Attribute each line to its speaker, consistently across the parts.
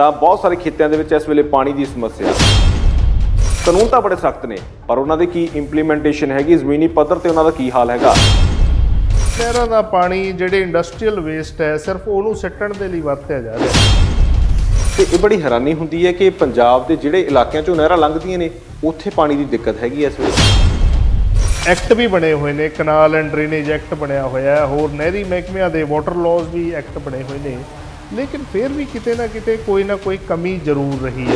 Speaker 1: ਤਾਂ ਬਹੁਤ ਸਾਰੇ ਖੇਤਿਆਂ ਦੇ ਵਿੱਚ ਇਸ ਵੇਲੇ ਪਾਣੀ ਦੀ ਸਮੱਸਿਆ ਕਾਨੂੰਨ ਤਾਂ ਬੜੇ ਸਖਤ ਨੇ ਪਰ ਉਹਨਾਂ ਦੇ ਕੀ ਇੰਪਲੀਮੈਂਟੇਸ਼ਨ ਹੈਗੀ ਜ਼ਮੀਨੀ ਪੱਧਰ ਤੇ ਉਹਨਾਂ ਦਾ ਕੀ ਹਾਲ ਹੈਗਾ
Speaker 2: ਸ਼ਹਿਰਾਂ ਦਾ ਪਾਣੀ ਜਿਹੜੇ ਇੰਡਸਟਰੀਅਲ ਵੇਸਟ ਹੈ ਸਿਰਫ ਉਹਨੂੰ ਸਿੱਟਣ ਦੇ ਲਈ ਵਰਤਿਆ ਜਾ ਰਿਹਾ
Speaker 1: ਤੇ ਇਹ ਬੜੀ ਹੈਰਾਨੀ ਹੁੰਦੀ ਹੈ ਕਿ ਪੰਜਾਬ ਦੇ ਜਿਹੜੇ ਇਲਾਕਿਆਂ ਚੋਂ ਨਹਿਰਾਂ ਲੰਘਦੀਆਂ ਨੇ ਉੱਥੇ ਪਾਣੀ ਦੀ ਦਿੱਕਤ
Speaker 2: ਹੈਗੀ ਇਸ ਵੇਲੇ ਐਕਟ ਵੀ ਬਣੇ ਹੋਏ ਨੇ ਕਨਾਲ ਐਂਡ ਡਰੇਨੇਜ ਐਕਟ ਬਣਿਆ ਹੋਇਆ ਹੈ ਹੋਰ ਨਹਿਰੀ ਮਹਿਕਮਿਆਂ ਦੇ ਵਾਟਰ ਲਾਜ਼ ਵੀ ਐਕਟ ਬਣੇ ਹੋਏ ਨੇ ਲੇਕਿਨ ਫਿਰ ਵੀ ਕਿਤੇ ਨਾ ਕਿਤੇ ਕੋਈ ਨਾ ਕੋਈ ਕਮੀ ਜ਼ਰੂਰ ਰਹੀ ਹੈ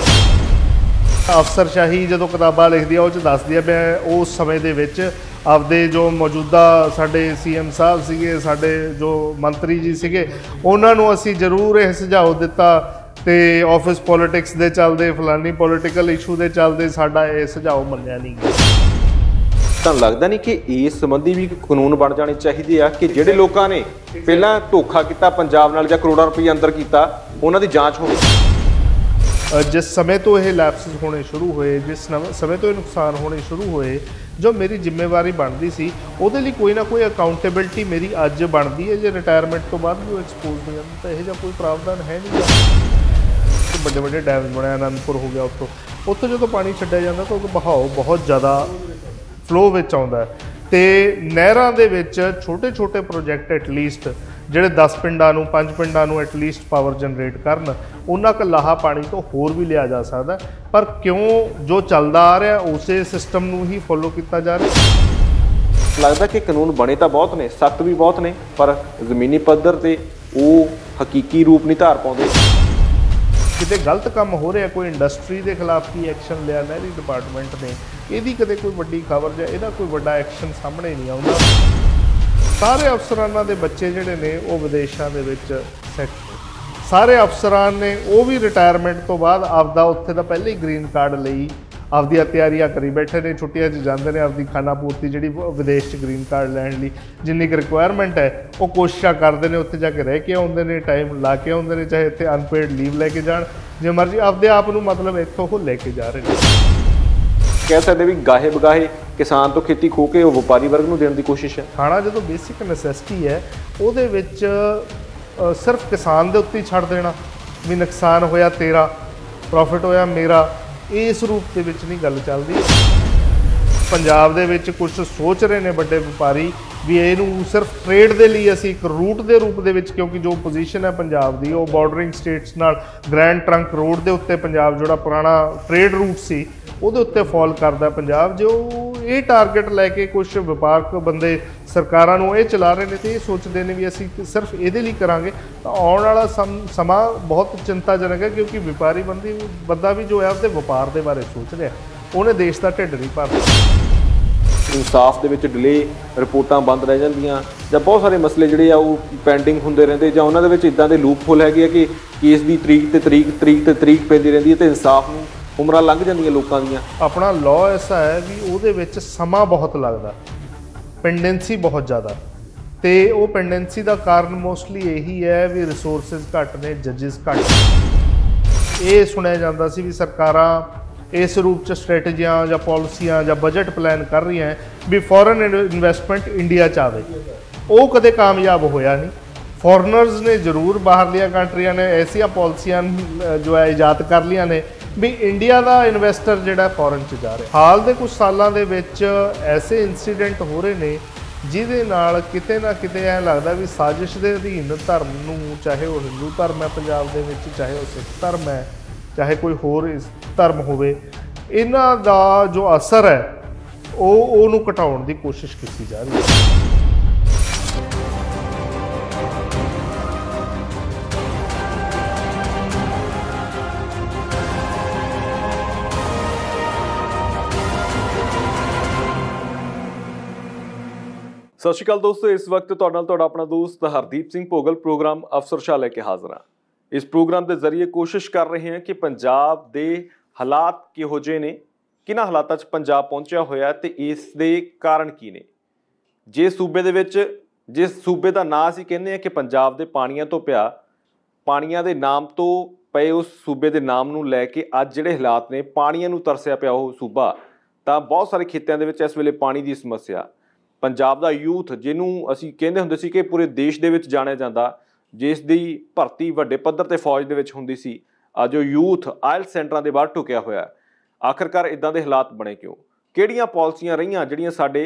Speaker 2: ਅਫਸਰਸ਼ਾਹੀ ਜਦੋਂ ਕਿਤਾਬਾਂ ਲਿਖਦੀ ਆ ਉਹ ਚ ਦੱਸਦੀ ਆ ਮੈਂ ਉਸ ਸਮੇਂ ਦੇ ਵਿੱਚ ਆਪਦੇ ਜੋ ਮੌਜੂਦਾ ਸਾਡੇ ਸੀਐਮ ਸਾਹਿਬ ਸੀਗੇ ਸਾਡੇ ਜੋ ਮੰਤਰੀ ਜੀ ਸੀਗੇ ਉਹਨਾਂ ਨੂੰ ਅਸੀਂ ਜ਼ਰੂਰ ਇਹ ਸੁਝਾਅ ਦਿੱਤਾ ਤੇ ਆਫਿਸ ਪੋਲਿਟਿਕਸ ਦੇ ਚੱਲਦੇ ਫਲਾਨੀ ਪੋਲਿਟੀਕਲ ਇਸ਼ੂ ਦੇ ਚੱਲਦੇ ਸਾਡਾ ਇਹ ਸੁਝਾਅ ਮੰਨਿਆ ਨਹੀਂ ਗਿਆ
Speaker 1: ਤਾਂ ਲੱਗਦਾ ਨਹੀਂ ਕਿ ਇਸ ਸੰਬੰਧੀ ਵੀ ਕਾਨੂੰਨ ਬਣ ਜਾਣੇ ਚਾਹੀਦੇ ਆ ਕਿ ਜਿਹੜੇ ਲੋਕਾਂ ਨੇ ਪਹਿਲਾਂ ਧੋਖਾ ਕੀਤਾ ਪੰਜਾਬ ਨਾਲ ਜਾਂ ਕਰੋੜਾਂ ਰੁਪਏ ਅੰਦਰ ਕੀਤਾ ਉਹਨਾਂ ਦੀ ਜਾਂਚ ਹੋਵੇ
Speaker 2: ਜਿਸ ਸਮੇਂ ਤੋਂ ਇਹ ਲੈਪਸਸ ਹੋਣੇ ਸ਼ੁਰੂ ਹੋਏ ਜਿਸ ਸਮੇਂ ਤੋਂ ਇਹ ਨੁਕਸਾਨ ਹੋਣੇ ਸ਼ੁਰੂ ਹੋਏ ਜੋ ਮੇਰੀ ਜ਼ਿੰਮੇਵਾਰੀ ਬਣਦੀ ਸੀ ਉਹਦੇ ਲਈ ਕੋਈ ਨਾ ਕੋਈ ਅਕਾਊਂਟੇਬਿਲਟੀ ਮੇਰੀ ਅੱਜ ਬਣਦੀ ਹੈ ਜੇ ਰਿਟਾਇਰਮੈਂਟ ਤੋਂ ਬਾਅਦ ਵੀ ਐਕਸਪੋਜ਼ ਹੋ ਜਾਂਦਾ ਤਾਂ ਇਹ ਜਿਹਾ ਕੋਈ ਪ੍ਰਾਵਧਾਨ ਹੈ ਨਹੀਂ ਵੱਡੇ ਵੱਡੇ ਡੈਮ ਬਣਿਆ ਅਨੰਦਪੁਰ ਹੋ ਗਿਆ ਉੱਥੋਂ ਉੱਥੋਂ ਜਦੋਂ ਪਾਣੀ ਛੱਡਿਆ ਜਾਂਦਾ ਤਾਂ ਉਹ ਬਹਾਓ ਬਹੁਤ ਜ਼ਿਆਦਾ ਫਲੋ ਵਿੱਚ ਆਉਂਦਾ ਤੇ ਨਹਿਰਾਂ ਦੇ ਵਿੱਚ ਛੋਟੇ-ਛੋਟੇ ਪ੍ਰੋਜੈਕਟ ਐਟ ਲੀਸਟ ਜਿਹੜੇ 10 ਪਿੰਡਾਂ ਨੂੰ 5 ਪਿੰਡਾਂ ਨੂੰ ਐਟ ਲੀਸਟ ਪਾਵਰ ਜਨਰੇਟ ਕਰਨ ਉਹਨਾਂ ਕ ਲਾਹਾ ਪਾਣੀ ਤੋਂ ਹੋਰ ਵੀ ਲਿਆ ਜਾ ਸਕਦਾ ਪਰ ਕਿਉਂ ਜੋ ਚੱਲਦਾ ਆ ਰਿਹਾ ਉਸੇ ਸਿਸਟਮ ਨੂੰ ਹੀ ਫੋਲੋ ਕੀਤਾ ਜਾ ਰਿਹਾ
Speaker 1: ਲੱਗਦਾ ਕਿ ਕਾਨੂੰਨ ਬਣੇ ਤਾਂ ਬਹੁਤ ਨੇ ਸਖਤ ਵੀ ਬਹੁਤ ਨੇ ਪਰ ਜ਼ਮੀਨੀ ਪੱਧਰ ਤੇ ਉਹ ਹਕੀਕੀ ਰੂਪ ਨਹੀਂ ਧਾਰ ਪਾਉਂਦੇ
Speaker 2: ਕਿਤੇ ਗਲਤ ਕੰਮ ਹੋ ਰਿਹਾ ਕੋਈ ਇੰਡਸਟਰੀ ਦੇ ਖਿਲਾਫ ਕੀ ਐਕਸ਼ਨ ਲਿਆ ਨਹਿਰੀ ਡਿਪਾਰਟਮੈਂਟ ਨੇ ਇਹਦੀ ਕਦੇ ਕੋਈ ਵੱਡੀ ਖਬਰ ਜਾਂ ਇਹਦਾ ਕੋਈ ਵੱਡਾ ਐਕਸ਼ਨ ਸਾਹਮਣੇ ਨਹੀਂ ਆਉਂਦਾ ਸਾਰੇ ਅਫਸਰਾਨਾਂ ਦੇ ਬੱਚੇ ਜਿਹੜੇ ਨੇ ਉਹ ਵਿਦੇਸ਼ਾਂ ਦੇ ਵਿੱਚ ਸੈੱਟ ਸਾਰੇ ਅਫਸਰਾਨ ਨੇ ਉਹ ਵੀ ਰਿਟਾਇਰਮੈਂਟ ਤੋਂ ਬਾਅਦ ਆਪਦਾ ਉੱਥੇ ਦਾ ਪਹਿਲੇ ਹੀ ਗ੍ਰੀਨ ਕਾਰਡ ਲਈ ਆਪਦੀਆਂ ਤਿਆਰੀਆਂ ਕਰੀ ਬੈਠੇ ਨੇ ਛੁੱਟੀਆਂ 'ਚ ਜਾਂਦੇ ਨੇ ਆਪਦੀ ਖਾਣਾ ਪੂਰਤੀ ਜਿਹੜੀ ਵਿਦੇਸ਼ 'ਚ ਗ੍ਰੀਨ ਕਾਰਡ ਲੈਣ ਲਈ ਜਿੰਨੀ ਕੁ ਰਿਕੁਆਇਰਮੈਂਟ ਹੈ ਉਹ ਕੋਸ਼ਿਸ਼ਾਂ ਕਰਦੇ ਨੇ ਉੱਥੇ ਜਾ ਕੇ ਰਹਿ ਕੇ ਆਉਂਦੇ ਨੇ ਟਾਈਮ ਲਾ ਕੇ ਆਉਂਦੇ ਨੇ ਚਾਹੇ ਇੱਥੇ ਅਨਪੇਡ ਲੀਵ ਲੈ ਕੇ ਜਾਣ ਜੇ ਮਰਜ਼ੀ ਆਪਦੇ ਆਪ ਨੂੰ ਮਤਲਬ ਇੱਥੋਂ ਉਹ ਲੈ ਕੇ ਜਾ ਰਹੇ ਨੇ
Speaker 1: ਕਹਿ ਸਕਦੇ ਵੀ ਗਾਹੇ ਬਗਾਹੇ ਕਿਸਾਨ ਤੋਂ ਖੇਤੀ ਖੋ ਕੇ ਉਹ ਵਪਾਰੀ ਵਰਗ ਨੂੰ ਦੇਣ ਦੀ ਕੋਸ਼ਿਸ਼ ਹੈ
Speaker 2: ਖਾਣਾ ਜਦੋਂ ਬੇਸਿਕ ਨੈਸੈਸਿਟੀ ਹੈ ਉਹਦੇ ਵਿੱਚ ਸਿਰਫ ਕਿਸਾਨ ਦੇ ਉੱਤੇ ਛੱਡ ਦੇਣਾ ਵੀ ਨੁਕਸਾਨ ਹੋਇਆ ਤੇਰਾ ਪ੍ਰੋਫਿਟ ਹੋਇਆ ਮੇਰਾ ਇਸ ਰੂਪ ਦੇ ਵਿੱਚ ਨਹੀਂ ਗੱਲ ਚੱਲਦੀ ਪੰਜਾਬ ਦੇ ਵਿੱਚ ਕੁਝ ਸੋਚ ਰਹੇ ਨੇ ਵੱਡੇ ਵਪਾਰੀ ਵੀ ਇਹਨੂੰ ਸਿਰਫ ਟ੍ਰੇਡ ਦੇ ਲਈ ਅਸੀਂ ਇੱਕ ਰੂਟ ਦੇ ਰੂਪ ਦੇ ਵਿੱਚ ਕਿਉਂਕਿ ਜੋ ਪੋਜੀਸ਼ਨ ਹੈ ਪੰਜਾਬ ਦੀ ਉਹ ਬਾਰਡਰਿੰਗ ਸਟੇਟਸ ਨਾਲ ਗ੍ਰੈਂਡ ਟਰੰਕ ਰੋਡ ਦੇ ਉੱਤੇ ਪੰਜਾਬ ਜਿਹੜਾ ਪੁਰਾਣਾ ਟ੍ਰੇਡ ਰੂਟ ਸੀ ਉਹਦੇ ਉੱਤੇ ਫਾਲ ਕਰਦਾ ਪੰਜਾਬ ਜੋ ਇਹ ਟਾਰਗੇਟ ਲੈ ਕੇ ਕੁਝ ਵਪਾਰਕ ਬੰਦੇ ਸਰਕਾਰਾਂ ਨੂੰ ਇਹ ਚਲਾ ਰਹੇ ਨੇ ਤੇ ਇਹ ਸੋਚਦੇ ਨੇ ਵੀ ਅਸੀਂ ਸਿਰਫ ਇਹਦੇ ਲਈ ਕਰਾਂਗੇ ਤਾਂ ਆਉਣ ਵਾਲਾ ਸਮਾਂ ਬਹੁਤ ਚਿੰਤਾਜਨਕ ਹੈ ਕਿਉਂਕਿ ਵਪਾਰੀ ਬੰਦੀ ਬੰਦਾ ਵੀ ਜੋ ਹੈ ਉਹਦੇ ਵਪਾਰ ਦੇ ਬਾਰੇ ਸੋਚ ਰਿਹਾ ਉਹਨੇ ਦੇਸ਼ ਦਾ ਢਿੱਡ ਨਹੀਂ ਭਰਦਾ
Speaker 1: ਇਨਸਾਫ ਦੇ ਵਿੱਚ ਡਿਲੇ ਰਿਪੋਰਟਾਂ ਬੰਦ ਰਹਿ ਜਾਂਦੀਆਂ ਜਾਂ ਬਹੁਤ ਸਾਰੇ ਮਸਲੇ ਜਿਹੜੇ ਆ ਉਹ ਪੈਂਡਿੰਗ ਹੁੰਦੇ ਰਹਿੰਦੇ ਜਾਂ ਉਹਨਾਂ ਦੇ ਵਿੱਚ ਇਦਾਂ ਦੇ ਲੂਪ ਹੋਲ ਹੈਗੇ ਆ ਕਿ ਕੇਸ ਦੀ ਤਰੀਕ ਤੇ ਤਰੀਕ ਤਰੀਕ ਤੇ ਤਰੀਕ ਪੈਂਦੀ ਰਹਿੰਦੀ ਹੈ ਤੇ ਇਨਸਾਫ ਨੂੰ ਉਮਰਾਂ ਲੰਘ ਜਾਂਦੀਆਂ ਲੋਕਾਂ ਦੀਆਂ
Speaker 2: ਆਪਣਾ ਲਾਅ ਐਸਾ ਹੈ ਵੀ ਉਹਦੇ ਵਿੱਚ ਸਮਾਂ ਬਹੁਤ ਲੱਗਦਾ ਪੈਂਡੈਂਸੀ ਬਹੁਤ ਜ਼ਿਆਦਾ ਤੇ ਉਹ ਪੈਂਡੈਂਸੀ ਦਾ ਕਾਰਨ ਮੋਸਟਲੀ ਇਹੀ ਹੈ ਵੀ ਰਿਸੋਰਸਸ ਘੱਟ ਨੇ ਜੱਜਸ ਘੱਟ ਇਹ ਸੁਣਿਆ ਜਾਂਦਾ ਸੀ ਵੀ ਸਰਕਾਰਾਂ ਇਸ ਰੂਪ ਚ ਸਟ੍ਰੈਟਜੀਆਂ ਜਾਂ ਪਾਲਿਸੀਆਂ ਜਾਂ ਬਜਟ ਪਲਾਨ ਕਰ ਰਹੀਆਂ ਹੈ ਵੀ ਫੋਰਨ ਇਨਵੈਸਟਮੈਂਟ ਇੰਡੀਆ ਚ ਆਵੇ ਉਹ ਕਦੇ ਕਾਮਯਾਬ ਹੋਇਆ ਨਹੀਂ ਫੋਰਨਰਸ ਨੇ ਜ਼ਰੂਰ ਬਾਹਰ ਦੀਆਂ ਕੰਟਰੀਆਂ ਨੇ ਐਸੀਆਂ ਪਾਲਿਸੀਆਂ ਜੋ ਹੈ ਇਜਾਦ ਕਰ ਲੀਆਂ ਨੇ ਵੀ ਇੰਡੀਆ ਦਾ ਇਨਵੈਸਟਰ ਜਿਹੜਾ ਫੋਰਨ ਚ ਜਾ ਰਿਹਾ ਹਾਲ ਦੇ ਕੁਝ ਸਾਲਾਂ ਦੇ ਵਿੱਚ ਐਸੇ ਇਨਸੀਡੈਂਟ ਹੋ ਰਹੇ ਨੇ ਜਿਹਦੇ ਨਾਲ ਕਿਤੇ ਨਾ ਕਿਤੇ ਐ ਲੱਗਦਾ ਵੀ ਸਾਜ਼ਿਸ਼ ਦੇ ਅਧੀਨ ਧਰਮ ਨੂੰ ਚਾਹੇ ਉਹ ਹਿੰਦੂ ਧਰਮ ਹੈ ਪੰਜਾਬ ਦੇ ਵਿੱਚ ਚਾਹੇ ਉਹ ਸਿੱਖ ਧਰਮ ਹੈ ਚਾਹੇ ਕੋਈ ਹੋਰ ਧਰਮ ਹੋਵੇ ਇਹਨਾਂ ਦਾ ਜੋ ਅਸਰ ਹੈ ਉਹ ਉਹਨੂੰ ਘਟਾਉਣ ਦੀ ਕੋਸ਼ਿਸ਼ ਕੀਤੀ ਜਾ ਰਹੀ ਹੈ
Speaker 1: ਸਤਿ ਸ਼੍ਰੀ ਅਕਾਲ ਦੋਸਤੋ ਇਸ ਵਕਤ ਤੁਹਾਡੇ ਨਾਲ ਤੁਹਾਡਾ ਆਪਣਾ ਦੋਸਤ ਹਰਦੀਪ ਸਿੰਘ ਭੋਗਲ ਪ੍ਰੋਗਰਾਮ ਸ਼ਾ ਲੈ ਕੇ ਹਾਜ਼ਰ ਹਾਂ ਇਸ ਪ੍ਰੋਗਰਾਮ ਦੇ ਜ਼ਰੀਏ ਕੋਸ਼ਿਸ਼ ਕਰ ਰਹੇ ਹਾਂ ਕਿ ਪੰਜਾਬ ਦੇ ਹਾਲਾਤ ਕਿਹੋ ਜਿਹੇ ਨੇ ਕਿਨਾਂ ਹਾਲਾਤਾਂ 'ਚ ਪੰਜਾਬ ਪਹੁੰਚਿਆ ਹੋਇਆ ਤੇ ਇਸ ਦੇ ਕਾਰਨ ਕੀ ਨੇ ਜੇ ਸੂਬੇ ਦੇ ਵਿੱਚ ਜਿਸ ਸੂਬੇ ਦਾ ਨਾਂ ਅਸੀਂ ਕਹਿੰਦੇ ਆ ਕਿ ਪੰਜਾਬ ਦੇ ਪਾਣੀਆਂ ਤੋਂ ਪਿਆ ਪਾਣੀਆਂ ਦੇ ਨਾਮ ਤੋਂ ਪਏ ਉਸ ਸੂਬੇ ਦੇ ਨਾਮ ਨੂੰ ਲੈ ਕੇ ਅੱਜ ਜਿਹੜੇ ਹਾਲਾਤ ਨੇ ਪਾਣੀਆਂ ਨੂੰ ਤਰਸਿਆ ਪਿਆ ਉਹ ਸੂਬਾ ਤਾਂ ਬਹੁਤ ਸਾਰੇ ਖੇਤਿਆਂ ਦੇ ਵਿੱਚ ਇਸ ਵੇਲੇ ਪਾਣੀ ਦੀ ਸਮੱਸਿਆ ਪੰਜਾਬ ਦਾ ਯੂਥ ਜਿਹਨੂੰ ਅਸੀਂ ਕਹਿੰਦੇ ਹੁੰਦੇ ਸੀ ਕਿ ਪੂਰੇ ਦੇਸ਼ ਦੇ ਵਿੱਚ ਜਾਣਿਆ ਜਾਂਦਾ ਜਿਸ ਦੀ ਭਰਤੀ ਵੱਡੇ ਪੱਧਰ ਤੇ ਫੌਜ ਦੇ ਵਿੱਚ ਹੁੰਦੀ ਸੀ ਅੱਜ ਉਹ ਯੂਥ ਆਇਲ ਸੈਂਟਰਾਂ ਦੇ ਬਾਹਰ ਟੁਕਿਆ ਹੋਇਆ ਆਖਰਕਾਰ ਇਦਾਂ ਦੇ ਹਾਲਾਤ ਬਣੇ ਕਿਉਂ ਕਿਹੜੀਆਂ ਪਾਲਿਸੀਆਂ ਰਹੀਆਂ ਜਿਹੜੀਆਂ ਸਾਡੇ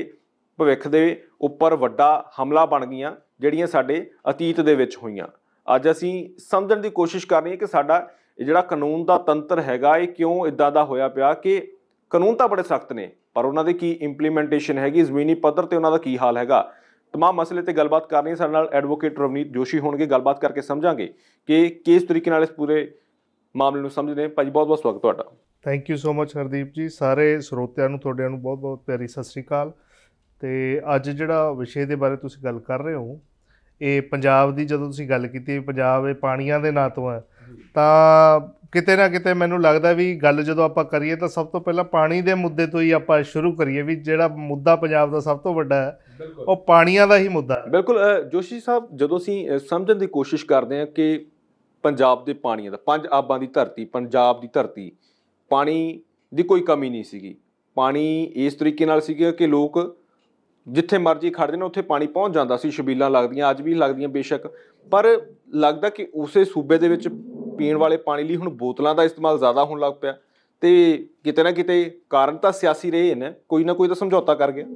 Speaker 1: ਭਵਿੱਖ ਦੇ ਉੱਪਰ ਵੱਡਾ ਹਮਲਾ ਬਣ ਗਈਆਂ ਜਿਹੜੀਆਂ ਸਾਡੇ ਅਤੀਤ ਦੇ ਵਿੱਚ ਹੋਈਆਂ ਅੱਜ ਅਸੀਂ ਸਮਝਣ ਦੀ ਕੋਸ਼ਿਸ਼ ਕਰ ਰਹੇ ਹਾਂ ਕਿ ਸਾਡਾ ਜਿਹੜਾ ਕਾਨੂੰਨ ਦਾ ਤੰਤਰ ਹੈਗਾ ਇਹ ਕਿਉਂ ਇਦਾਂ ਦਾ ਹੋਇਆ ਪਿਆ ਕਿ ਕਾਨੂੰਨ ਤਾਂ ਬੜੇ ਸਖਤ ਨੇ ਪਰ ਉਹਨਾਂ ਦੇ ਕੀ ਇੰਪਲੀਮੈਂਟੇਸ਼ਨ ਹੈਗੀ ਜ਼ਮੀਨੀ ਪੱਧਰ ਤੇ ਉਹਨਾਂ ਦਾ ਕੀ ਹਾਲ ਹੈਗਾ ਤਮਾਮ ਮਸਲੇ ਤੇ ਗੱਲਬਾਤ ਕਰਨੀ ਸਾਡੇ ਨਾਲ ਐਡਵੋਕੇਟ ਰਵਨੀਤ ਜੋਸ਼ੀ ਹੋਣਗੇ ਗੱਲਬਾਤ ਕਰਕੇ ਸਮਝਾਂਗੇ ਕਿ ਕਿਸ ਤਰੀਕੇ ਨਾਲ ਇਸ ਪੂਰੇ ਮਾਮਲੇ ਨੂੰ ਸਮਝਦੇ ਹਾਂ ਭਾਜੀ ਬਹੁਤ ਬਹੁਤ ਸਵਾਗਤ ਤੁਹਾਡਾ
Speaker 2: thank you so much Hardeep ji ਸਾਰੇ ਸਰੋਤਿਆਂ ਨੂੰ ਤੁਹਾਡਿਆਂ ਨੂੰ ਬਹੁਤ ਬਹੁਤ ਪਿਆਰੀ ਸਤਿ ਸ੍ਰੀ ਅਕਾਲ ਤੇ ਅੱਜ ਜਿਹੜਾ ਵਿਸ਼ੇ ਦੇ ਬਾਰੇ ਤੁਸੀਂ ਗੱਲ ਕਰ ਰਹੇ ਹੋ ਇਹ ਪੰਜਾਬ ਦੀ ਜਦੋਂ ਤੁਸੀਂ ਗੱਲ ਕੀਤੀ ਪੰਜਾਬ ਇਹ ਪਾਣੀਆਂ ਦੇ ਨਾਂ ਤੋਂ ਹੈ ਤਾਂ ਕਿਤੇ ਨਾ ਕਿਤੇ ਮੈਨੂੰ ਲੱਗਦਾ ਵੀ ਗੱਲ ਜਦੋਂ ਆਪਾਂ ਕਰੀਏ ਤਾਂ ਸਭ ਤੋਂ ਪਹਿਲਾਂ ਪਾਣੀ ਦੇ ਮੁੱਦੇ ਤੋਂ ਹੀ ਆਪਾਂ ਸ਼ੁਰੂ ਕਰੀਏ ਵੀ ਜਿਹੜਾ ਮੁੱਦਾ ਪੰਜਾਬ ਦਾ ਸਭ ਤੋਂ ਵੱਡਾ ਹੈ ਉਹ ਪਾਣੀਆਂ ਦਾ ਹੀ ਮੁੱਦਾ ਹੈ
Speaker 1: ਬਿਲਕੁਲ ਜੋਸ਼ੀ ਸਾਹਿਬ ਜਦੋਂ ਅਸੀਂ ਸਮਝਣ ਦੀ ਕੋਸ਼ਿਸ਼ ਕਰਦੇ ਹਾਂ ਕਿ ਪੰਜਾਬ ਦੇ ਪਾਣੀਆਂ ਦਾ ਪੰਜ ਆਬਾਂ ਦੀ ਧਰਤੀ ਪੰਜਾਬ ਦੀ ਧਰਤੀ ਪਾਣੀ ਦੀ ਕੋਈ ਕਮੀ ਨਹੀਂ ਸੀਗੀ ਪਾਣੀ ਇਸ ਤਰੀਕੇ ਨਾਲ ਸੀਗਾ ਕਿ ਲੋਕ ਜਿੱਥੇ ਮਰਜ਼ੀ ਖੜਦੇ ਨੇ ਉੱਥੇ ਪਾਣੀ ਪਹੁੰਚ ਜਾਂਦਾ ਸੀ ਛਬੀਲਾਂ ਲੱਗਦੀਆਂ ਅੱਜ ਵੀ ਲੱਗਦੀਆਂ ਬੇਸ਼ੱਕ ਪਰ ਲੱਗਦਾ ਕਿ ਉਸੇ ਸੂਬੇ ਦੇ ਵਿੱਚ ਪੀਣ ਵਾਲੇ ਪਾਣੀ ਲਈ ਹੁਣ ਬੋਤਲਾਂ ਦਾ ਇਸਤੇਮਾਲ ਜ਼ਿਆਦਾ ਹੋਣ ਲੱਗ ਪਿਆ ਤੇ ਕਿਤੇ ਨਾ ਕਿਤੇ ਕਾਰਨ ਤਾਂ ਸਿਆਸੀ ਰਹੇ ਨੇ ਕੋਈ ਨਾ ਕੋਈ ਤਾਂ ਸਮਝੌਤਾ ਕਰ ਗਿਆ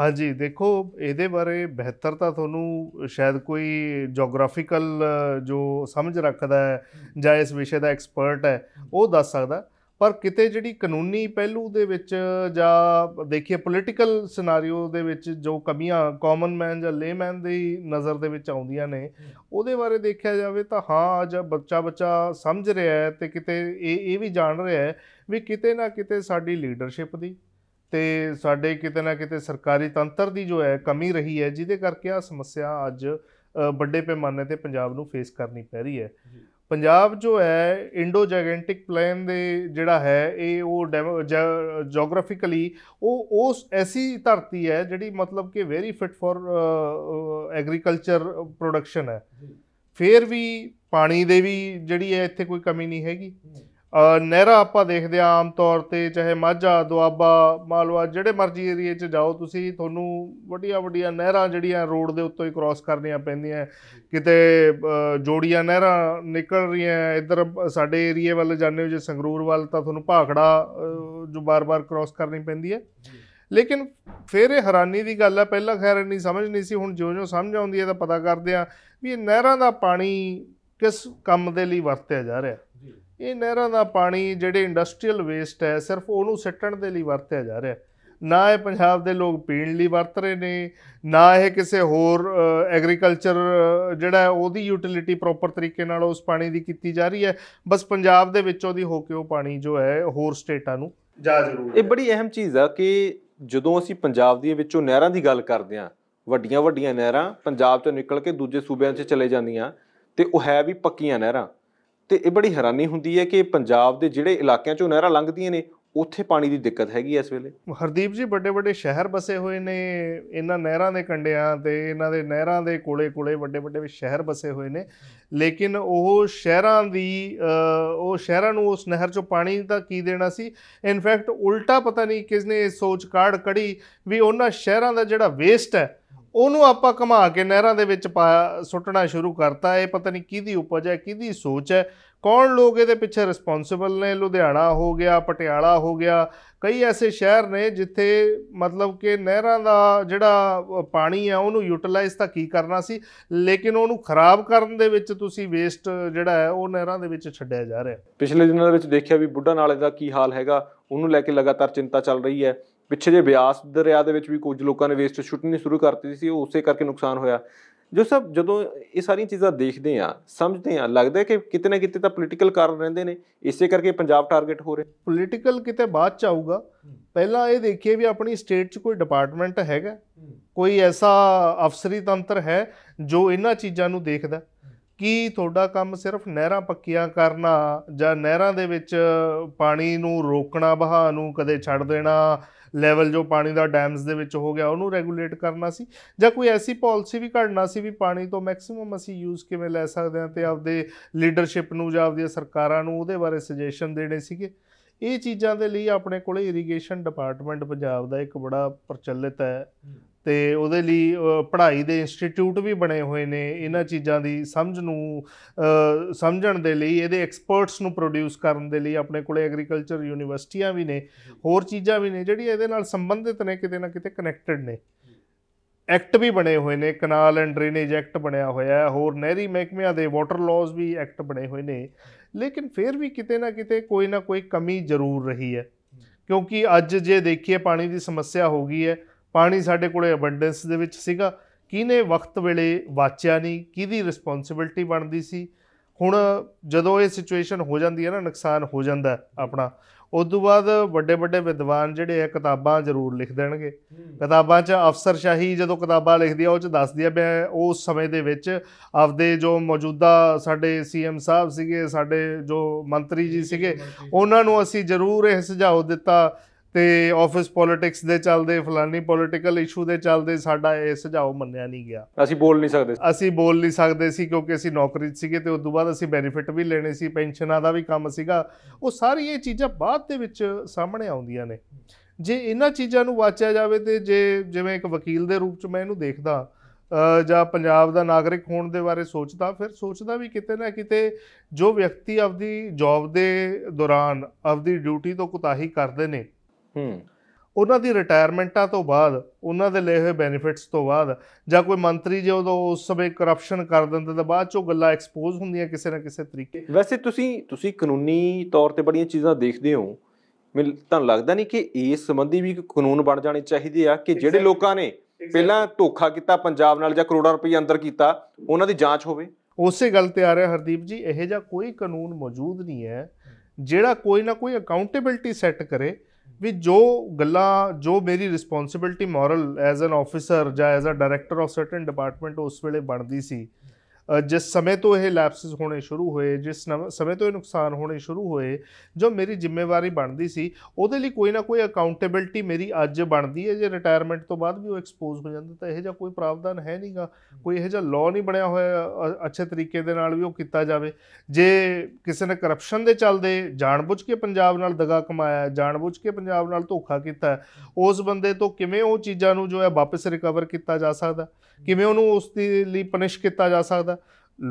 Speaker 2: ਹਾਂਜੀ ਦੇਖੋ ਇਹਦੇ ਬਾਰੇ ਬਿਹਤਰ ਤਾਂ ਤੁਹਾਨੂੰ ਸ਼ਾਇਦ ਕੋਈ ਜੀਓਗ੍ਰਾਫੀਕਲ ਜੋ ਸਮਝ ਰੱਖਦਾ ਹੈ ਜਾਂ ਇਸ ਵਿਸ਼ੇ ਦਾ ਐਕਸਪਰਟ ਹੈ ਉਹ ਦੱਸ ਸਕਦਾ ਪਰ ਕਿਤੇ ਜਿਹੜੀ ਕਾਨੂੰਨੀ ਪਹਿਲੂ ਦੇ ਵਿੱਚ ਜਾਂ ਦੇਖੀਏ ਪੋਲਿਟੀਕਲ ਸਿਨੈਰੀਓ ਦੇ ਵਿੱਚ ਜੋ ਕਮੀਆਂ ਕਾਮਨ ਮੈਨ ਜਾਂ ਲੇਮੈਨ ਦੀ ਨਜ਼ਰ ਦੇ ਵਿੱਚ ਆਉਂਦੀਆਂ ਨੇ ਉਹਦੇ ਬਾਰੇ ਦੇਖਿਆ ਜਾਵੇ ਤਾਂ ਹਾਂ ਅੱਜ ਬੱਚਾ ਬੱਚਾ ਸਮਝ ਰਿਹਾ ਹੈ ਤੇ ਕਿਤੇ ਇਹ ਇਹ ਵੀ ਜਾਣ ਰਿਹਾ ਹੈ ਵੀ ਕਿਤੇ ਨਾ ਕਿਤੇ ਸਾਡੀ ਲੀਡਰਸ਼ਿਪ ਦੀ ਤੇ ਸਾਡੇ ਕਿਤੇ ਨਾ ਕਿਤੇ ਸਰਕਾਰੀ ਤੰਤਰ ਦੀ ਜੋ ਹੈ ਕਮੀ ਰਹੀ ਹੈ ਜਿਹਦੇ ਕਰਕੇ ਆ ਸਮੱਸਿਆ ਅੱਜ ਵੱਡੇ ਪੈਮਾਨੇ ਤੇ ਪੰਜਾਬ ਨੂੰ ਫੇਸ ਕਰਨੀ ਪੈ ਰਹੀ ਹੈ ਪੰਜਾਬ ਜੋ ਹੈ ਇੰਡੋ ਜਾਇਗੈਂਟਿਕ ਪਲੇਨ ਦੇ ਜਿਹੜਾ ਹੈ ਇਹ ਉਹ ਜੀਓਗ੍ਰਾਫਿਕਲੀ ਉਹ ਉਸ ਐਸੀ ਧਰਤੀ ਹੈ ਜਿਹੜੀ ਮਤਲਬ ਕਿ very fit for agriculture production ਹੈ ਫੇਰ ਵੀ ਪਾਣੀ ਦੇ ਵੀ ਜਿਹੜੀ ਹੈ ਇੱਥੇ ਕੋਈ ਕਮੀ ਨਹੀਂ ਹੈਗੀ ਨਹਿਰਾ ਆਪਾਂ ਦੇਖਦੇ ਆ ਆਮ ਤੌਰ ਤੇ ਚਾਹੇ ਮਾਝਾ ਦੁਆਬਾ ਮਾਲਵਾ ਜਿਹੜੇ ਮਰਜ਼ੀ ਏਰੀਏ 'ਚ ਜਾਓ ਤੁਸੀਂ ਤੁਹਾਨੂੰ ਵੱਡੀਆਂ ਵੱਡੀਆਂ ਨਹਿਰਾਂ ਜਿਹੜੀਆਂ ਰੋਡ ਦੇ ਉੱਤੋਂ ਹੀ ਕ੍ਰਾਸ ਕਰਨੀਆਂ ਪੈਂਦੀਆਂ ਕਿਤੇ ਜੋੜੀਆਂ ਨਹਿਰਾਂ ਨਿਕਲ ਰਹੀਆਂ ਇੱਧਰ ਸਾਡੇ ਏਰੀਏ ਵੱਲ ਜਾਂਦੇ ਹੋ ਜੇ ਸੰਗਰੂਰ ਵੱਲ ਤਾਂ ਤੁਹਾਨੂੰ ਭਾਖੜਾ ਜੋ ਬਾਰ-ਬਾਰ ਕ੍ਰਾਸ ਕਰਨੀ ਪੈਂਦੀ ਹੈ ਲੇਕਿਨ ਫਿਰ ਇਹ ਹੈਰਾਨੀ ਦੀ ਗੱਲ ਹੈ ਪਹਿਲਾਂ ਖੈਰ ਇੰਨੀ ਸਮਝ ਨਹੀਂ ਸੀ ਹੁਣ ਜਿਉਂ-ਜਿਉਂ ਸਮਝ ਆਉਂਦੀ ਹੈ ਤਾਂ ਪਤਾ ਕਰਦੇ ਆ ਵੀ ਇਹ ਨਹਿਰਾਂ ਦਾ ਪਾਣੀ ਕਿਸ ਕੰਮ ਦੇ ਲਈ ਵਰਤਿਆ ਜਾ ਰਿਹਾ ਇਹ ਨਹਿਰਾਂ ਦਾ ਪਾਣੀ ਜਿਹੜੇ ਇੰਡਸਟਰੀਅਲ ਵੇਸਟ ਹੈ ਸਿਰਫ ਉਹਨੂੰ ਸਿੱਟਣ ਦੇ ਲਈ ਵਰਤਿਆ ਜਾ ਰਿਹਾ ਨਾ ਇਹ ਪੰਜਾਬ ਦੇ ਲੋਕ ਪੀਣ ਲਈ ਵਰਤ ਰਹੇ ਨੇ ਨਾ ਇਹ ਕਿਸੇ ਹੋਰ ਐਗਰੀਕਲਚਰ ਜਿਹੜਾ ਉਹਦੀ ਯੂਟਿਲਿਟੀ ਪ੍ਰੋਪਰ ਤਰੀਕੇ ਨਾਲ ਉਸ ਪਾਣੀ ਦੀ ਕੀਤੀ ਜਾ ਰਹੀ ਹੈ ਬਸ ਪੰਜਾਬ ਦੇ ਵਿੱਚੋਂ ਦੀ ਹੋ ਕੇ ਉਹ ਪਾਣੀ ਜੋ ਹੈ ਹੋਰ ਸਟੇਟਾਂ ਨੂੰ
Speaker 1: ਜਾ ਜ਼ਰੂਰ ਇਹ ਬੜੀ ਅਹਿਮ ਚੀਜ਼ ਆ ਕਿ ਜਦੋਂ ਅਸੀਂ ਪੰਜਾਬ ਦੀ ਵਿੱਚੋਂ ਨਹਿਰਾਂ ਦੀ ਗੱਲ ਕਰਦੇ ਆ ਵੱਡੀਆਂ ਵੱਡੀਆਂ ਨਹਿਰਾਂ ਪੰਜਾਬ ਤੋਂ ਨਿਕਲ ਕੇ ਦੂਜੇ ਸੂਬਿਆਂ 'ਚ ਚਲੇ ਜਾਂਦੀਆਂ ਤੇ ਉਹ ਹੈ ਵੀ ਪੱਕੀਆਂ ਨਹਿਰਾਂ ਤੇ ਇਹ ਬੜੀ ਹੈਰਾਨੀ ਹੁੰਦੀ ਹੈ ਕਿ ਪੰਜਾਬ ਦੇ ਜਿਹੜੇ ਇਲਾਕਿਆਂ ਚੋਂ ਨਹਿਰਾਂ ਲੰਘਦੀਆਂ ਨੇ ਉੱਥੇ ਪਾਣੀ ਦੀ ਦਿੱਕਤ ਹੈਗੀ ਇਸ ਵੇਲੇ
Speaker 2: ਹਰਦੀਪ ਜੀ ਵੱਡੇ ਵੱਡੇ ਸ਼ਹਿਰ ਬਸੇ ਹੋਏ ਨੇ ਇਹਨਾਂ ਨਹਿਰਾਂ ਦੇ ਕੰਢਿਆਂ ਤੇ ਇਹਨਾਂ ਦੇ ਨਹਿਰਾਂ ਦੇ ਕੋਲੇ ਕੋਲੇ ਵੱਡੇ ਵੱਡੇ ਸ਼ਹਿਰ ਬਸੇ ਹੋਏ ਨੇ ਲੇਕਿਨ ਉਹ ਸ਼ਹਿਰਾਂ ਦੀ ਉਹ ਸ਼ਹਿਰਾਂ ਨੂੰ ਉਸ ਨਹਿਰ ਚੋਂ ਪਾਣੀ ਤਾਂ ਕੀ ਦੇਣਾ ਸੀ ਇਨਫੈਕਟ ਉਲਟਾ ਪਤਾ ਨਹੀਂ ਕਿਸ ਨੇ ਸੋਚ ਕਾੜ ਕੜੀ ਵੀ ਉਹਨਾਂ ਸ਼ਹਿਰਾਂ ਦਾ ਜਿਹੜਾ ਵੇਸਟ ਹੈ ਉਹਨੂੰ ਆਪਾਂ ਘੁਮਾ ਕੇ ਨਹਿਰਾਂ ਦੇ ਵਿੱਚ ਪਾ ਸੁੱਟਣਾ ਸ਼ੁਰੂ ਕਰਤਾ ਇਹ ਪਤਾ ਨਹੀਂ ਕਿਹਦੀ ਉਪਜ ਹੈ ਕਿਹਦੀ ਸੋਚ ਹੈ ਕੌਣ ਲੋਕ ਇਹਦੇ ਪਿੱਛੇ ਰਿਸਪੌਂਸਿਬਲ ਨੇ ਲੁਧਿਆਣਾ ਹੋ ਗਿਆ ਪਟਿਆਲਾ ਹੋ ਗਿਆ ਕਈ ਐਸੇ ਸ਼ਹਿਰ ਨੇ ਜਿੱਥੇ ਮਤਲਬ ਕਿ ਨਹਿਰਾਂ ਦਾ ਜਿਹੜਾ ਪਾਣੀ ਆ ਉਹਨੂੰ ਯੂਟਿਲਾਈਜ਼ ਤਾਂ ਕੀ ਕਰਨਾ ਸੀ ਲੇਕਿਨ ਉਹਨੂੰ ਖਰਾਬ ਕਰਨ ਦੇ ਵਿੱਚ ਤੁਸੀਂ ਵੇਸਟ ਜਿਹੜਾ ਹੈ ਉਹ ਨਹਿਰਾਂ ਦੇ ਵਿੱਚ ਛੱਡਿਆ ਜਾ ਰਿਹਾ
Speaker 1: ਪਿਛਲੇ ਦਿਨਾਂ ਦੇ ਵਿੱਚ ਦੇਖਿਆ ਵੀ ਬੁੱਢਾ ਨਾਲੇ ਦਾ ਕੀ ਹਾਲ ਹੈਗਾ ਉਹਨੂੰ ਲੈ ਕੇ ਲਗਾਤਾਰ ਚਿੰਤਾ ਚੱਲ ਰਹੀ ਹੈ ਪਿੱਛੇ ਜੇ ਬਿਆਸ ਦਰਿਆ ਦੇ ਵਿੱਚ ਵੀ ਕੁਝ ਲੋਕਾਂ ਨੇ ਵੇਸਟ ਛੁੱਟਣੀ ਸ਼ੁਰੂ ਕਰਤੀ ਸੀ ਉਹ ਉਸੇ ਕਰਕੇ ਨੁਕਸਾਨ ਹੋਇਆ ਜੋ ਸਭ ਜਦੋਂ ਇਹ ਸਾਰੀਆਂ ਚੀਜ਼ਾਂ ਦੇਖਦੇ ਆ ਸਮਝਦੇ ਆ ਲੱਗਦਾ ਕਿ ਕਿਤੇ ਨਾ ਕਿਤੇ ਤਾਂ ਪੋਲੀਟੀਕਲ ਕਾਰਨ ਰਹਿੰਦੇ ਨੇ
Speaker 2: ਇਸੇ ਕਰਕੇ ਪੰਜਾਬ ਟਾਰਗੇਟ ਹੋ ਰਿਹਾ ਪੋਲੀਟੀਕਲ ਕਿਤੇ ਬਾਅਦ ਚ ਆਊਗਾ ਪਹਿਲਾਂ ਇਹ ਦੇਖੀਏ ਵੀ ਆਪਣੀ ਸਟੇਟ 'ਚ ਕੋਈ ਡਿਪਾਰਟਮੈਂਟ ਹੈਗਾ ਕੋਈ ਐਸਾ ਅਫਸਰੀ ਤੰਤਰ ਹੈ ਜੋ ਇਹਨਾਂ ਚੀਜ਼ਾਂ ਨੂੰ ਦੇਖਦਾ ਕੀ ਤੁਹਾਡਾ ਕੰਮ ਸਿਰਫ ਨਹਿਰਾਂ ਪੱਕੀਆਂ ਕਰਨਾ ਜਾਂ ਨਹਿਰਾਂ ਦੇ ਵਿੱਚ ਪਾਣੀ ਨੂੰ ਰੋਕਣਾ ਬਹਾ ਨੂੰ ਕਦੇ ਛੱਡ ਦੇਣਾ ਲੈਵਲ ਜੋ ਪਾਣੀ ਦਾ ਡੈਮਸ ਦੇ ਵਿੱਚ ਹੋ ਗਿਆ ਉਹਨੂੰ ਰੈਗੂਲੇਟ ਕਰਨਾ ਸੀ ਜਾਂ ਕੋਈ ਐਸੀ ਪਾਲਿਸੀ ਵੀ ਘੜਨਾ ਸੀ ਵੀ ਪਾਣੀ ਤੋਂ ਮੈਕਸਿਮਮ ਅਸੀਂ ਯੂਜ਼ ਕਿਵੇਂ ਲੈ ਸਕਦੇ ਹਾਂ ਤੇ ਆਪਦੇ ਲੀਡਰਸ਼ਿਪ ਨੂੰ ਜਾਂ ਆਪਦੀਆਂ ਸਰਕਾਰਾਂ ਨੂੰ ਉਹਦੇ ਬਾਰੇ ਸੁਜੈਸ਼ਨ ਦੇਣੇ ਸੀਗੇ ਇਹ ਚੀਜ਼ਾਂ ਦੇ ਲਈ ਆਪਣੇ ਕੋਲੇ ਇਰੀਗੇਸ਼ਨ ਡਿਪਾਰਟਮੈਂਟ ਪੰਜਾਬ ਦਾ ਇੱਕ ਬੜਾ ਪ੍ਰਚਲਿਤ ਹੈ ਤੇ ਉਹਦੇ ਲਈ ਪੜ੍ਹਾਈ ਦੇ ਇੰਸਟੀਚਿਊਟ ਵੀ ਬਣੇ ਹੋਏ ਨੇ ਇਹਨਾਂ ਚੀਜ਼ਾਂ ਦੀ ਸਮਝ ਨੂੰ ਸਮਝਣ ਦੇ ਲਈ ਇਹਦੇ ਐਕਸਪਰਟਸ ਨੂੰ ਪ੍ਰੋਡਿਊਸ ਕਰਨ ਦੇ ਲਈ ਆਪਣੇ ਕੋਲੇ ਐਗਰੀਕਲਚਰ ਯੂਨੀਵਰਸਿਟੀਆਂ ਵੀ ਨੇ ਹੋਰ ਚੀਜ਼ਾਂ ਵੀ ਨੇ ਜਿਹੜੀ ਇਹਦੇ ਨਾਲ ਸੰਬੰਧਿਤ ਨੇ ਕਿਤੇ ਨਾ ਕਿਤੇ ਕਨੈਕਟਡ ਨੇ ਐਕਟ ਵੀ ਬਣੇ ਹੋਏ ਨੇ ਕਨਾਲ ਐਂਡ ਡਰੇਨੇਜ ਐਕਟ ਬਣਿਆ ਹੋਇਆ ਹੈ ਹੋਰ ਨਹਿਰੀ ਮਹਿਕਮਿਆਂ ਦੇ ਵਾਟਰ ਲਾਜ਼ ਵੀ ਐਕਟ ਬਣੇ ਹੋਏ ਨੇ ਲੇਕਿਨ ਫਿਰ ਵੀ ਕਿਤੇ ਨਾ ਕਿਤੇ ਕੋਈ ਨਾ ਕੋਈ ਕਮੀ ਜ਼ਰੂਰ ਰਹੀ ਹੈ ਕਿਉਂਕਿ ਅੱਜ ਜੇ ਦੇਖੀਏ ਪਾਣੀ ਦੀ ਸਮੱਸਿਆ ਹੋ ਗਈ ਹੈ ਪਾਣੀ ਸਾਡੇ ਕੋਲੇ ਅਬੰਡੈਂਸ ਦੇ ਵਿੱਚ ਸੀਗਾ ਕਿਹਨੇ ਵਕਤ ਵੇਲੇ ਵਾਚਿਆ ਨਹੀਂ ਕਿਹਦੀ ਰਿਸਪੌਂਸਿਬਿਲਟੀ ਬਣਦੀ ਸੀ ਹੁਣ ਜਦੋਂ ਇਹ ਸਿਚੁਏਸ਼ਨ ਹੋ ਜਾਂਦੀ ਹੈ ਨਾ ਨੁਕਸਾਨ ਹੋ ਜਾਂਦਾ ਆਪਣਾ ਉਸ ਤੋਂ ਬਾਅਦ ਵੱਡੇ ਵੱਡੇ ਵਿਦਵਾਨ ਜਿਹੜੇ ਆ ਕਿਤਾਬਾਂ ਜ਼ਰੂਰ ਲਿਖ ਦੇਣਗੇ ਕਿਤਾਬਾਂ 'ਚ ਅਫਸਰਸ਼ਾਹੀ ਜਦੋਂ ਕਿਤਾਬਾਂ ਲਿਖਦੀ ਆ ਉਹ 'ਚ ਦੱਸਦੀ ਆ ਬਈ ਉਸ ਸਮੇਂ ਦੇ ਵਿੱਚ ਆਪਦੇ ਜੋ ਮੌਜੂਦਾ ਸਾਡੇ ਸੀਐਮ ਸਾਹਿਬ ਸੀਗੇ ਸਾਡੇ ਜੋ ਮੰਤਰੀ ਜੀ ਸੀਗੇ ਉਹਨਾਂ ਨੂੰ ਅਸੀਂ ਜ਼ਰੂਰ ਇਹ ਸੁਝਾਅ ਦਿੱਤਾ ਤੇ ਆਫਿਸ ਪੋਲਿਟਿਕਸ ਦੇ ਚੱਲਦੇ ਫਲਾਨੀ ਪੋਲਿਟੀਕਲ ਇਸ਼ੂ ਦੇ ਚੱਲਦੇ ਸਾਡਾ ਇਹ ਸੁਝਾਅ ਮੰਨਿਆ ਨਹੀਂ ਗਿਆ
Speaker 1: ਅਸੀਂ ਬੋਲ ਨਹੀਂ ਸਕਦੇ
Speaker 2: ਅਸੀਂ ਬੋਲ ਨਹੀਂ ਸਕਦੇ ਸੀ ਕਿਉਂਕਿ ਅਸੀਂ ਨੌਕਰੀ 'ਚ ਸੀਗੇ ਤੇ ਉਸ ਤੋਂ ਬਾਅਦ ਅਸੀਂ ਬੈਨੀਫਿਟ ਵੀ ਲੈਣੇ ਸੀ ਪੈਨਸ਼ਨਾਂ ਦਾ ਵੀ ਕੰਮ ਸੀਗਾ ਉਹ ਸਾਰੀ ਇਹ ਚੀਜ਼ਾਂ ਬਾਅਦ ਦੇ ਵਿੱਚ ਸਾਹਮਣੇ ਆਉਂਦੀਆਂ ਨੇ ਜੇ ਇਹਨਾਂ ਚੀਜ਼ਾਂ ਨੂੰ ਵਾਚਿਆ ਜਾਵੇ ਤੇ ਜੇ ਜਿਵੇਂ ਇੱਕ ਵਕੀਲ ਦੇ ਰੂਪ 'ਚ ਮੈਂ ਇਹਨੂੰ ਦੇਖਦਾ ਜਾਂ ਪੰਜਾਬ ਦਾ ਨਾਗਰਿਕ ਹੋਣ ਦੇ ਬਾਰੇ ਸੋਚਦਾ ਫਿਰ ਸੋਚਦਾ ਵੀ ਕਿਤੇ ਨਾ ਕਿਤੇ ਜੋ ਵਿਅਕਤੀ ਆਪਦੀ ਜੌਬ ਦੇ ਦੌਰਾਨ ਆਪਦੀ ਡਿਊਟੀ ਤੋਂ ਕੁਤਾਹੀ ਕਰਦੇ ਨੇ ਹੂੰ ਉਹਨਾਂ ਦੀ ਰਿਟਾਇਰਮੈਂਟਾਂ ਤੋਂ ਬਾਅਦ ਉਹਨਾਂ ਦੇ ਲਏ ਹੋਏ ਬੈਨੀਫਿਟਸ ਤੋਂ ਬਾਅਦ ਜਾਂ ਕੋਈ ਮੰਤਰੀ ਜੇ ਉਹ ਉਸ ਸਮੇਂ ਕਰਪਸ਼ਨ ਕਰ ਦਿੰਦੇ ਤਾਂ ਬਾਅਦ ਚੋਂ ਗੱਲਾਂ ਐਕਸਪੋਜ਼ ਹੁੰਦੀਆਂ ਕਿਸੇ ਨਾ ਕਿਸੇ ਤਰੀਕੇ
Speaker 1: ਵੈਸੇ ਤੁਸੀਂ ਤੁਸੀਂ ਕਾਨੂੰਨੀ ਤੌਰ ਤੇ ਬੜੀਆਂ ਚੀਜ਼ਾਂ ਦੇਖਦੇ ਹੋ ਮੈਨੂੰ ਤੁਹਾਨੂੰ ਲੱਗਦਾ ਨਹੀਂ ਕਿ ਇਸ ਸੰਬੰਧੀ ਵੀ ਇੱਕ ਕਾਨੂੰਨ ਬਣ ਜਾਣੇ ਚਾਹੀਦੇ ਆ ਕਿ ਜਿਹੜੇ ਲੋਕਾਂ ਨੇ ਪਹਿਲਾਂ ਧੋਖਾ ਕੀਤਾ ਪੰਜਾਬ ਨਾਲ ਜਾਂ ਕਰੋੜਾਂ ਰੁਪਏ ਅੰਦਰ ਕੀਤਾ ਉਹਨਾਂ ਦੀ ਜਾਂਚ ਹੋਵੇ
Speaker 2: ਉਸੇ ਗੱਲ ਤੇ ਆ ਰਿਹਾ ਹਰਦੀਪ ਜੀ ਇਹੋ ਜਿਹਾ ਕੋਈ ਕਾਨੂੰਨ ਮੌਜੂਦ ਨਹੀਂ ਹੈ ਜਿਹੜਾ ਕੋਈ ਨਾ ਕੋਈ ਅਕਾਊਂਟੇਬਿਲਟੀ ਸੈੱਟ ਕਰੇ ਵੀ ਜੋ ਗੱਲਾਂ ਜੋ ਮੇਰੀ responsibility moral as an officer ਜਾਂ as a director of certain department ਉਸ ਵੇਲੇ ਬਣਦੀ ਸੀ ਜਿਸ ਸਮੇਂ ਤੋਂ ਇਹ ਲੈਪਸਸ ਹੋਣੇ ਸ਼ੁਰੂ ਹੋਏ ਜਿਸ ਸਮੇਂ ਤੋਂ ਇਹ ਨੁਕਸਾਨ ਹੋਣੇ ਸ਼ੁਰੂ ਹੋਏ ਜੋ ਮੇਰੀ ਜ਼ਿੰਮੇਵਾਰੀ ਬਣਦੀ ਸੀ ਉਹਦੇ ਲਈ ਕੋਈ ਨਾ ਕੋਈ ਅਕਾਊਂਟੇਬਿਲਟੀ ਮੇਰੀ ਅੱਜ ਬਣਦੀ ਹੈ ਜੇ ਰਿਟਾਇਰਮੈਂਟ ਤੋਂ ਬਾਅਦ ਵੀ ਉਹ ਐਕਸਪੋਜ਼ ਹੋ ਜਾਂਦਾ ਤਾਂ ਇਹ ਜਾਂ ਕੋਈ ਪ੍ਰਾਵਧਾਨ ਹੈ ਨਹੀਂਗਾ ਕੋਈ ਇਹ ਜਾਂ ਲਾਅ ਨਹੀਂ ਬਣਿਆ ਹੋਇਆ ਅੱਛੇ ਤਰੀਕੇ ਦੇ ਨਾਲ ਵੀ ਉਹ ਕੀਤਾ ਜਾਵੇ ਜੇ ਕਿਸੇ ਨੇ ਕਰਪਸ਼ਨ ਦੇ ਚੱਲਦੇ ਜਾਣਬੁੱਝ ਕੇ ਪੰਜਾਬ ਨਾਲ ਦਗਾ ਕਮਾਇਆ ਜਾਣਬੁੱਝ ਕੇ ਪੰਜਾਬ ਨਾਲ ਧੋਖਾ ਕੀਤਾ ਉਸ ਬੰਦੇ ਤੋਂ ਕਿਵੇਂ ਉਹ ਚੀਜ਼ਾਂ ਨੂੰ ਜੋ ਹੈ ਵਾਪਸ ਰਿਕਵਰ ਕੀਤਾ ਜਾ ਸਕਦਾ ਕਿਵੇਂ ਉਹਨੂੰ ਉਸ ਦੇ ਲਈ ਪਨਿਸ਼ ਕੀਤਾ ਜਾ ਸਕਦਾ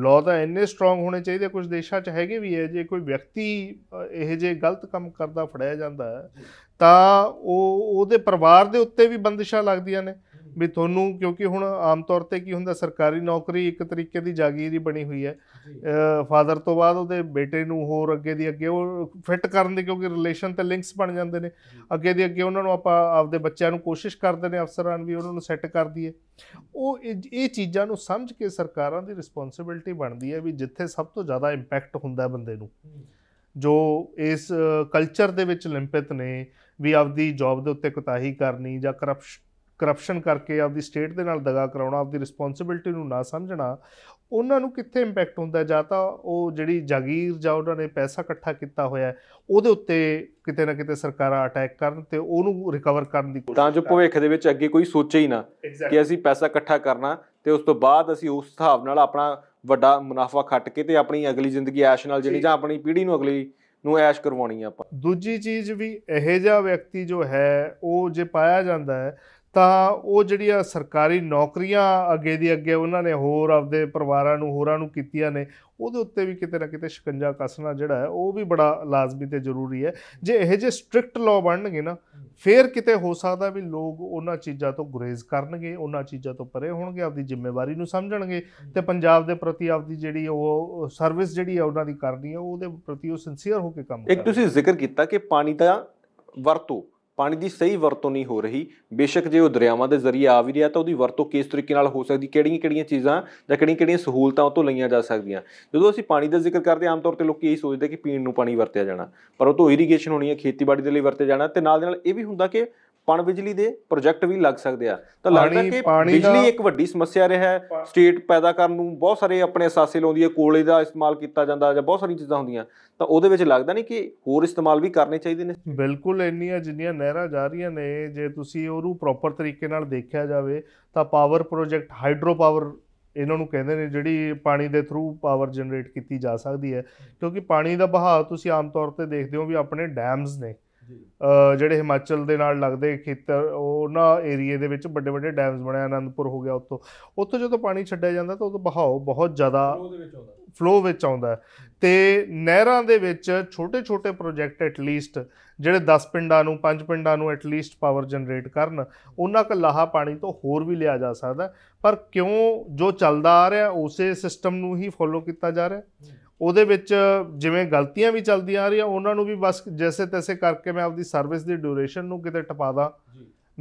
Speaker 2: ਲਾਅ ਤਾਂ ਇੰਨੇ ਸਟਰੋਂਗ ਹੋਣੇ ਚਾਹੀਦੇ ਕੁਝ ਦੇਸ਼ਾਂ 'ਚ ਹੈਗੇ ਵੀ ਹੈ ਜੇ ਕੋਈ ਵਿਅਕਤੀ ਇਹ ਜੇ ਗਲਤ ਕੰਮ ਕਰਦਾ ਫੜਿਆ ਜਾਂਦਾ ਤਾਂ ਉਹ ਉਹਦੇ ਪਰਿਵਾਰ ਦੇ ਉੱਤੇ ਵੀ ਬੰਦਿਸ਼ਾਂ ਲੱਗਦੀਆਂ ਨੇ ਵੀ ਤੁਹਾਨੂੰ ਕਿਉਂਕਿ ਹੁਣ ਆਮ ਤੌਰ ਤੇ ਕੀ ਹੁੰਦਾ ਸਰਕਾਰੀ ਨੌਕਰੀ ਇੱਕ ਤਰੀਕੇ ਦੀ ਜਾਗੀਰ ਹੀ ਬਣੀ ਹੋਈ ਹੈ ਫਾਦਰ ਤੋਂ ਬਾਅਦ ਉਹਦੇ ਬੇਟੇ ਨੂੰ ਹੋਰ ਅੱਗੇ ਦੀ ਅੱਗੇ ਉਹ ਫਿੱਟ ਕਰਨ ਦੇ ਕਿਉਂਕਿ ਰਿਲੇਸ਼ਨ ਤੇ ਲਿੰਕਸ ਬਣ ਜਾਂਦੇ ਨੇ ਅੱਗੇ ਦੀ ਅੱਗੇ ਉਹਨਾਂ ਨੂੰ ਆਪਾਂ ਆਪਦੇ ਬੱਚਿਆਂ ਨੂੰ ਕੋਸ਼ਿਸ਼ ਕਰਦੇ ਨੇ ਅਫਸਰਾਂ ਵੀ ਉਹਨਾਂ ਨੂੰ ਸੈੱਟ ਕਰ ਦਈਏ ਉਹ ਇਹ ਚੀਜ਼ਾਂ ਨੂੰ ਸਮਝ ਕੇ ਸਰਕਾਰਾਂ ਦੀ ਰਿਸਪੌਂਸਿਬਿਲਟੀ ਬਣਦੀ ਹੈ ਵੀ ਜਿੱਥੇ ਸਭ ਤੋਂ ਜ਼ਿਆਦਾ ਇੰਪੈਕਟ ਹੁੰਦਾ ਬੰਦੇ ਨੂੰ ਜੋ ਇਸ ਕਲਚਰ ਦੇ ਵਿੱਚ ਲਿੰਪਿਤ ਨੇ ਵੀ ਆਪਦੀ ਜੌਬ ਦੇ ਉੱਤੇ ਕੁਤਾਹੀ ਕਰਨੀ ਜਾਂ ਕਰਪਸ਼ਨ ਕਰਪਸ਼ਨ ਕਰਕੇ ਆਪਦੀ ਸਟੇਟ ਦੇ ਨਾਲ ਦਗਾ ਕਰਾਉਣਾ ਆਪਦੀ ਰਿਸਪੌਂਸਿਬਿਲਟੀ ਨੂੰ ਨਾ ਸਮਝਣਾ ਉਹਨਾਂ ਨੂੰ ਕਿੱਥੇ ਇੰਪੈਕਟ ਹੁੰਦਾ ਜਾਂ ਤਾਂ ਉਹ ਜਿਹੜੀ ਜਾਗੀਰ ਜਾਂ ਉਹਨਾਂ ਨੇ ਪੈਸਾ ਇਕੱਠਾ ਕੀਤਾ ਹੋਇਆ ਉਹਦੇ ਉੱਤੇ ਕਿਤੇ ਨਾ ਕਿਤੇ ਸਰਕਾਰਾਂ ਅਟੈਕ ਕਰਨ ਤੇ ਉਹਨੂੰ ਰਿਕਵਰ ਕਰਨ ਦੀ ਕੋਸ਼ਿਸ਼ ਤਾਂ ਜੋ
Speaker 1: ਭਵਿੱਖ ਦੇ ਵਿੱਚ ਅੱਗੇ ਕੋਈ ਸੋਚੇ ਹੀ ਨਾ ਕਿ ਅਸੀਂ ਪੈਸਾ ਇਕੱਠਾ ਕਰਨਾ ਤੇ ਉਸ ਤੋਂ ਬਾਅਦ ਅਸੀਂ ਉਸ ਹਿਸਾਬ ਨਾਲ ਆਪਣਾ ਵੱਡਾ ਮੁਨਾਫਾ ਖੱਟ ਕੇ ਤੇ ਆਪਣੀ ਅਗਲੀ ਜ਼ਿੰਦਗੀ ਐਸ਼ ਨਾਲ ਜਿਹੜੀ ਜਾਂ ਆਪਣੀ ਪੀੜ੍ਹੀ ਨੂੰ ਅਗਲੀ ਨੂੰ ਐਸ਼ ਕਰਵਾਉਣੀ ਆ ਆਪਾਂ
Speaker 2: ਦੂਜੀ ਚੀਜ਼ ਵੀ ਇਹੋ ਜਿਹਾ ਵਿਅਕਤੀ ਜੋ ਹੈ ਉਹ ਜੇ ਪਾਇਆ ਜਾਂਦਾ ਹੈ ਤਾਂ ਉਹ ਜਿਹੜੀਆਂ ਸਰਕਾਰੀ ਨੌਕਰੀਆਂ ਅੱਗੇ ਦੀ ਅੱਗੇ ਉਹਨਾਂ ਨੇ ਹੋਰ ਆਪਦੇ ਪਰਿਵਾਰਾਂ ਨੂੰ ਹੋਰਾਂ ਨੂੰ ਕੀਤੀਆਂ ਨੇ ਉਹਦੇ ਉੱਤੇ ਵੀ ਕਿਤੇ ਨਾ ਕਿਤੇ ਸ਼ਿਕੰਜਾ ਕੱਸਣਾ ਜਿਹੜਾ ਹੈ ਉਹ ਵੀ ਬੜਾ ਲਾਜ਼ਮੀ ਤੇ ਜ਼ਰੂਰੀ ਹੈ ਜੇ ਇਹੋ ਜਿਹੇ ਸਟ੍ਰਿਕਟ ਲਾਅ ਬਣਨਗੇ ਨਾ ਫੇਰ ਕਿਤੇ ਹੋ ਸਕਦਾ ਵੀ ਲੋਕ ਉਹਨਾਂ ਚੀਜ਼ਾਂ ਤੋਂ ਗੁਰੇਜ਼ ਕਰਨਗੇ ਉਹਨਾਂ ਚੀਜ਼ਾਂ ਤੋਂ ਪਰੇ ਹੋਣਗੇ ਆਪਦੀ ਜ਼ਿੰਮੇਵਾਰੀ ਨੂੰ ਸਮਝਣਗੇ ਤੇ ਪੰਜਾਬ ਦੇ ਪ੍ਰਤੀ ਆਪਦੀ ਜਿਹੜੀ ਉਹ ਸਰਵਿਸ ਜਿਹੜੀ ਹੈ ਉਹਨਾਂ ਦੀ ਕਰਨੀ ਹੈ ਉਹਦੇ ਪ੍ਰਤੀ ਉਹ ਸਿੰਸੀਅਰ ਹੋ ਕੇ ਕੰਮ ਕਰਨਗੇ ਇੱਕ ਤੁਸੀਂ
Speaker 1: ਜ਼ਿਕਰ ਕੀਤਾ ਕਿ ਪਾਣੀ ਦਾ ਵਰਤੋ ਪਾਣੀ ਦੀ ਸਹੀ ਵਰਤੋਂ ਨਹੀਂ ਹੋ ਰਹੀ ਬੇਸ਼ੱਕ ਜੇ ਉਹ ਦਰਿਆਵਾਂ ਦੇ ਜ਼ਰੀਏ ਆ ਵੀ ਰਿਹਾ ਤਾਂ ਉਹਦੀ ਵਰਤੋਂ ਕਿਸ ਤਰੀਕੇ ਨਾਲ ਹੋ ਸਕਦੀ ਕਿਹੜੀਆਂ-ਕਿਹੜੀਆਂ ਚੀਜ਼ਾਂ ਜਾਂ ਕਿਹੜੀਆਂ-ਕਿਹੜੀਆਂ ਸਹੂਲਤਾਂ ਉਹ ਤੋਂ ਲਈਆਂ ਜਾ ਸਕਦੀਆਂ ਜਦੋਂ ਅਸੀਂ ਪਾਣੀ ਦਾ ਜ਼ਿਕਰ ਕਰਦੇ ਆਮ ਤੌਰ ਤੇ ਲੋਕੀ ਇਹ ਸੋਚਦੇ ਕਿ ਪੀਣ ਨੂੰ ਪਾਣੀ ਵਰਤਿਆ ਜਾਣਾ ਪਰ ਉਹ ਤੋਂ ਇਰੀਗੇਸ਼ਨ ਹੋਣੀ ਹੈ ਖੇਤੀਬਾੜੀ ਦੇ ਲਈ ਵਰਤਿਆ ਜਾਣਾ ਤੇ ਨਾਲ ਦੇ ਨਾਲ ਇਹ ਵੀ ਹੁੰਦਾ ਕਿ ਪਣ ਬਿਜਲੀ ਦੇ ਪ੍ਰੋਜੈਕਟ ਵੀ ਲੱਗ ਸਕਦੇ ਆ ਤਾਂ ਲੱਗਦਾ ਕਿ ਬਿਜਲੀ ਇੱਕ ਵੱਡੀ ਸਮੱਸਿਆ ਰਿਹਾ ਹੈ ਸਟੇਟ ਪੈਦਾ ਕਰਨ ਨੂੰ ਬਹੁਤ ਸਾਰੇ ਆਪਣੇ ਅਸਾਸੇ ਲਾਉਂਦੀ ਹੈ ਕੋਲੇ ਦਾ ਇਸਤੇਮਾਲ ਕੀਤਾ ਜਾਂਦਾ ਜਾਂ ਬਹੁਤ ਸਾਰੀਆਂ ਚੀਜ਼ਾਂ ਹੁੰਦੀਆਂ ਤਾਂ ਉਹਦੇ ਵਿੱਚ ਲੱਗਦਾ ਨਹੀਂ ਕਿ ਹੋਰ ਇਸਤੇਮਾਲ ਵੀ ਕਰਨੇ ਚਾਹੀਦੇ ਨੇ
Speaker 2: ਬਿਲਕੁਲ ਇੰਨੀਆਂ ਜਿੰਨੀਆਂ ਨਹਿਰਾਂ ਜਾ ਰਹੀਆਂ ਨੇ ਜੇ ਤੁਸੀਂ ਉਹਨੂੰ ਪ੍ਰੋਪਰ ਤਰੀਕੇ ਨਾਲ ਦੇਖਿਆ ਜਾਵੇ ਤਾਂ ਪਾਵਰ ਪ੍ਰੋਜੈਕਟ ਹਾਈਡਰੋ ਪਾਵਰ ਇਹਨਾਂ ਨੂੰ ਕਹਿੰਦੇ ਨੇ ਜਿਹੜੀ ਪਾਣੀ ਦੇ ਥਰੂ ਪਾਵਰ ਜਨਰੇਟ ਕੀਤੀ ਜਾ ਸਕਦੀ ਹੈ ਕਿਉਂਕਿ ਪਾਣੀ ਦਾ ਬਹਾਅ ਤੁਸੀਂ ਆਮ ਤੌਰ ਤੇ ਦੇਖਦੇ ਹੋ ਵੀ ਆਪਣੇ ਡੈਮਸ ਨੇ ਜਿਹੜੇ ਹਿਮਾਚਲ ਦੇ ਨਾਲ ਲੱਗਦੇ ਖੇਤਰ ਉਹਨਾਂ ਏਰੀਏ ਦੇ ਵਿੱਚ ਵੱਡੇ ਵੱਡੇ ਡੈਮਸ ਬਣਿਆ ਆਨੰਦਪੁਰ ਹੋ ਗਿਆ ਉੱਤੋਂ ਉੱਥੋਂ ਜਦੋਂ ਪਾਣੀ ਛੱਡਿਆ ਜਾਂਦਾ ਤਾਂ ਉਦੋਂ ਬਹਾਓ ਬਹੁਤ ਜ਼ਿਆਦਾ ਫਲੋ ਵਿੱਚ ਆਉਂਦਾ ਤੇ ਨਹਿਰਾਂ ਦੇ ਵਿੱਚ ਛੋਟੇ ਛੋਟੇ ਪ੍ਰੋਜੈਕਟ ਐਟ ਲੀਸਟ ਜਿਹੜੇ 10 ਪਿੰਡਾਂ ਨੂੰ 5 ਪਿੰਡਾਂ ਨੂੰ ਐਟ ਲੀਸਟ ਪਾਵਰ ਜਨਰੇਟ ਕਰਨ ਉਹਨਾਂ ਕ ਲਾਹਾ ਪਾਣੀ ਤੋਂ ਹੋਰ ਵੀ ਲਿਆ ਜਾ ਸਕਦਾ ਪਰ ਕਿਉਂ ਜੋ ਚੱਲਦਾ ਆ ਰਿਹਾ ਉਸੇ ਸਿਸਟਮ ਨੂੰ ਹੀ ਫੋਲੋ ਕੀਤਾ ਜਾ ਰਿਹਾ ਉਹਦੇ ਵਿੱਚ ਜਿਵੇਂ ਗਲਤੀਆਂ ਵੀ ਚੱਲਦੀਆਂ ਆ ਰਹੀਆਂ ਉਹਨਾਂ ਨੂੰ ਵੀ ਬਸ ਜੈਸੇ ਤੈਸੇ ਕਰਕੇ ਮੈਂ ਆਪਦੀ ਸਰਵਿਸ ਦੀ ਡਿਊਰੇਸ਼ਨ ਨੂੰ ਕਿਤੇ ਟਪਾਦਾ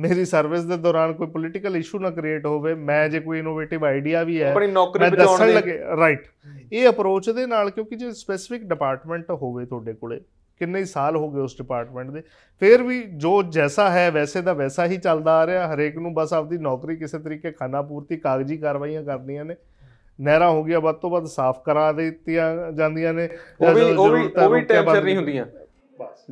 Speaker 2: ਮੇਰੀ ਸਰਵਿਸ ਦੇ ਦੌਰਾਨ ਕੋਈ ਪੋਲੀਟੀਕਲ ਇਸ਼ੂ ਨਾ ਕ੍ਰੀਏਟ ਹੋਵੇ ਮੈਂ ਜੇ ਕੋਈ ਇਨੋਵੇਟਿਵ ਆਈਡੀਆ ਵੀ ਹੈ ਮੈਂ ਦੱਸਣ ਲੱਗੇ ਰਾਈਟ ਇਹ ਅਪਰੋਚ ਦੇ ਨਾਲ ਕਿਉਂਕਿ ਜੇ ਸਪੈਸਿਫਿਕ ਡਿਪਾਰਟਮੈਂਟ ਹੋਵੇ ਤੁਹਾਡੇ ਕੋਲੇ ਕਿੰਨੇ ਸਾਲ ਹੋ ਗਏ ਉਸ ਡਿਪਾਰਟਮੈਂਟ ਦੇ ਫਿਰ ਵੀ ਜੋ ਜੈਸਾ ਹੈ ਵੈਸੇ ਦਾ ਵੈਸਾ ਹੀ ਚੱਲਦਾ ਆ ਰਿਹਾ ਹਰੇਕ ਨੂੰ ਬਸ ਆਪਦੀ ਨੌਕਰੀ ਕਿਸੇ ਤਰੀਕੇ ਖਾਨਾ ਪੂਰਤੀ ਕਾਗਜ਼ੀ ਕਾਰਵਾਈਆਂ ਕਰਨੀਆਂ ਨੇ ਨਹਿਰਾਂ ਹੋ ਗਿਆ ਵੱਧ ਤੋਂ ਵੱਧ ਸਾਫ਼ ਕਰਾ ਦਿੱਤੀਆਂ ਜਾਂਦੀਆਂ ਨੇ ਉਹ ਵੀ ਉਹ ਵੀ ਉਹ ਵੀ ਨਹੀਂ ਹੁੰਦੀਆਂ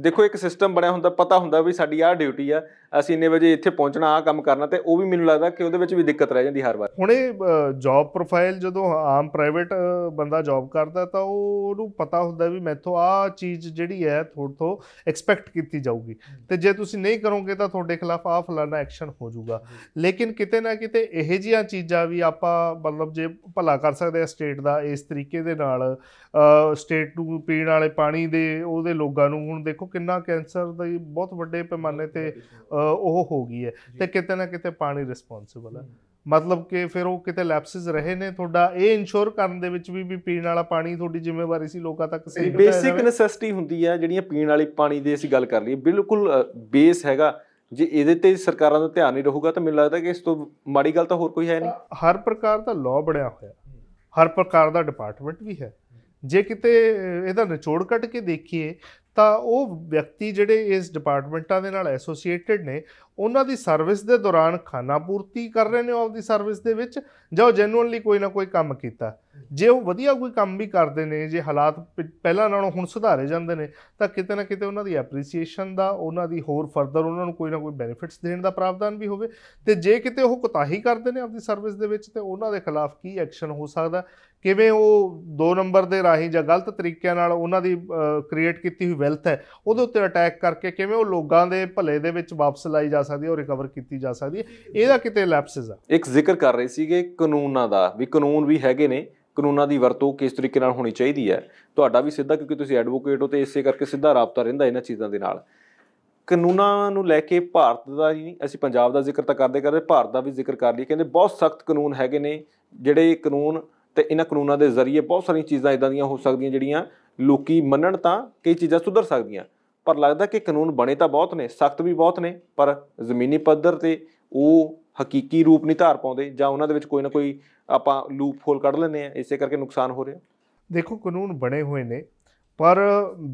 Speaker 1: ਦੇਖੋ ਇੱਕ ਸਿਸਟਮ ਬਣਿਆ ਹੁੰਦਾ ਪਤਾ ਹੁੰਦਾ ਵੀ ਸਾਡੀ ਆਹ ਡਿਊਟੀ ਆ ਅਸੀਂ ਇੰਨੇ ਵਜੇ ਇੱਥੇ ਪਹੁੰਚਣਾ ਆ ਕੰਮ ਕਰਨਾ ਤੇ ਉਹ ਵੀ ਮੈਨੂੰ ਲੱਗਦਾ ਕਿ ਉਹਦੇ ਵਿੱਚ ਵੀ ਦਿੱਕਤ ਰਹਿ ਜਾਂਦੀ ਹਰ ਵਾਰ
Speaker 2: ਹੁਣ ਇਹ ਜੌਬ ਪ੍ਰੋਫਾਈਲ ਜਦੋਂ ਆਮ ਪ੍ਰਾਈਵੇਟ ਬੰਦਾ ਜੌਬ ਕਰਦਾ ਤਾਂ ਉਹ ਉਹਨੂੰ ਪਤਾ ਹੁੰਦਾ ਵੀ ਮੈਥੋਂ ਆ ਚੀਜ਼ ਜਿਹੜੀ ਹੈ ਥੋੜ ਤੋਂ ਐਕਸਪੈਕਟ ਕੀਤੀ ਜਾਊਗੀ ਤੇ ਜੇ ਤੁਸੀਂ ਨਹੀਂ ਕਰੋਗੇ ਤਾਂ ਤੁਹਾਡੇ ਖਿਲਾਫ ਆ ਫਲਾਣਾ ਐਕਸ਼ਨ ਹੋ ਜਾਊਗਾ ਲੇਕਿਨ ਕਿਤੇ ਨਾ ਕਿਤੇ ਇਹ ਜੀਆਂ ਚੀਜ਼ਾਂ ਵੀ ਆਪਾਂ ਮਤਲਬ ਜੇ ਭਲਾ ਕਰ ਸਕਦੇ ਆ ਸਟੇਟ ਦਾ ਇਸ ਤਰੀਕੇ ਦੇ ਨਾਲ ਸਟੇਟ ਨੂੰ ਪੀਣ ਵਾਲੇ ਪਾਣੀ ਦੇ ਉਹਦੇ ਲੋਕਾਂ ਨੂੰ ਹੁਣ ਦੇਖੋ ਕਿੰਨਾ ਕੈਂਸਰ ਦਾ ਬਹੁਤ ਵੱਡੇ ਪੈਮਾਨੇ ਤੇ ਉਹ ਹੋ ਗਈ ਹੈ ਤੇ ਕਿਤੇ ਨਾ ਕਿਤੇ ਪਾਣੀ ਰਿਸਪੌਂਸਿਬਲ ਹੈ ਮਤਲਬ ਕਿ ਫਿਰ ਉਹ ਕਿਤੇ ਲੈਪਸਸ ਰਹੇ ਨੇ ਤੁਹਾਡਾ ਇਹ ਇੰਸ਼ੋਰ ਕਰਨ ਦੇ ਵਿੱਚ ਵੀ ਵੀ ਪੀਣ ਵਾਲਾ ਪਾਣੀ ਤੁਹਾਡੀ ਜ਼ਿੰਮੇਵਾਰੀ ਸੀ ਲੋਕਾਂ ਤੱਕ ਸਹੀ ਬੇਸਿਕ
Speaker 1: ਨੈਸੈਸਿਟੀ ਹੁੰਦੀ ਹੈ ਜਿਹੜੀਆਂ ਪੀਣ ਵਾਲੇ ਪਾਣੀ ਦੀ ਅਸੀਂ ਗੱਲ ਕਰ ਲਈਏ ਬਿਲਕੁਲ ਬੇਸ ਹੈਗਾ ਜੇ ਇਹਦੇ ਤੇ ਸਰਕਾਰਾਂ ਦਾ ਧਿਆਨ ਨਹੀਂ ਰਹੂਗਾ ਤਾਂ ਮੈਨੂੰ ਲੱਗਦਾ ਕਿ ਇਸ ਤੋਂ ਮਾੜੀ ਗੱਲ ਤਾਂ ਹੋਰ ਕੋਈ ਹੈ ਨਹੀਂ
Speaker 2: ਹਰ ਪ੍ਰਕਾਰ ਦਾ ਲਾਅ ਬਣਿਆ ਹੋਇਆ ਹਰ ਪ੍ਰਕਾਰ ਦਾ ਡਿਪਾਰਟਮੈਂਟ ਵੀ ਹੈ ਜੇ ਕਿਤੇ ਇਹਦਾ ਨਿਚੋੜ ਕੱਟ ਕੇ ਦੇਖੀਏ ਤਾਂ ਉਹ ਵਿਅਕਤੀ ਜਿਹੜੇ ਇਸ ਡਿਪਾਰਟਮੈਂਟਾਂ ਦੇ ਨਾਲ ਐਸੋਸੀਏਟਿਡ ਨੇ ਉਹਨਾਂ ਦੀ ਸਰਵਿਸ ਦੇ ਦੌਰਾਨ ਖਾਣਾ ਪੂਰਤੀ ਕਰ ਰਹੇ ਨੇ ਦੀ ਸਰਵਿਸ ਦੇ ਵਿੱਚ ਜਾਂ ਉਹ ਜੈਨੂਅਨਲੀ ਕੋਈ ਨਾ ਕੋਈ ਕੰਮ ਕੀਤਾ ਜੇ ਉਹ ਵਧੀਆ ਕੋਈ ਕੰਮ ਵੀ ਕਰਦੇ ਨੇ ਜੇ ਹਾਲਾਤ ਪਹਿਲਾਂ ਨਾਲੋਂ ਹੁਣ ਸੁਧਾਰੇ ਜਾਂਦੇ ਨੇ ਤਾਂ ਕਿਤੇ ਨਾ ਕਿਤੇ ਉਹਨਾਂ ਦੀ ਐਪਰੀਸੀਏਸ਼ਨ ਦਾ ਉਹਨਾਂ ਦੀ ਹੋਰ ਫਰਦਰ ਉਹਨਾਂ ਨੂੰ ਕੋਈ ਨਾ ਕੋਈ ਬੈਨੀਫਿਟਸ ਦੇਣ ਦਾ ਪ੍ਰਾਵਧਾਨ ਵੀ ਹੋਵੇ ਤੇ ਜੇ ਕਿਤੇ ਉਹ ਕੁਤਾਹੀ ਕਰਦੇ ਨੇ ਆਪਣੀ ਸਰਵਿਸ ਦੇ ਵਿੱਚ ਤੇ ਉਹਨਾਂ ਦੇ ਖਿਲਾਫ ਕੀ ਐਕਸ਼ਨ ਹੋ ਸਕਦਾ ਕਿਵੇਂ ਉਹ ਦੋ ਨੰਬਰ ਦੇ ਰਾਹੀਂ ਜਾਂ ਗਲਤ ਤਰੀਕਿਆਂ ਨਾਲ ਉਹਨਾਂ ਦੀ ਕ੍ਰੀਏਟ ਕੀਤੀ ਹੋਈ ਵੈਲਥ ਹੈ ਉਹਦੇ ਉੱਤੇ ਅਟੈਕ ਕਰਕੇ ਕਿਵੇਂ ਉਹ ਲੋਕਾਂ ਦੇ ਭਲੇ ਦੇ ਵਿੱਚ ਵਾਪਸ ਲਾਈ ਜਾ ਸਕਦੀ ਹੈ ਔਰ ਰਿਕਵਰ ਕੀਤੀ ਜਾ ਸਕਦੀ ਹੈ ਇਹਦਾ ਕਿਤੇ ਲੈਪਸਸ ਆ
Speaker 1: ਇੱਕ ਜ਼ਿਕਰ ਕਰ ਰਹੇ ਸੀਗੇ ਕਾਨੂੰਨਾਂ ਦਾ ਵੀ ਕਾਨੂੰਨ ਵੀ ਹੈਗੇ ਨੇ ਕਾਨੂੰਨਾਂ ਦੀ ਵਰਤੋਂ ਕਿਸ ਤਰੀਕੇ ਨਾਲ ਹੋਣੀ ਚਾਹੀਦੀ ਹੈ ਤੁਹਾਡਾ ਵੀ ਸਿੱਧਾ ਕਿਉਂਕਿ ਤੁਸੀਂ ਐਡਵੋਕੇਟ ਹੋ ਤੇ ਇਸੇ ਕਰਕੇ ਸਿੱਧਾ ਰابطਾ ਰਹਿੰਦਾ ਇਹਨਾਂ ਚੀਜ਼ਾਂ ਦੇ ਨਾਲ ਕਾਨੂੰਨਾਂ ਨੂੰ ਲੈ ਕੇ ਭਾਰਤ ਦਾ ਹੀ ਨਹੀਂ ਅਸੀਂ ਪੰਜਾਬ ਦਾ ਜ਼ਿਕਰ ਤਾਂ ਕਰਦੇ ਕਰਦੇ ਭਾਰਤ ਦਾ ਵੀ ਜ਼ਿਕਰ ਕਰ ਲਈ ਕਹਿੰਦੇ ਬਹੁਤ ਸਖਤ ਕਾਨੂੰਨ ਹੈਗੇ ਨੇ ਜਿਹੜੇ ਕਾਨੂੰਨ ਤੇ ਇਹਨਾਂ ਕਾਨੂੰਨਾਂ ਦੇ ਜ਼ਰੀਏ ਬਹੁਤ ਸਾਰੀਆਂ ਚੀਜ਼ਾਂ ਇਦਾਂ ਦੀਆਂ ਹੋ ਸਕਦੀਆਂ ਜਿਹੜੀਆਂ ਲੋਕੀ ਮੰਨਣ ਤਾਂ ਕਈ ਚੀਜ਼ਾਂ ਸੁਧਰ ਸਕਦੀਆਂ ਪਰ ਲੱਗਦਾ ਕਿ ਕਾਨੂੰਨ ਬਣੇ ਤਾਂ ਬਹੁਤ ਨੇ ਸਖਤ ਵੀ ਬਹੁਤ ਨੇ ਪਰ ਜ਼ਮੀਨੀ ਪੱਧਰ ਤੇ ਉਹ ਹਕੀਕੀ ਰੂਪ ਨਹੀਂ ਧਾਰ ਪਾਉਂਦੇ ਜਾਂ ਉਹਨਾਂ ਦੇ ਵਿੱਚ ਕੋਈ ਨਾ ਕੋਈ ਆਪਾਂ ਲੂਪ ਹੋਲ ਕੱਢ ਲੈਂਦੇ ਆ ਇਸੇ ਕਰਕੇ ਨੁਕਸਾਨ ਹੋ ਰਿਹਾ
Speaker 2: ਦੇਖੋ ਕਾਨੂੰਨ ਬਣੇ ਹੋਏ ਨੇ ਪਰ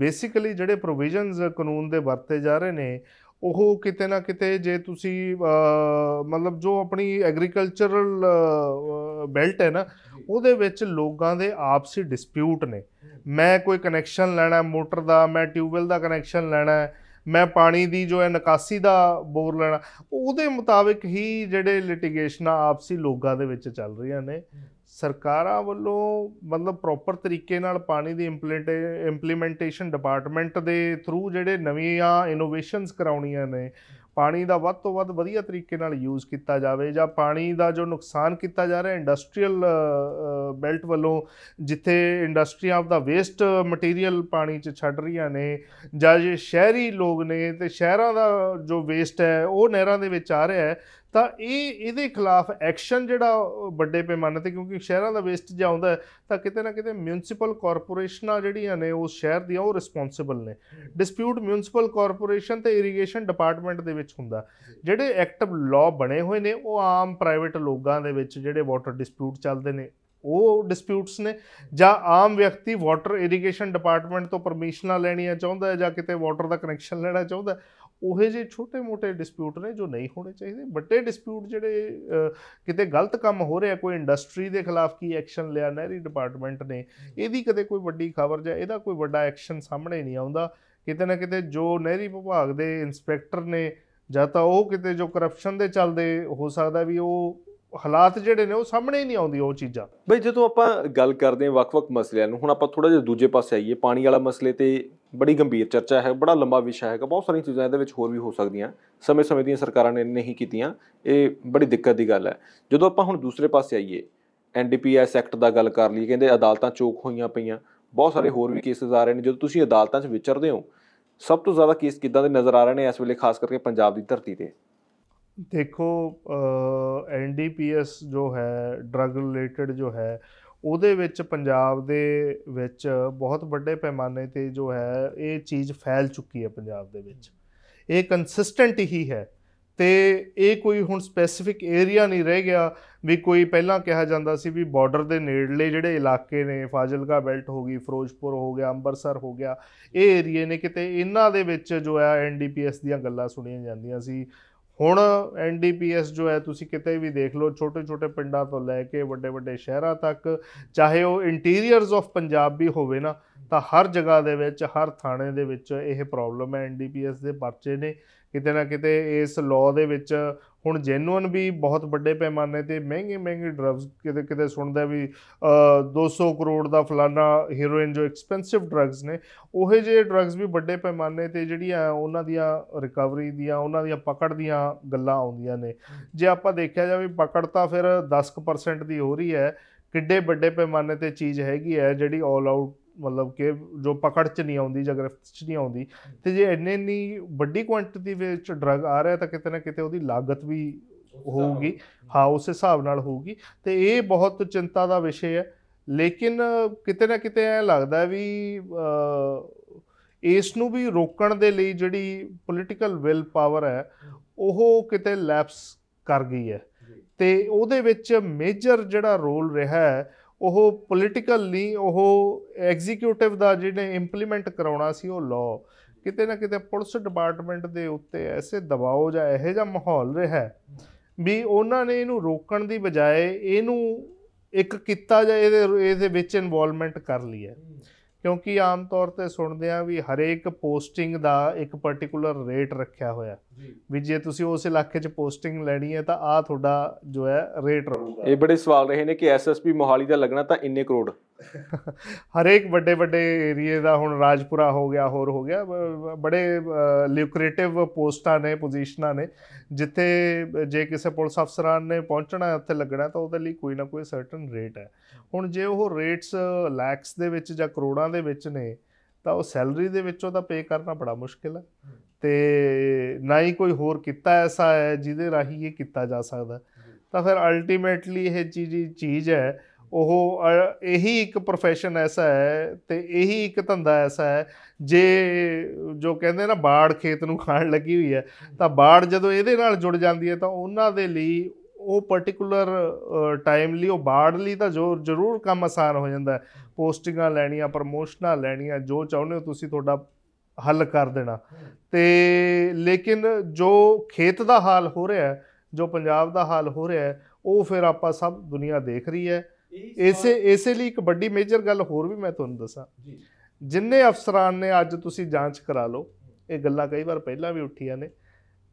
Speaker 2: ਬੇਸਿਕਲੀ ਜਿਹੜੇ ਪ੍ਰੋਵੀਜ਼ਨਸ ਕਾਨੂੰਨ ਦੇ ਵਰਤੇ ਜਾ ਰਹੇ ਨੇ ਉਹ ਕਿਤੇ ਨਾ ਕਿਤੇ ਜੇ ਤੁਸੀਂ ਮਤਲਬ ਜੋ ਆਪਣੀ ਐਗਰੀਕਲਚਰਲ ਬੈਲਟ ਹੈ ਨਾ ਉਹਦੇ ਵਿੱਚ ਲੋਕਾਂ ਦੇ ਆਪਸੀ ਡਿਸਪਿਊਟ ਨੇ ਮੈਂ ਕੋਈ ਕਨੈਕਸ਼ਨ ਲੈਣਾ ਮੋਟਰ ਦਾ ਮੈਂ ਟਿਊਬਵੈਲ ਦਾ ਕਨੈਕਸ਼ਨ ਲੈਣਾ ਹੈ ਮੈਂ ਪਾਣੀ ਦੀ ਜੋ ਹੈ ਨਿਕਾਸੀ ਦਾ ਬੋਰ ਲੈਣਾ ਉਹਦੇ ਮੁਤਾਬਕ ਹੀ ਜਿਹੜੇ ਲਿਟੀਗੇਸ਼ਨਾਂ ਆਪਸੀ ਲੋਕਾਂ ਦੇ ਵਿੱਚ ਚੱਲ ਰਹੀਆਂ ਨੇ ਸਰਕਾਰਾਂ ਵੱਲੋਂ ਮਤਲਬ ਪ੍ਰੋਪਰ ਤਰੀਕੇ ਨਾਲ ਪਾਣੀ ਦੀ ਇੰਪਲੀਮੈਂਟੇਸ਼ਨ ਡਿਪਾਰਟਮੈਂਟ ਦੇ ਥਰੂ ਜਿਹੜੇ ਨਵੀਆਂ ਇਨੋਵੇਸ਼ਨਸ ਕਰਾਉਣੀਆਂ ਨੇ ਪਾਣੀ ਦਾ ਵੱਧ ਤੋਂ ਵੱਧ ਵਧੀਆ ਤਰੀਕੇ ਨਾਲ ਯੂਜ਼ ਕੀਤਾ ਜਾਵੇ ਜਾਂ ਪਾਣੀ ਦਾ ਜੋ ਨੁਕਸਾਨ ਕੀਤਾ ਜਾ ਰਿਹਾ ਇੰਡਸਟਰੀਅਲ ਬੈਲਟ ਵੱਲੋਂ ਜਿੱਥੇ ਇੰਡਸਟਰੀਆਂ ਆਫ ਦਾ ਵੇਸਟ ਮਟੀਰੀਅਲ ਪਾਣੀ 'ਚ ਛੱਡ ਰਹੀਆਂ ਨੇ ਜਾਂ ਜੇ ਸ਼ਹਿਰੀ ਲੋਕ ਨੇ ਤੇ ਸ਼ਹਿਰਾਂ ਦਾ ਜੋ ਵੇਸਟ ਹੈ ਉਹ ਨਹਿਰਾਂ ਦੇ ਵਿੱਚ ਆ ਰਿਹਾ ਹੈ ਤਾਂ ਇਹ ਇਹਦੇ ਖਿਲਾਫ ਐਕਸ਼ਨ ਜਿਹੜਾ ਵੱਡੇ ਪੈਮਾਨੇ ਤੇ ਕਿਉਂਕਿ ਸ਼ਹਿਰਾਂ ਦਾ ਵੇਸਟ ਜਾਂ ਆਉਂਦਾ ਤਾਂ ਕਿਤੇ ਨਾ ਕਿਤੇ ਮਿਊਨਿਸਪਲ ਕਾਰਪੋਰੇਸ਼ਨਾਂ ਜਿਹੜੀਆਂ ਨੇ ਉਸ ਸ਼ਹਿਰ ਦੀਆਂ ਉਹ ਰਿਸਪੌਂਸਿਬਲ ਨੇ ਡਿਸਪਿਊਟ ਮਿਊਨਿਸਪਲ ਕਾਰਪੋਰੇਸ਼ਨ ਤੇ ਇਰੀਗੇਸ਼ਨ ਡਿਪਾਰਟਮੈਂਟ ਦੇ ਵਿੱਚ ਹੁੰਦਾ ਜਿਹੜੇ ਐਕਟਿਵ ਲਾਅ ਬਣੇ ਹੋਏ ਨੇ ਉਹ ਆਮ ਪ੍ਰਾਈਵੇਟ ਲੋਕਾਂ ਦੇ ਵਿੱਚ ਜਿਹੜੇ ਵਾਟਰ ਡਿਸਪਿਊਟ ਚੱਲਦੇ ਨੇ ਉਹ ਡਿਸਪਿਊਟਸ ਨੇ ਜਾਂ ਆਮ ਵਿਅਕਤੀ ਵਾਟਰ ਇਰੀਗੇਸ਼ਨ ਡਿਪਾਰਟਮੈਂਟ ਤੋਂ ਪਰਮਿਸ਼ਨਾਂ ਲੈਣੀਆਂ ਚਾਹੁੰਦਾ ਹੈ ਜਾਂ ਕਿਤੇ ਵਾਟਰ ਦਾ ਕਨੈਕਸ਼ਨ ਲੈਣਾ ਚਾਹੁੰਦਾ ਹੈ ਉਹੇ ਜੇ ਛੋਟੇ-ਮੋਟੇ ਡਿਸਪਿਊਟ ਨੇ ਜੋ ਨਹੀਂ ਹੋਣੇ ਚਾਹੀਦੇ ਵੱਡੇ ਡਿਸਪਿਊਟ ਜਿਹੜੇ ਕਿਤੇ ਗਲਤ ਕੰਮ ਹੋ ਰਿਹਾ ਕੋਈ ਇੰਡਸਟਰੀ ਦੇ ਖਿਲਾਫ ਕੀ ਐਕਸ਼ਨ ਲਿਆ ਨਹਿਰੀ ਡਿਪਾਰਟਮੈਂਟ ਨੇ ਇਹਦੀ ਕਦੇ ਕੋਈ ਵੱਡੀ ਖਬਰ ਜਾਂ ਇਹਦਾ ਕੋਈ ਵੱਡਾ ਐਕਸ਼ਨ ਸਾਹਮਣੇ ਨਹੀਂ ਆਉਂਦਾ ਕਿਤੇ ਨਾ ਕਿਤੇ ਜੋ ਨਹਿਰੀ ਵਿਭਾਗ ਦੇ ਇਨਸਪੈਕਟਰ ਨੇ ਜਾਂ ਤਾਂ ਉਹ ਕਿਤੇ ਜੋ ਕਰਪਸ਼ਨ ਦੇ ਚੱਲਦੇ ਹੋ ਸਕਦਾ ਵੀ ਉਹ ਹਾਲਾਤ ਜਿਹੜੇ ਨੇ ਉਹ ਸਾਹਮਣੇ ਹੀ ਨਹੀਂ ਆਉਂਦੀ ਉਹ ਚੀਜ਼ਾਂ ਬਈ ਜਦੋਂ
Speaker 1: ਆਪਾਂ ਗੱਲ ਕਰਦੇ ਹਾਂ ਵੱਖ-ਵੱਖ ਮਸਲਿਆਂ ਨੂੰ ਹੁਣ ਆਪਾਂ ਥੋੜਾ ਜਿਹਾ ਦੂਜੇ ਪਾਸੇ ਆਈਏ ਪਾਣੀ ਵਾਲਾ ਮਸਲੇ ਤੇ ਬੜੀ ਗੰਭੀਰ ਚਰਚਾ ਹੈ ਬੜਾ ਲੰਮਾ ਵਿਸ਼ਾ ਹੈਗਾ ਬਹੁਤ ਸਾਰੀਆਂ ਚੀਜ਼ਾਂ ਇਹਦੇ ਵਿੱਚ ਹੋਰ ਵੀ ਹੋ ਸਕਦੀਆਂ ਸਮੇਂ-ਸਮੇਂ ਦੀਆਂ ਸਰਕਾਰਾਂ ਨੇ ਨਹੀਂ ਕੀਤੀਆਂ ਇਹ ਬੜੀ ਦਿੱਕਤ ਦੀ ਗੱਲ ਹੈ ਜਦੋਂ ਆਪਾਂ ਹੁਣ ਦੂਸਰੇ ਪਾਸੇ ਆਈਏ ਐਨਡੀਪੀਐਸ ਐਕਟ ਦਾ ਗੱਲ ਕਰ ਲਈ ਕਹਿੰਦੇ ਅਦਾਲਤਾਂ ਚੋਕ ਹੋਈਆਂ ਪਈਆਂ ਬਹੁਤ ਸਾਰੇ ਹੋਰ ਵੀ ਕੇਸਸ ਆ ਰਹੇ ਨੇ ਜਦੋਂ ਤੁਸੀਂ ਅਦਾਲਤਾਂ 'ਚ ਵਿਚਰਦੇ ਹੋ ਸਭ ਤੋਂ ਜ਼ਿਆਦਾ ਕੇਸ ਕਿੱਦਾਂ ਦੇ ਨਜ਼ਰ ਆ ਰਹੇ ਨੇ ਇਸ ਵੇਲੇ ਖਾਸ ਕਰਕੇ ਪੰਜਾਬ ਦੀ ਧਰਤੀ ਤੇ
Speaker 2: ਦੇਖੋ ਐਨਡੀਪੀਐਸ ਜੋ ਹੈ ਡਰੱਗ ਰਿਲੇਟਡ ਜੋ ਹੈ ਉਹਦੇ ਵਿੱਚ ਪੰਜਾਬ ਦੇ ਵਿੱਚ ਬਹੁਤ ਵੱਡੇ ਪੈਮਾਨੇ ਤੇ ਜੋ ਹੈ ਇਹ ਚੀਜ਼ ਫੈਲ ਚੁੱਕੀ ਹੈ ਪੰਜਾਬ ਦੇ ਵਿੱਚ ਇਹ ਕੰਸਿਸਟੈਂਟ ਹੀ ਹੈ ਤੇ ਇਹ ਕੋਈ ਹੁਣ ਸਪੈਸੀਫਿਕ ਏਰੀਆ ਨਹੀਂ ਰਹਿ ਗਿਆ ਵੀ ਕੋਈ ਪਹਿਲਾਂ ਕਿਹਾ ਜਾਂਦਾ ਸੀ ਵੀ ਬਾਰਡਰ ਦੇ ਨੇੜਲੇ ਜਿਹੜੇ ਇਲਾਕੇ ਨੇ ਫਾਜ਼ਿਲਕਾ ਬੈਲਟ ਹੋ ਗਈ ਫਿਰੋਜ਼ਪੁਰ ਹੋ ਗਿਆ ਅੰਮ੍ਰਿਤਸਰ ਹੋ ਗਿਆ ਇਹ ਏਰੀਏ ਨੇ ਕਿਤੇ ਇਹਨਾਂ ਦੇ ਵਿੱਚ ਜੋ ਹੈ ਐਨਡੀਪੀਐਸ ਦੀਆਂ ਗੱਲਾਂ ਸੁਣੀਆਂ ਜਾਂਦੀਆਂ ਸੀ ਹੁਣ ਐਨਡੀਪੀਐਸ ਜੋ ਹੈ ਤੁਸੀਂ ਕਿਤੇ ਵੀ ਦੇਖ ਲਓ ਛੋਟੇ ਛੋਟੇ ਪਿੰਡਾਂ ਤੋਂ ਲੈ ਕੇ ਵੱਡੇ ਵੱਡੇ ਸ਼ਹਿਰਾਂ ਤੱਕ ਚਾਹੇ ਉਹ ਇੰਟੀਰੀਅਰਸ ਆਫ ਪੰਜਾਬ ਵੀ ਹੋਵੇ ਨਾ ਤਾਂ ਹਰ ਜਗ੍ਹਾ ਦੇ ਵਿੱਚ ਹਰ ਥਾਣੇ ਦੇ ਵਿੱਚ ਇਹ ਪ੍ਰੋਬਲਮ ਹੈ ਐਨਡੀਪੀਐਸ ਦੇ ਪਰਚੇ ਨੇ ਕਿਤੇ ਨਾ ਕਿਤੇ ਇਸ ਲਾਅ ਦੇ ਵਿੱਚ ਹੁਣ ਜੈਨੂਅਨ ਵੀ ਬਹੁਤ ਵੱਡੇ ਪੈਮਾਨੇ ਤੇ ਮਹਿੰਗੇ ਮਹਿੰਗੇ ਡਰੱਗਸ ਕਿਤੇ ਕਿਤੇ ਸੁਣਦਾ ਵੀ 200 ਕਰੋੜ ਦਾ ਫਲਾਨਾ ਹੀਰੋਇਨ ਜੋ ਐਕਸਪੈਂਸਿਵ ਡਰੱਗਸ ਨੇ ਉਹੇ ਜੇ ਡਰੱਗਸ ਵੀ ਵੱਡੇ ਪੈਮਾਨੇ ਤੇ ਜਿਹੜੀਆਂ ਉਹਨਾਂ ਦੀਆਂ ਰਿਕਵਰੀ ਦੀਆਂ ਉਹਨਾਂ ਦੀਆਂ ਪਕੜ ਦੀਆਂ ਗੱਲਾਂ ਆਉਂਦੀਆਂ ਨੇ ਜੇ ਆਪਾਂ ਦੇਖਿਆ ਜਾਵੇ ਪਕੜ ਤਾਂ ਫਿਰ 10% ਦੀ ਹੋ ਰਹੀ ਹੈ ਕਿੱਡੇ ਵੱਡੇ ਪੈਮਾਨੇ ਤੇ ਚੀਜ਼ ਹੈਗੀ ਹੈ ਜਿਹੜੀ 올 ਆਊਟ ਮਤਲਬ ਕਿ ਜੋ ਪਕੜ ਚ ਨਹੀਂ ਆਉਂਦੀ ਜਾਂ ਗ੍ਰਿਫਤ ਚ ਨਹੀਂ ਆਉਂਦੀ ਤੇ ਜੇ ਇੰਨੇ ਨਹੀਂ ਵੱਡੀ ਕੁਆਂਟੀਟੀ ਵਿੱਚ ਡਰਗ ਆ ਰਿਹਾ ਤਾਂ ਕਿਤੇ ਨਾ ਕਿਤੇ ਉਹਦੀ ਲਾਗਤ ਵੀ ਹੋਊਗੀ ਹਾਂ ਉਸ ਹਿਸਾਬ ਨਾਲ ਹੋਊਗੀ ਤੇ ਇਹ ਬਹੁਤ ਚਿੰਤਾ ਦਾ ਵਿਸ਼ੇ ਹੈ ਲੇਕਿਨ ਕਿਤੇ ਨਾ ਕਿਤੇ ਐ ਲੱਗਦਾ ਵੀ ਇਸ ਨੂੰ ਵੀ ਰੋਕਣ ਦੇ ਲਈ ਜਿਹੜੀ ਪੋਲਿਟੀਕਲ ਵਿਲ ਪਾਵਰ ਹੈ ਉਹ ਕਿਤੇ ਲੈਪਸ ਕਰ ਗਈ ਹੈ ਤੇ ਉਹਦੇ ਵਿੱਚ ਮੇਜਰ ਜਿਹੜਾ ਰੋਲ ਰਿਹਾ ਹੈ ਉਹ ਪੋਲੀਟੀਕਲ ਨਹੀਂ ਉਹ ਐਗਜ਼ੀਕਿਊਟਿਵ ਦਾ ਜਿਹਨੇ ਇੰਪਲੀਮੈਂਟ ਕਰਾਉਣਾ ਸੀ ਉਹ ਲਾਅ ਕਿਤੇ ਨਾ ਕਿਤੇ ਪੁਲਿਸ ਡਿਪਾਰਟਮੈਂਟ ਦੇ ਉੱਤੇ ਐਸੇ ਦਬਾਅ ਜਾਂ ਇਹੋ ਜਿਹਾ ਮਾਹੌਲ ਰਿਹਾ ਵੀ ਉਹਨਾਂ ਨੇ ਇਹਨੂੰ ਰੋਕਣ ਦੀ ਬਜਾਏ ਇਹਨੂੰ ਇੱਕ ਕੀਤਾ ਜਾਂ ਇਹਦੇ ਇਹਦੇ ਵਿੱਚ ਇਨਵੋਲਵਮੈਂਟ ਕਰ ਲਈ ਹੈ ਕਿਉਂਕਿ ਆਮ ਤੌਰ ਤੇ ਸੁਣਦੇ ਆ ਵੀ ਹਰੇਕ ਪੋਸਟਿੰਗ ਦਾ ਇੱਕ ਪਾਰਟਿਕੂਲਰ ਰੇਟ ਰੱਖਿਆ ਹੋਇਆ ਵੀ ਜੇ ਤੁਸੀਂ ਉਸ ਇਲਾਕੇ 'ਚ ਪੋਸਟਿੰਗ ਲੈਣੀ ਹੈ ਤਾਂ ਆ ਤੁਹਾਡਾ ਜੋ ਹੈ ਰੇਟ ਰਹੂਗਾ ਇਹ ਬੜੇ
Speaker 1: ਸਵਾਲ ਰਹੇ ਨੇ ਕਿ ਐਸਐਸਪੀ ਮੋਹਾਲੀ ਦਾ ਲੱਗਣਾ ਤਾਂ ਇੰਨੇ ਕਰੋੜ
Speaker 2: ਹਰੇਕ ਵੱਡੇ ਵੱਡੇ ਏਰੀਏ ਦਾ ਹੁਣ ਰਾਜਪੁਰਾ ਹੋ ਗਿਆ ਹੋਰ ਹੋ ਗਿਆ ਬੜੇ ਲਿਊਕਰੇਟਿਵ ਪੋਸਟਾਂ ਨੇ ਪੋਜੀਸ਼ਨਾਂ ਨੇ ਜਿੱਥੇ ਜੇ ਕਿਸੇ ਪੁਲਿਸ ਅਫਸਰਾਂ ਨੇ ਪਹੁੰਚਣਾ ਹੈ ਉੱਥੇ ਲੱਗਣਾ ਤਾਂ ਉਹਦੇ ਲਈ ਕੋਈ ਨਾ ਕੋਈ ਸਰਟਨ ਰੇਟ ਹੈ ਹੁਣ ਜੇ ਉਹ ਰੇਟਸ ਲੱਖਸ ਦੇ ਵਿੱਚ ਜਾਂ ਕਰੋੜਾਂ ਦੇ ਵਿੱਚ ਨੇ ਤਾਂ ਉਹ ਸੈਲਰੀ ਦੇ ਵਿੱਚੋਂ ਤਾਂ ਪੇ ਕਰਨਾ ਬੜਾ ਮੁਸ਼ਕਿਲ ਹੈ ਤੇ ਨਾ ਹੀ ਕੋਈ ਹੋਰ ਕੀਤਾ ਐਸਾ ਹੈ ਜਿਹਦੇ ਰਾਹੀਂ ਇਹ ਕੀਤਾ ਜਾ ਸਕਦਾ ਤਾਂ ਫਿਰ ਅਲਟੀਮੇਟਲੀ ਇਹ ਚੀਜ਼ ਚੀਜ਼ ਹੈ ਉਹ ਇਹੀ ਇੱਕ profession ਐਸਾ ਹੈ ਤੇ ਇਹੀ ਇੱਕ ਧੰਦਾ ਐਸਾ ਹੈ ਜੇ ਜੋ ਕਹਿੰਦੇ ਨਾ ਬਾੜ ਖੇਤ ਨੂੰ ਖਾਣ ਲੱਗੀ ਹੋਈ ਹੈ ਤਾਂ ਬਾੜ ਜਦੋਂ ਇਹਦੇ ਨਾਲ ਜੁੜ ਜਾਂਦੀ ਹੈ ਤਾਂ ਉਹਨਾਂ ਦੇ ਲਈ ਉਹ ਪਾਰਟਿਕੂਲਰ ਟਾਈਮ ਲਈ ਉਹ ਬਾੜ ਲਈ ਤਾਂ ਜੋ ਜ਼ਰੂਰ ਕੰਮ ਆਸਾਨ ਹੋ ਜਾਂਦਾ ਪੋਸਟਿੰਗਾਂ ਲੈਣੀਆਂ ਪ੍ਰਮੋਸ਼ਨਾਂ ਲੈਣੀਆਂ ਜੋ ਚਾਹੁੰਦੇ ਹੋ ਤੁਸੀਂ ਤੁਹਾਡਾ ਹੱਲ ਕਰ ਦੇਣਾ ਤੇ ਲੇਕਿਨ ਜੋ ਖੇਤ ਦਾ ਹਾਲ ਹੋ ਰਿਹਾ ਜੋ ਪੰਜਾਬ ਦਾ ਹਾਲ ਹੋ ਰਿਹਾ ਉਹ ਫਿਰ ਆਪਾਂ ਸਭ ਦੁਨੀਆ ਦੇਖ ਰਹੀ ਹੈ ਇਸੇ ਇਸੇ ਲਈ ਇੱਕ ਵੱਡੀ ਮੇਜਰ ਗੱਲ ਹੋਰ ਵੀ ਮੈਂ ਤੁਹਾਨੂੰ ਦੱਸਾਂ ਜੀ ਜਿੰਨੇ ਅਫਸਰਾਂ ਨੇ ਅੱਜ ਤੁਸੀਂ ਜਾਂਚ ਕਰਾ ਲਓ ਇਹ ਗੱਲਾਂ ਕਈ ਵਾਰ ਪਹਿਲਾਂ ਵੀ ਉੱਠੀਆਂ ਨੇ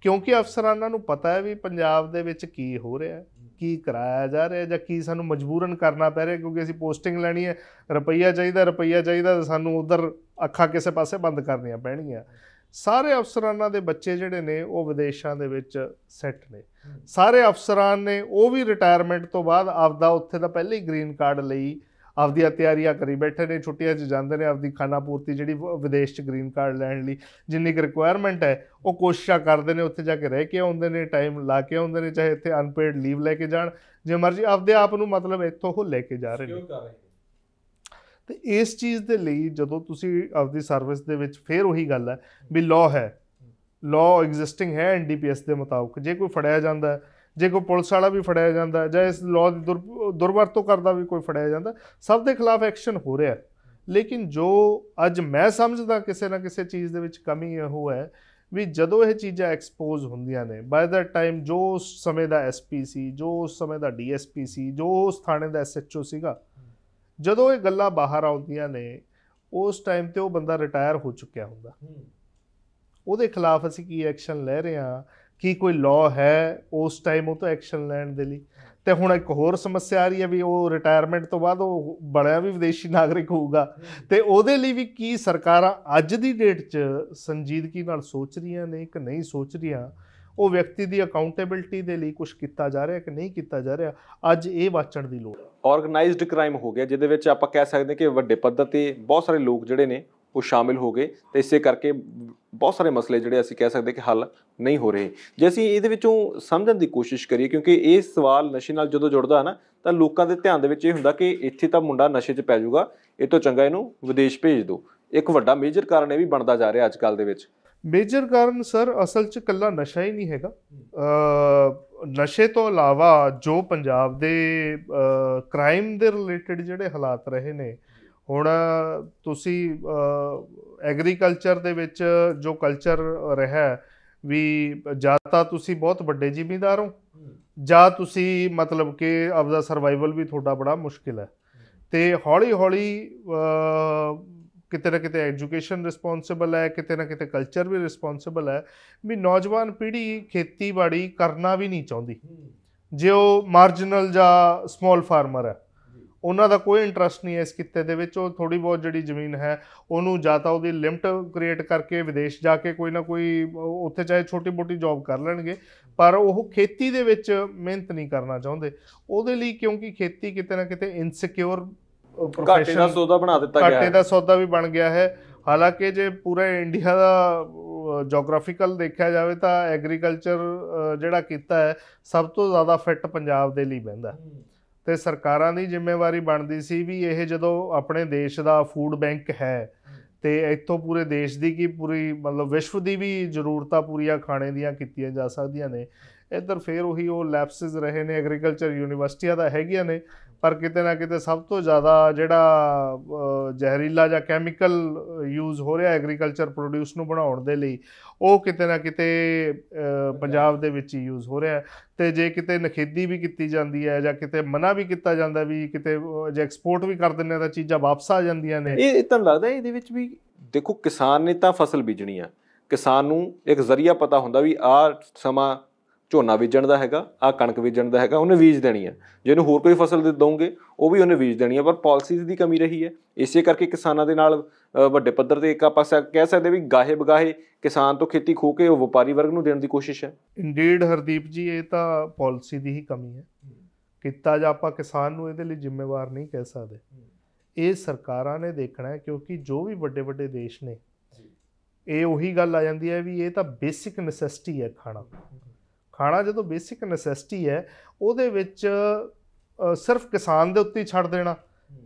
Speaker 2: ਕਿਉਂਕਿ ਅਫਸਰਾਂ ਨੂੰ ਪਤਾ ਹੈ ਵੀ ਪੰਜਾਬ ਦੇ ਵਿੱਚ ਕੀ ਹੋ ਰਿਹਾ ਹੈ ਕੀ ਕਰਾਇਆ ਜਾ ਰਿਹਾ ਜਾਂ ਕੀ ਸਾਨੂੰ ਮਜਬੂਰਨ ਕਰਨਾ ਪੈ ਰਿਹਾ ਕਿਉਂਕਿ ਅਸੀਂ ਪੋਸਟਿੰਗ ਲੈਣੀ ਹੈ ਰੁਪਈਆ ਚਾਹੀਦਾ ਰੁਪਈਆ ਚਾਹੀਦਾ ਤਾਂ ਸਾਨੂੰ ਉਧਰ ਅੱਖਾਂ ਕਿਸੇ ਪਾਸੇ ਬੰਦ ਕਰਨੀਆਂ ਪੈਣਗੀਆਂ ਸਾਰੇ ਅਫਸਰਾਨਾਂ ਦੇ ਬੱਚੇ ਜਿਹੜੇ ਨੇ ਉਹ ਵਿਦੇਸ਼ਾਂ ਦੇ ਵਿੱਚ ਸੈੱਟ ਨੇ ਸਾਰੇ ਅਫਸਰਾਂ ਨੇ ਉਹ ਵੀ ਰਿਟਾਇਰਮੈਂਟ ਤੋਂ ਬਾਅਦ ਆਪਦਾ ਉੱਥੇ ਦਾ ਪਹਿਲੇ ਹੀ ਗ੍ਰੀਨ ਕਾਰਡ ਲਈ ਆਪਦੀਆਂ ਤਿਆਰੀਆਂ ਕਰੀ ਬੈਠੇ ਨੇ ਛੁੱਟੀਆਂ 'ਚ ਜਾਂਦੇ ਨੇ ਆਪਦੀ ਖਾਣਾ ਪੂਰਤੀ ਜਿਹੜੀ ਵਿਦੇਸ਼ 'ਚ ਗ੍ਰੀਨ ਕਾਰਡ ਲੈਣ ਲਈ ਜਿੰਨੀ ਕਿ ਰਿਕੁਆਇਰਮੈਂਟ ਹੈ ਉਹ ਕੋਸ਼ਿਸ਼ਾਂ ਕਰਦੇ ਨੇ ਉੱਥੇ ਜਾ ਕੇ ਰਹਿ ਕੇ ਆਉਂਦੇ ਨੇ ਟਾਈਮ ਲਾ ਕੇ ਆਉਂਦੇ ਨੇ ਚਾਹੇ ਇੱਥੇ ਅਨਪੇਡ ਲੀਵ ਲੈ ਕੇ ਜਾਣ ਜੇ ਮਰਜ਼ੀ ਆਪਦੇ ਆਪ ਨੂੰ ਮਤਲਬ ਇੱਥੋਂ ਉਹ ਲੈ ਕੇ ਜਾ ਰਹੇ ਨੇ ਤੇ ਇਸ ਚੀਜ਼ ਦੇ ਲਈ ਜਦੋਂ ਤੁਸੀਂ ਆਪਦੀ ਸਰਵਿਸ ਦੇ ਵਿੱਚ ਫੇਰ ਉਹੀ ਗੱਲ ਹੈ ਵੀ ਲਾਅ ਹੈ ਲਾਅ ਐਗਜ਼ਿਸਟਿੰਗ ਹੈ ਐਨਡੀਪੀਐਸ ਦੇ ਮੁਤਾਬਕ ਜੇ ਕੋਈ ਫੜਿਆ ਜਾਂਦਾ ਜੇ ਕੋਈ ਪੁਲਿਸ ਵਾਲਾ ਵੀ ਫੜਿਆ ਜਾਂਦਾ ਜਾਂ ਇਸ ਲਾਅ ਦੀ ਦੁਰਵਰਤੋਂ ਕਰਦਾ ਵੀ ਕੋਈ ਫੜਿਆ ਜਾਂਦਾ ਸਭ ਦੇ ਖਿਲਾਫ ਐਕਸ਼ਨ ਹੋ ਰਿਹਾ ਲੇਕਿਨ ਜੋ ਅੱਜ ਮੈਂ ਸਮਝਦਾ ਕਿਸੇ ਨਾ ਕਿਸੇ ਚੀਜ਼ ਦੇ ਵਿੱਚ ਕਮੀ ਉਹ ਹੈ ਵੀ ਜਦੋਂ ਇਹ ਚੀਜ਼ਾਂ ਐਕਸਪੋਜ਼ ਹੁੰਦੀਆਂ ਨੇ ਬਾਏ ਦਾ ਟਾਈਮ ਜੋ ਉਸ ਸਮੇਂ ਦਾ ਐਸਪੀਸੀ ਜੋ ਉਸ ਸਮੇਂ ਦਾ ਡੀਐਸਪੀਸੀ ਜੋ ਉਸ ਥਾਣੇ ਦਾ ਐਸਐਚਓ ਸੀਗਾ ਜਦੋਂ ਇਹ ਗੱਲਾਂ ਬਾਹਰ ਆਉਂਦੀਆਂ ਨੇ ਉਸ ਟਾਈਮ ਤੇ ਉਹ ਬੰਦਾ ਰਿਟਾਇਰ ਹੋ ਚੁੱਕਿਆ ਹੁੰਦਾ ਉਹਦੇ ਖਿਲਾਫ ਅਸੀਂ ਕੀ ਐਕਸ਼ਨ ਲੈ ਰਹੇ ਹਾਂ ਕੀ ਕੋਈ ਲਾਅ ਹੈ ਉਸ ਟਾਈਮ ਉਹ ਤਾਂ ਐਕਸ਼ਨ ਲੈਣ ਦੇ ਲਈ ਤੇ ਹੁਣ ਇੱਕ ਹੋਰ ਸਮੱਸਿਆ ਆ ਰਹੀ ਹੈ ਵੀ ਉਹ ਰਿਟਾਇਰਮੈਂਟ ਤੋਂ ਬਾਅਦ ਉਹ ਬਣਿਆ ਵੀ ਵਿਦੇਸ਼ੀ ਨਾਗਰਿਕ ਹੋਊਗਾ ਤੇ ਉਹਦੇ ਲਈ ਵੀ ਕੀ ਸਰਕਾਰਾਂ ਅੱਜ ਦੀ ਡੇਟ 'ਚ ਸੰਜੀਦਗੀ ਨਾਲ ਸੋਚ ਰਹੀਆਂ ਨੇ ਕਿ ਨਹੀਂ ਸੋਚ ਰਹੀਆਂ ਉਹ ਵਿਅਕਤੀ ਦੀ ਅਕਾਊਂਟੇਬਿਲਟੀ ਦੇ ਲਈ ਕੁਝ ਕੀਤਾ ਜਾ ਰਿਹਾ ਕਿ ਨਹੀਂ ਕੀਤਾ ਜਾ ਰਿਹਾ ਅੱਜ ਇਹ ਵਾਚਣ ਦੀ ਲੋੜ
Speaker 1: ਆਰਗੇਨਾਈਜ਼ਡ ਕ੍ਰਾਈਮ ਹੋ ਗਿਆ ਜਿਹਦੇ ਵਿੱਚ ਆਪਾਂ ਕਹਿ ਸਕਦੇ ਕਿ ਵੱਡੇ ਪੱਧਰ ਤੇ ਬਹੁਤ ਸਾਰੇ ਲੋਕ ਜਿਹੜੇ ਨੇ ਉਹ ਸ਼ਾਮਿਲ ਹੋ ਗਏ ਤੇ ਇਸੇ ਕਰਕੇ ਬਹੁਤ ਸਾਰੇ ਮਸਲੇ ਜਿਹੜੇ ਅਸੀਂ ਕਹਿ ਸਕਦੇ ਕਿ ਹੱਲ ਨਹੀਂ ਹੋ ਰਹੇ ਜੇ ਅਸੀਂ ਇਹਦੇ ਵਿੱਚੋਂ ਸਮਝਣ ਦੀ ਕੋਸ਼ਿਸ਼ ਕਰੀਏ ਕਿਉਂਕਿ ਇਹ ਸਵਾਲ ਨਸ਼ੇ ਨਾਲ ਜਦੋਂ ਜੁੜਦਾ ਹੈ ਨਾ ਤਾਂ ਲੋਕਾਂ ਦੇ ਧਿਆਨ ਦੇ ਵਿੱਚ ਇਹ ਹੁੰਦਾ ਕਿ ਇੱਥੇ ਤਾਂ ਮੁੰਡਾ ਨਸ਼ੇ 'ਚ ਪੈ ਜਾਊਗਾ ਇਹ ਤੋਂ ਚੰਗਾ ਇਹਨੂੰ ਵਿਦੇਸ਼ ਭੇਜ ਦਿਓ ਇੱਕ ਵੱਡਾ ਮੇਜਰ ਕਾਰਨ ਇਹ ਵੀ ਬਣਦਾ ਜਾ ਰਿਹਾ ਅੱਜ ਕੱਲ ਦੇ ਵਿੱਚ
Speaker 2: ਮੇਜਰ ਕਾਰਨ ਸਰ ਅਸਲ 'ਚ ਕੱਲਾ ਨਸ਼ਾ ਹੀ ਨਹੀਂ ਹੈਗਾ ਨਸ਼ੇ ਤੋਂ ਇਲਾਵਾ ਜੋ ਪੰਜਾਬ ਦੇ ਕ੍ਰਾਈਮ ਦੇ ਰਿਲੇਟਡ ਜਿਹੜੇ ਹਾਲਾਤ ਰਹੇ ਨੇ ਹੁਣ ਤੁਸੀਂ ਐਗਰੀਕਲਚਰ ਦੇ ਵਿੱਚ ਜੋ ਕਲਚਰ ਰਿਹਾ ਵੀ ਜਾਂ ਤਾਂ ਤੁਸੀਂ ਬਹੁਤ ਵੱਡੇ ਜ਼ਿਮੀਂਦਾਰ ਹੋ ਜਾਂ ਤੁਸੀਂ ਮਤਲਬ ਕਿ ਆਪਦਾ ਸਰਵਾਈਵਲ ਵੀ ਤੁਹਾਡਾ ਬੜਾ ਮੁਸ਼ਕਿਲ ਹੈ ਤੇ ਹੌਲੀ ਹੌਲੀ ਕਿਤੇ ਨਾ ਕਿਤੇ ਐਜੂਕੇਸ਼ਨ ਰਿਸਪੌਂਸਿਬਲ ਹੈ ਕਿਤੇ ਨਾ ਕਿਤੇ ਕਲਚਰ ਵੀ ਰਿਸਪੌਂਸਿਬਲ ਹੈ ਵੀ ਨੌਜਵਾਨ ਪੀੜ੍ਹੀ ਖੇਤੀਬਾੜੀ ਕਰਨਾ ਵੀ ਨਹੀਂ ਚਾਹੁੰਦੀ ਜੇ ਉਹ ਮਾਰਜਨਲ ਜਾਂ ਸਮਾਲ ਫਾਰਮਰ ਹੈ ਉਹਨਾਂ ਦਾ ਕੋਈ ਇੰਟਰਸਟ ਨਹੀਂ ਹੈ ਇਸ ਕਿੱਤੇ ਦੇ ਵਿੱਚ ਉਹ ਥੋੜੀ ਬਹੁਤ ਜਿਹੜੀ ਜ਼ਮੀਨ ਹੈ ਉਹਨੂੰ ਜਾਂ ਤਾਂ ਉਹਦੀ ਲਿਮਟ ਕ੍ਰੀਏਟ ਕਰਕੇ ਵਿਦੇਸ਼ ਜਾ ਕੇ ਕੋਈ ਨਾ ਕੋਈ ਉੱਥੇ ਚਾਹੇ ਛੋਟੀ-ਮੋਟੀ ਜੌਬ ਕਰ ਲੈਣਗੇ ਪਰ ਉਹ ਖੇਤੀ ਦੇ ਵਿੱਚ ਮਿਹਨਤ ਨਹੀਂ ਕਰਨਾ ਚਾਹੁੰਦੇ ਉਹਦੇ ਲਈ ਕਿਉਂਕਿ ਖੇਤੀ ਕਿਤੇ ਨਾ ਕਿਤੇ ਇਨਸਿਕਿਉਰ ਪ੍ਰੋਫੈਸ਼ਨ ਦਾ ਸੌਦਾ
Speaker 1: ਬਣਾ ਦਿੱਤਾ ਗਿਆ ਹੈ ਘਾਟੇ ਦਾ
Speaker 2: ਸੌਦਾ ਵੀ ਬਣ ਗਿਆ ਹੈ ਹਾਲਾਂਕਿ ਜੇ ਪੂਰਾ ਇੰਡੀਆ ਦਾ ਜੀਓਗ੍ਰਾਫੀਕਲ ਦੇਖਿਆ ਜਾਵੇ ਤਾਂ ਐਗਰੀਕਲਚਰ ਜਿਹੜਾ ਕੀਤਾ ਹੈ ਸਭ ਤੋਂ ਜ਼ਿਆਦਾ ਫਿੱਟ ਪੰਜਾਬ ਦੇ ਲਈ ਬੈਂਦਾ ਤੇ ਸਰਕਾਰਾਂ ਦੀ ਜ਼ਿੰਮੇਵਾਰੀ ਬਣਦੀ ਸੀ ਵੀ ਇਹ ਜਦੋਂ ਆਪਣੇ ਦੇਸ਼ ਦਾ ਫੂਡ ਬੈਂਕ ਹੈ ਤੇ ਇੱਥੋਂ ਪੂਰੇ ਦੇਸ਼ ਦੀ ਕੀ ਪੂਰੀ ਮਤਲਬ ਵਿਸ਼ਵ ਦੀ ਵੀ ਜ਼ਰੂਰਤਾਂ ਪੂਰੀਆਂ ਖਾਣੇ ਦੀਆਂ ਕੀਤੀਆਂ ਜਾ ਸਕਦੀਆਂ ਨੇ ਇਧਰ ਫੇਰ ਉਹੀ ਉਹ ਲੈਪਸਿਸ ਰਹੇ ਨੇ ਐਗਰੀਕਲਚਰ ਯੂਨੀਵਰਸਿਟੀਆਂ ਦਾ ਹੈਗੀਆਂ ਨੇ ਪਰ ਕਿਤੇ ਨਾ ਕਿਤੇ ਸਭ ਤੋਂ ਜ਼ਿਆਦਾ ਜਿਹੜਾ ਜ਼ਹਿਰੀਲਾ ਜਾਂ ਕੈਮੀਕਲ ਯੂਜ਼ ਹੋ ਰਿਹਾ ਐਗਰੀਕਲਚਰ ਪ੍ਰੋਡਿਊਸ ਨੂੰ ਬਣਾਉਣ ਦੇ ਲਈ ਉਹ ਕਿਤੇ ਨਾ ਕਿਤੇ ਪੰਜਾਬ ਦੇ ਵਿੱਚ ਹੀ ਯੂਜ਼ ਹੋ ਰਿਹਾ ਤੇ ਜੇ ਕਿਤੇ ਨਖੇਦੀ ਵੀ ਕੀਤੀ ਜਾਂਦੀ ਹੈ ਜਾਂ ਕਿਤੇ ਮਨਾ ਵੀ ਕੀਤਾ ਜਾਂਦਾ ਵੀ ਕਿਤੇ ਜੇ ਐਕਸਪੋਰਟ ਵੀ ਕਰ ਦਿੰਦੇ ਤਾਂ ਚੀਜ਼ਾਂ ਵਾਪਸ ਆ ਜਾਂਦੀਆਂ ਨੇ ਇਹ
Speaker 1: ਤਾਂ ਲੱਗਦਾ ਇਹਦੇ ਵਿੱਚ ਵੀ ਦੇਖੋ ਕਿਸਾਨ ਨੇ ਤਾਂ ਫਸਲ ਬੀਜਣੀ ਆ ਕਿਸਾਨ ਨੂੰ ਇੱਕ ਜ਼ਰੀਆ ਪਤਾ ਹੁੰਦਾ ਵੀ ਆ ਸਮਾਂ ਝੋਨਾ ਬੀਜਣ ਦਾ ਹੈਗਾ ਆ ਕਣਕ ਬੀਜਣ ਦਾ ਹੈਗਾ ਉਹਨੇ ਬੀਜ ਦੇਣੀ ਆ ਜੇ ਇਹਨੂੰ ਹੋਰ ਕੋਈ ਫਸਲ ਦੇ ਦੋਗੇ ਉਹ ਵੀ ਉਹਨੇ ਬੀਜ ਦੇਣੀ ਆ ਪਰ ਪਾਲਿਸੀਜ਼ ਦੀ ਕਮੀ ਰਹੀ ਹੈ ਇਸੇ ਕਰਕੇ ਕਿਸਾਨਾਂ ਦੇ ਨਾਲ ਵੱਡੇ ਪੱਧਰ ਤੇ ਇੱਕ ਆਪਾਂ ਕਹਿ ਸਕਦੇ ਵੀ ਗਾਹੇ ਬਗਾਹੇ ਕਿਸਾਨ ਤੋਂ ਖੇਤੀ ਖੋ ਕੇ ਉਹ ਵਪਾਰੀ ਵਰਗ ਨੂੰ ਦੇਣ ਦੀ ਕੋਸ਼ਿਸ਼ ਹੈ
Speaker 2: ਇੰਡੀਡ ਹਰਦੀਪ ਜੀ ਇਹ ਤਾਂ ਪਾਲਿਸੀ ਦੀ ਹੀ ਕਮੀ ਹੈ ਕੀਤਾ ਜਾਂ ਆਪਾਂ ਕਿਸਾਨ ਨੂੰ ਇਹਦੇ ਲਈ ਜ਼ਿੰਮੇਵਾਰ ਨਹੀਂ ਕਹਿ ਸਕਦੇ ਇਹ ਸਰਕਾਰਾਂ ਨੇ ਦੇਖਣਾ ਹੈ ਕਿਉਂਕਿ ਜੋ ਵੀ ਵੱਡੇ ਵੱਡੇ ਦੇਸ਼ ਨੇ ਇਹ ਉਹੀ ਗੱਲ ਆ ਜਾਂਦੀ ਹੈ ਵੀ ਇਹ ਤਾਂ ਬੇਸਿਕ ਨੈਸੈਸਿਟੀ ਹੈ ਖਾਣਾ ਖਾਣਾ ਜਦੋਂ ਬੇਸਿਕ ਨੈਸੈਸਿਟੀ ਹੈ ਉਹਦੇ ਵਿੱਚ ਸਿਰਫ ਕਿਸਾਨ ਦੇ ਉੱਤੇ ਛੱਡ ਦੇਣਾ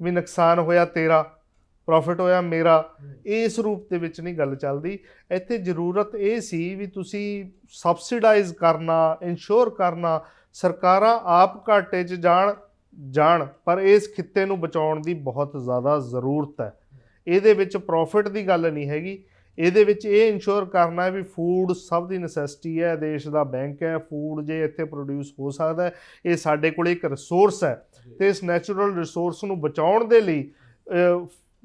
Speaker 2: ਵੀ ਨੁਕਸਾਨ ਹੋਇਆ ਤੇਰਾ ਪ੍ਰੋਫਿਟ ਹੋਇਆ ਮੇਰਾ ਇਸ ਰੂਪ ਦੇ ਵਿੱਚ ਨਹੀਂ ਗੱਲ ਚੱਲਦੀ ਇੱਥੇ ਜ਼ਰੂਰਤ ਇਹ ਸੀ ਵੀ ਤੁਸੀਂ ਸਬਸਿਡਾਈਜ਼ ਕਰਨਾ ਇਨਸ਼ੋਰ ਕਰਨਾ ਸਰਕਾਰਾਂ ਆਪ ਘਾਟੇ 'ਚ ਜਾਣ ਜਾਣ ਪਰ ਇਸ ਖਿੱਤੇ ਨੂੰ ਬਚਾਉਣ ਦੀ ਬਹੁਤ ਜ਼ਿਆਦਾ ਜ਼ਰੂਰਤ ਹੈ ਇਹਦੇ ਵਿੱਚ ਪ੍ਰੋਫਿਟ ਦੀ ਗੱਲ ਨਹੀਂ ਹੈਗੀ ਇਹਦੇ ਵਿੱਚ ਇਹ ਇੰਸ਼ੋਰ ਕਰਨਾ ਵੀ ਫੂਡ ਸਭ ਦੀ ਨੈਸੈਸਿਟੀ ਹੈ ਦੇਸ਼ ਦਾ ਬੈਂਕ ਹੈ ਫੂਡ ਜੇ ਇੱਥੇ ਪ੍ਰੋਡਿਊਸ ਹੋ ਸਕਦਾ ਇਹ ਸਾਡੇ ਕੋਲ ਇੱਕ ਰਿਸੋਰਸ ਹੈ ਤੇ ਇਸ ਨੈਚੁਰਲ ਰਿਸੋਰਸ ਨੂੰ ਬਚਾਉਣ ਦੇ ਲਈ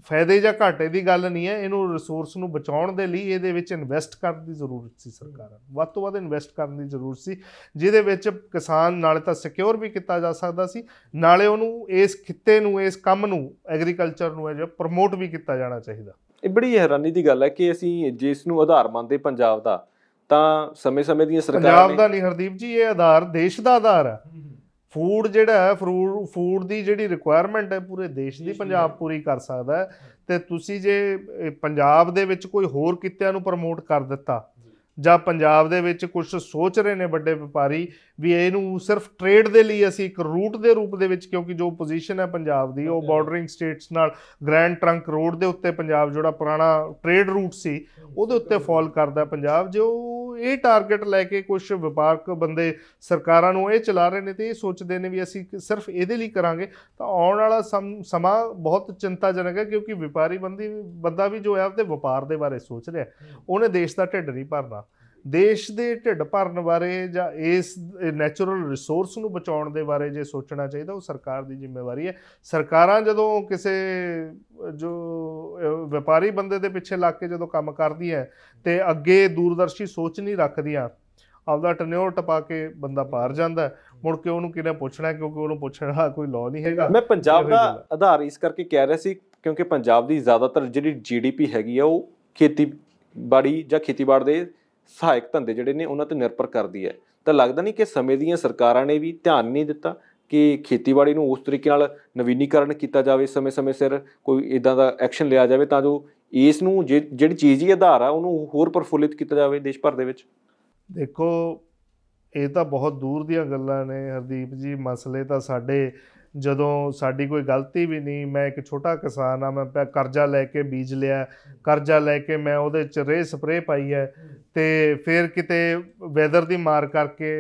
Speaker 2: ਫਾਇਦੇ ਜਾਂ ਘਾਟੇ ਦੀ ਗੱਲ ਨਹੀਂ ਹੈ ਇਹਨੂੰ ਰਿਸੋਰਸ ਨੂੰ ਬਚਾਉਣ ਦੇ ਲਈ ਇਹਦੇ ਵਿੱਚ ਇਨਵੈਸਟ ਕਰਨ ਦੀ ਜ਼ਰੂਰਤ ਸੀ ਸਰਕਾਰਾਂ ਨੂੰ ਵੱਧ ਤੋਂ ਵੱਧ ਇਨਵੈਸਟ ਕਰਨ ਦੀ ਜ਼ਰੂਰਤ ਸੀ ਜਿਹਦੇ ਵਿੱਚ ਕਿਸਾਨ ਨਾਲੇ ਤਾਂ ਸਿਕਿਉਰ ਵੀ ਕੀਤਾ ਜਾ ਸਕਦਾ ਸੀ ਨਾਲੇ ਉਹਨੂੰ ਇਸ ਖਿੱਤੇ ਨੂੰ ਇਸ ਕੰਮ ਨੂੰ ਐਗਰੀਕਲਚਰ ਨੂੰ ਇਹ ਜੋ ਪ੍ਰਮੋਟ ਵੀ ਕੀਤਾ ਜਾਣਾ ਚਾਹੀਦਾ
Speaker 1: ਇਹ ਬੜੀ ਹੈਰਾਨੀ ਦੀ ਗੱਲ ਹੈ ਕਿ ਅਸੀਂ ਜਿਸ ਨੂੰ ਆਧਾਰ ਮੰਨਦੇ ਪੰਜਾਬ ਦਾ ਤਾਂ ਸਮੇਂ-ਸਮੇਂ ਦੀਆਂ ਸਰਕਾਰਾਂ ਨੇ ਪੰਜਾਬ ਦਾ
Speaker 2: ਨਹੀਂ ਹਰਦੀਪ ਜੀ ਇਹ ਆਧਾਰ ਦੇਸ਼ ਦਾ ਆਧਾਰ ਹੈ ਫੂਡ ਜਿਹੜਾ ਫਰੂਟ ਫੂਡ ਦੀ ਜਿਹੜੀ ਰਿਕੁਆਇਰਮੈਂਟ ਹੈ ਪੂਰੇ ਦੇਸ਼ ਦੀ ਪੰਜਾਬ ਪੂਰੀ ਕਰ ਸਕਦਾ ਤੇ ਤੁਸੀਂ ਜੇ ਪੰਜਾਬ ਦੇ ਵਿੱਚ ਕੋਈ ਹੋਰ ਕਿੱਤਿਆਂ ਨੂੰ ਪ੍ਰਮੋਟ ਕਰ ਦਿੱਤਾ ਜਾਂ ਪੰਜਾਬ ਦੇ ਵਿੱਚ ਕੁਝ ਸੋਚ ਰਹੇ ਨੇ ਵੱਡੇ ਵਪਾਰੀ ਵੀ ਇਹਨੂੰ ਸਿਰਫ ਟ੍ਰੇਡ ਦੇ ਲਈ ਅਸੀਂ ਇੱਕ ਰੂਟ ਦੇ ਰੂਪ ਦੇ ਵਿੱਚ ਕਿਉਂਕਿ ਜੋ ਪੋਜੀਸ਼ਨ ਹੈ ਪੰਜਾਬ ਦੀ ਉਹ ਬਾਰਡਰਿੰਗ ਸਟੇਟਸ ਨਾਲ ਗ੍ਰੈਂਡ ਟਰੰਕ ਰੋਡ ਦੇ ਉੱਤੇ ਪੰਜਾਬ ਜਿਹੜਾ ਪੁਰਾਣਾ ਟ੍ਰੇਡ ਰੂਟ ਸੀ ਉਹਦੇ ਉੱਤੇ ਫਾਲ ਕਰਦਾ ਪੰਜਾਬ ਜੋ ਇਹ ਟਾਰਗੇਟ ਲੈ ਕੇ ਕੁਝ ਵਪਾਰਕ ਬੰਦੇ ਸਰਕਾਰਾਂ ਨੂੰ ਇਹ ਚਲਾ ਰਹੇ ਨੇ ਤੇ ਇਹ ਸੋਚਦੇ ਨੇ ਵੀ ਅਸੀਂ ਸਿਰਫ ਇਹਦੇ ਲਈ ਕਰਾਂਗੇ ਤਾਂ ਆਉਣ ਵਾਲਾ ਸਮਾਂ ਬਹੁਤ ਚਿੰਤਾਜਨਕ ਹੈ ਕਿਉਂਕਿ ਵਪਾਰੀ ਬੰਦੀ ਬੰਦਾ ਵੀ ਜੋ ਹੈ ਉਹਦੇ ਵਪਾਰ ਦੇ ਬਾਰੇ ਸੋਚ ਰਿਹਾ ਉਹਨੇ ਦੇਸ਼ ਦਾ ਢਿੱਡ ਨਹੀਂ ਭਰਨਾ ਦੇਸ਼ ਦੇ ਢਿੱਡ ਭਰਨ ਬਾਰੇ ਜਾਂ ਇਸ ਨੇਚਰਲ ਰਿਸੋਰਸ ਨੂੰ ਬਚਾਉਣ ਦੇ ਬਾਰੇ ਜੇ ਸੋਚਣਾ ਚਾਹੀਦਾ ਉਹ ਸਰਕਾਰ ਦੀ ਜ਼ਿੰਮੇਵਾਰੀ ਹੈ ਸਰਕਾਰਾਂ ਜਦੋਂ ਕਿਸੇ ਜੋ ਵਪਾਰੀ ਬੰਦੇ ਦੇ ਪਿੱਛੇ ਲੱਗ ਕੇ ਜਦੋਂ ਕੰਮ ਕਰਦੀ ਹੈ ਤੇ ਅੱਗੇ ਦੂਰਦਰਸ਼ੀ ਸੋਚ ਨਹੀਂ ਰੱਖਦੀਆਂ ਆਪਦਾ ਟਨਿਓਰ ਟਪਾ ਕੇ ਬੰਦਾ ਪਾਰ ਜਾਂਦਾ ਮੁੜ ਕੇ ਉਹਨੂੰ ਕਿਹਨੇ ਪੁੱਛਣਾ ਕਿਉਂਕਿ ਉਹਨੂੰ ਪੁੱਛਣ ਕੋਈ ਲਾਅ ਨਹੀਂ ਹੈਗਾ ਮੈਂ ਪੰਜਾਬ ਦਾ
Speaker 1: ਆਧਾਰ ਇਸ ਕਰਕੇ ਕਹਿ ਰਿਹਾ ਸੀ ਕਿਉਂਕਿ ਪੰਜਾਬ ਦੀ ਜ਼ਿਆਦਾਤਰ ਜਿਹੜੀ ਜੀਡੀਪੀ ਹੈਗੀ ਆ ਉਹ ਖੇਤੀ ਬਾੜੀ ਜਾਂ ਖੇਤੀਬਾੜ ਦੇ ਸਹਾਇਕ ਧੰਦੇ ਜਿਹੜੇ ਨੇ ਉਹਨਾਂ ਤੇ ਨਿਰਭਰ ਕਰਦੀ ਹੈ ਤਾਂ ਲੱਗਦਾ ਨਹੀਂ ਕਿ ਸਮੇਂ ਦੀਆਂ ਸਰਕਾਰਾਂ ਨੇ ਵੀ ਧਿਆਨ ਨਹੀਂ ਦਿੱਤਾ ਕਿ ਖੇਤੀਬਾੜੀ ਨੂੰ ਉਸ ਤਰੀਕੇ ਨਾਲ ਨਵੀਨੀਕਰਨ ਕੀਤਾ ਜਾਵੇ ਸਮੇਂ-ਸਮੇਂ ਸਿਰ ਕੋਈ ਇਦਾਂ ਦਾ ਐਕਸ਼ਨ ਲਿਆ ਜਾਵੇ ਤਾਂ ਜੋ ਇਸ ਨੂੰ ਜਿਹੜੀ ਚੀਜ਼ ਹੀ ਆਧਾਰ ਆ ਉਹਨੂੰ ਹੋਰ ਪਰਫੁੱਲਿਤ ਕੀਤਾ ਜਾਵੇ ਦੇਸ਼ ਭਰ ਦੇ ਵਿੱਚ
Speaker 2: ਦੇਖੋ ਇਹ ਤਾਂ ਬਹੁਤ ਦੂਰ ਦੀਆਂ ਗੱਲਾਂ ਨੇ ਹਰਦੀਪ ਜੀ ਮਸਲੇ ਤਾਂ ਸਾਡੇ ਜਦੋਂ ਸਾਡੀ ਕੋਈ ਗਲਤੀ ਵੀ ਨਹੀਂ ਮੈਂ ਇੱਕ ਛੋਟਾ ਕਿਸਾਨ ਆ ਮੈਂ ਕਰਜ਼ਾ ਲੈ ਕੇ ਬੀਜ ਲਿਆ ਕਰਜ਼ਾ ਲੈ ਕੇ ਮੈਂ ਉਹਦੇ ਚ ਰੇ ਸਪਰੇ ਪਾਈ ਹੈ ਤੇ ਫਿਰ ਕਿਤੇ ਵੈਦਰ ਦੀ ਮਾਰ ਕਰਕੇ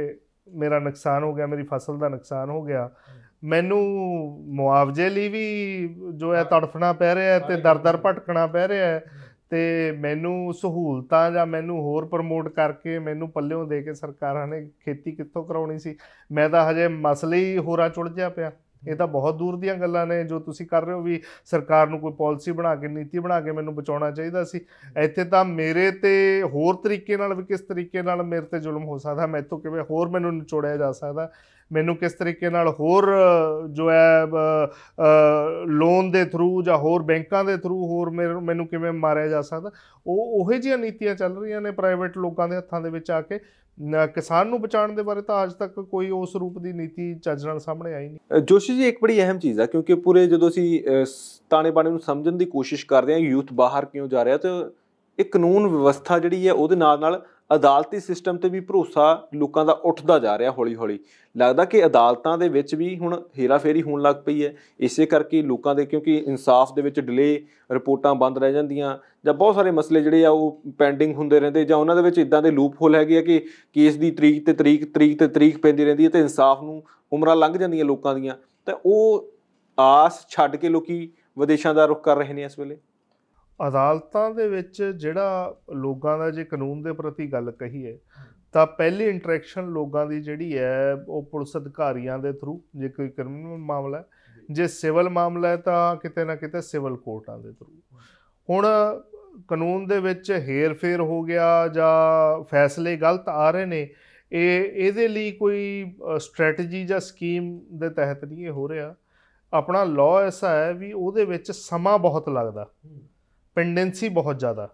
Speaker 2: ਮੇਰਾ ਨੁਕਸਾਨ ਹੋ ਗਿਆ ਮੇਰੀ ਫਸਲ ਦਾ ਨੁਕਸਾਨ ਹੋ ਗਿਆ ਮੈਨੂੰ ਮੁਆਵਜ਼ੇ ਲਈ ਵੀ ਜੋ ਹੈ ਤੜਫਣਾ ਪੈ ਰਿਹਾ ਤੇ ਦਰਦਰ ਦਰ ਭਟਕਣਾ ਪੈ ਰਿਹਾ ਹੈ ਤੇ ਮੈਨੂੰ ਸਹੂਲਤਾਂ ਜਾਂ ਮੈਨੂੰ ਹੋਰ ਪ੍ਰਮੋਟ ਕਰਕੇ ਮੈਨੂੰ ਪੱਲਿਓਂ ਦੇ ਕੇ ਸਰਕਾਰਾਂ ਨੇ ਖੇਤੀ ਕਿੱਥੋਂ ਕਰਾਉਣੀ ਸੀ ਮੈਂ ਤਾਂ ਹਜੇ ਮਸਲੇ ਹੀ ਹੋਰਾ ਚੁੜ ਜਿਆ ਪਿਆ ਇਹ ਤਾਂ ਬਹੁਤ ਦੂਰ ਦੀਆਂ ਗੱਲਾਂ ਨੇ ਜੋ ਤੁਸੀਂ ਕਰ ਰਹੇ ਹੋ ਵੀ ਸਰਕਾਰ ਨੂੰ ਕੋਈ ਪਾਲਿਸੀ ਬਣਾ ਕੇ ਨੀਤੀ ਬਣਾ ਕੇ ਮੈਨੂੰ ਬਚਾਉਣਾ ਚਾਹੀਦਾ ਸੀ ਇੱਥੇ ਤਾਂ ਮੇਰੇ ਤੇ ਹੋਰ ਤਰੀਕੇ ਨਾਲ ਵੀ ਕਿਸ ਤਰੀਕੇ ਨਾਲ ਮੇਰੇ ਤੇ ਜ਼ੁਲਮ ਹੋ ਸਕਦਾ ਮੈਥੋਂ ਕਿਵੇਂ ਹੋਰ ਮੈਨੂੰ ਨਿਚੋੜਿਆ ਜਾ ਸਕਦਾ ਮੈਨੂੰ ਕਿਸ ਤਰੀਕੇ ਨਾਲ ਹੋਰ ਜੋ ਹੈ ਲੋਨ ਦੇ ਥਰੂ ਜਾਂ ਹੋਰ ਬੈਂਕਾਂ ਦੇ ਥਰੂ ਹੋਰ ਮੈਨੂੰ ਕਿਵੇਂ ਮਾਰਿਆ ਜਾ ਸਕਦਾ ਉਹ ਉਹੇ ਜਿਹੀਆਂ ਨੀਤੀਆਂ ਚੱਲ ਰਹੀਆਂ ਨੇ ਪ੍ਰਾਈਵੇਟ ਲੋਕਾਂ ਦੇ ਹੱਥਾਂ ਦੇ ਵਿੱਚ ਆ ਕੇ ਕਿਸਾਨ ਨੂੰ ਬਚਾਉਣ ਦੇ ਬਾਰੇ ਤਾਂ ਅੱਜ ਤੱਕ ਕੋਈ ਉਸ ਰੂਪ ਦੀ ਨੀਤੀ ਚੱਜ ਨਾਲ ਸਾਹਮਣੇ ਆਈ
Speaker 1: ਨਹੀਂ ਜੋਸ਼ੀ ਜੀ ਇੱਕ ਬੜੀ ਅਹਿਮ ਚੀਜ਼ ਆ ਕਿਉਂਕਿ ਪੂਰੇ ਜਦੋਂ ਅਸੀਂ ਤਾਣੇ ਬਾਣੇ ਨੂੰ ਸਮਝਣ ਦੀ ਕੋਸ਼ਿਸ਼ ਕਰਦੇ ਆ ਯੂਥ ਬਾਹਰ ਕਿਉਂ ਜਾ ਰਿਹਾ ਤੇ ਇਹ ਕਾਨੂੰਨ ਵਿਵਸਥਾ ਜਿਹੜੀ ਹੈ ਉਹਦੇ ਨਾਲ ਨਾਲ ਅਦਾਲਤੀ ਸਿਸਟਮ ਤੇ ਵੀ ਭਰੋਸਾ ਲੋਕਾਂ ਦਾ ਉੱਠਦਾ ਜਾ ਰਿਹਾ ਹੌਲੀ-ਹੌਲੀ ਲੱਗਦਾ ਕਿ ਅਦਾਲਤਾਂ ਦੇ ਵਿੱਚ ਵੀ ਹੁਣ ਹੀਰਾ-ਫੇਰੀ ਹੋਣ ਲੱਗ ਪਈ ਹੈ ਇਸੇ ਕਰਕੇ ਲੋਕਾਂ ਦੇ ਕਿਉਂਕਿ ਇਨਸਾਫ ਦੇ ਵਿੱਚ ਡਿਲੇ ਰਿਪੋਰਟਾਂ ਬੰਦ ਰਹਿ ਜਾਂਦੀਆਂ ਜਾਂ ਬਹੁਤ ਸਾਰੇ ਮਸਲੇ ਜਿਹੜੇ ਆ ਉਹ ਪੈਂਡਿੰਗ ਹੁੰਦੇ ਰਹਿੰਦੇ ਜਾਂ ਉਹਨਾਂ ਦੇ ਵਿੱਚ ਇਦਾਂ ਦੇ ਲੂਪ ਹੋਲ ਹੈਗੇ ਆ ਕਿ ਕੇਸ ਦੀ ਤਰੀਕ ਤੇ ਤਰੀਕ ਤਰੀਕ ਤੇ ਤਰੀਕ ਪੈਂਦੀ ਰਹਿੰਦੀ ਹੈ ਤੇ ਇਨਸਾਫ ਨੂੰ ਉਮਰਾਂ ਲੰਘ ਜਾਂਦੀਆਂ ਲੋਕਾਂ ਦੀਆਂ ਤਾਂ ਉਹ ਆਸ ਛੱਡ ਕੇ ਲੋਕੀ ਵਿਦੇਸ਼ਾਂ ਦਾ ਰੁਖ ਕਰ ਰਹੇ ਨੇ ਇਸ ਵੇਲੇ
Speaker 2: ਅਦਾਲਤਾਂ ਦੇ ਵਿੱਚ ਜਿਹੜਾ ਲੋਕਾਂ ਦਾ ਜੇ ਕਾਨੂੰਨ ਦੇ ਪ੍ਰਤੀ ਗੱਲ ਕਹੀ ਹੈ ਤਾਂ ਪਹਿਲੀ ਇੰਟਰੈਕਸ਼ਨ ਲੋਕਾਂ ਦੀ ਜਿਹੜੀ ਹੈ ਉਹ ਪੁਲਿਸ ਅਧਿਕਾਰੀਆਂ ਦੇ ਥਰੂ ਜੇ ਕੋਈ ਕ੍ਰਿਮੀਨਲ ਮਾਮਲਾ ਹੈ ਜੇ ਸਿਵਲ ਮਾਮਲਾ ਹੈ ਤਾਂ ਕਿਤੇ ਨਾ ਕਿਤੇ ਸਿਵਲ ਕੋਰਟਾਂ ਦੇ ਥਰੂ ਹੁਣ ਕਾਨੂੰਨ ਦੇ ਵਿੱਚ ਹੇਰ ਫੇਰ ਹੋ ਗਿਆ ਜਾਂ ਫੈਸਲੇ ਗਲਤ ਆ ਰਹੇ ਨੇ ਇਹ ਇਹਦੇ ਲਈ ਕੋਈ ਸਟ੍ਰੈਟਜੀ ਜਾਂ ਸਕੀਮ ਦੇ ਤਹਿਤ ਨਹੀਂ ਇਹ ਹੋ ਰਿਹਾ ਆਪਣਾ ਲਾਅ ਐਸਾ ਹੈ ਵੀ ਉਹਦੇ ਵਿੱਚ ਸਮਾਂ ਬਹੁਤ ਲੱਗਦਾ ਪੈਂਡੈਂਸੀ ਬਹੁਤ ਜ਼ਿਆਦਾ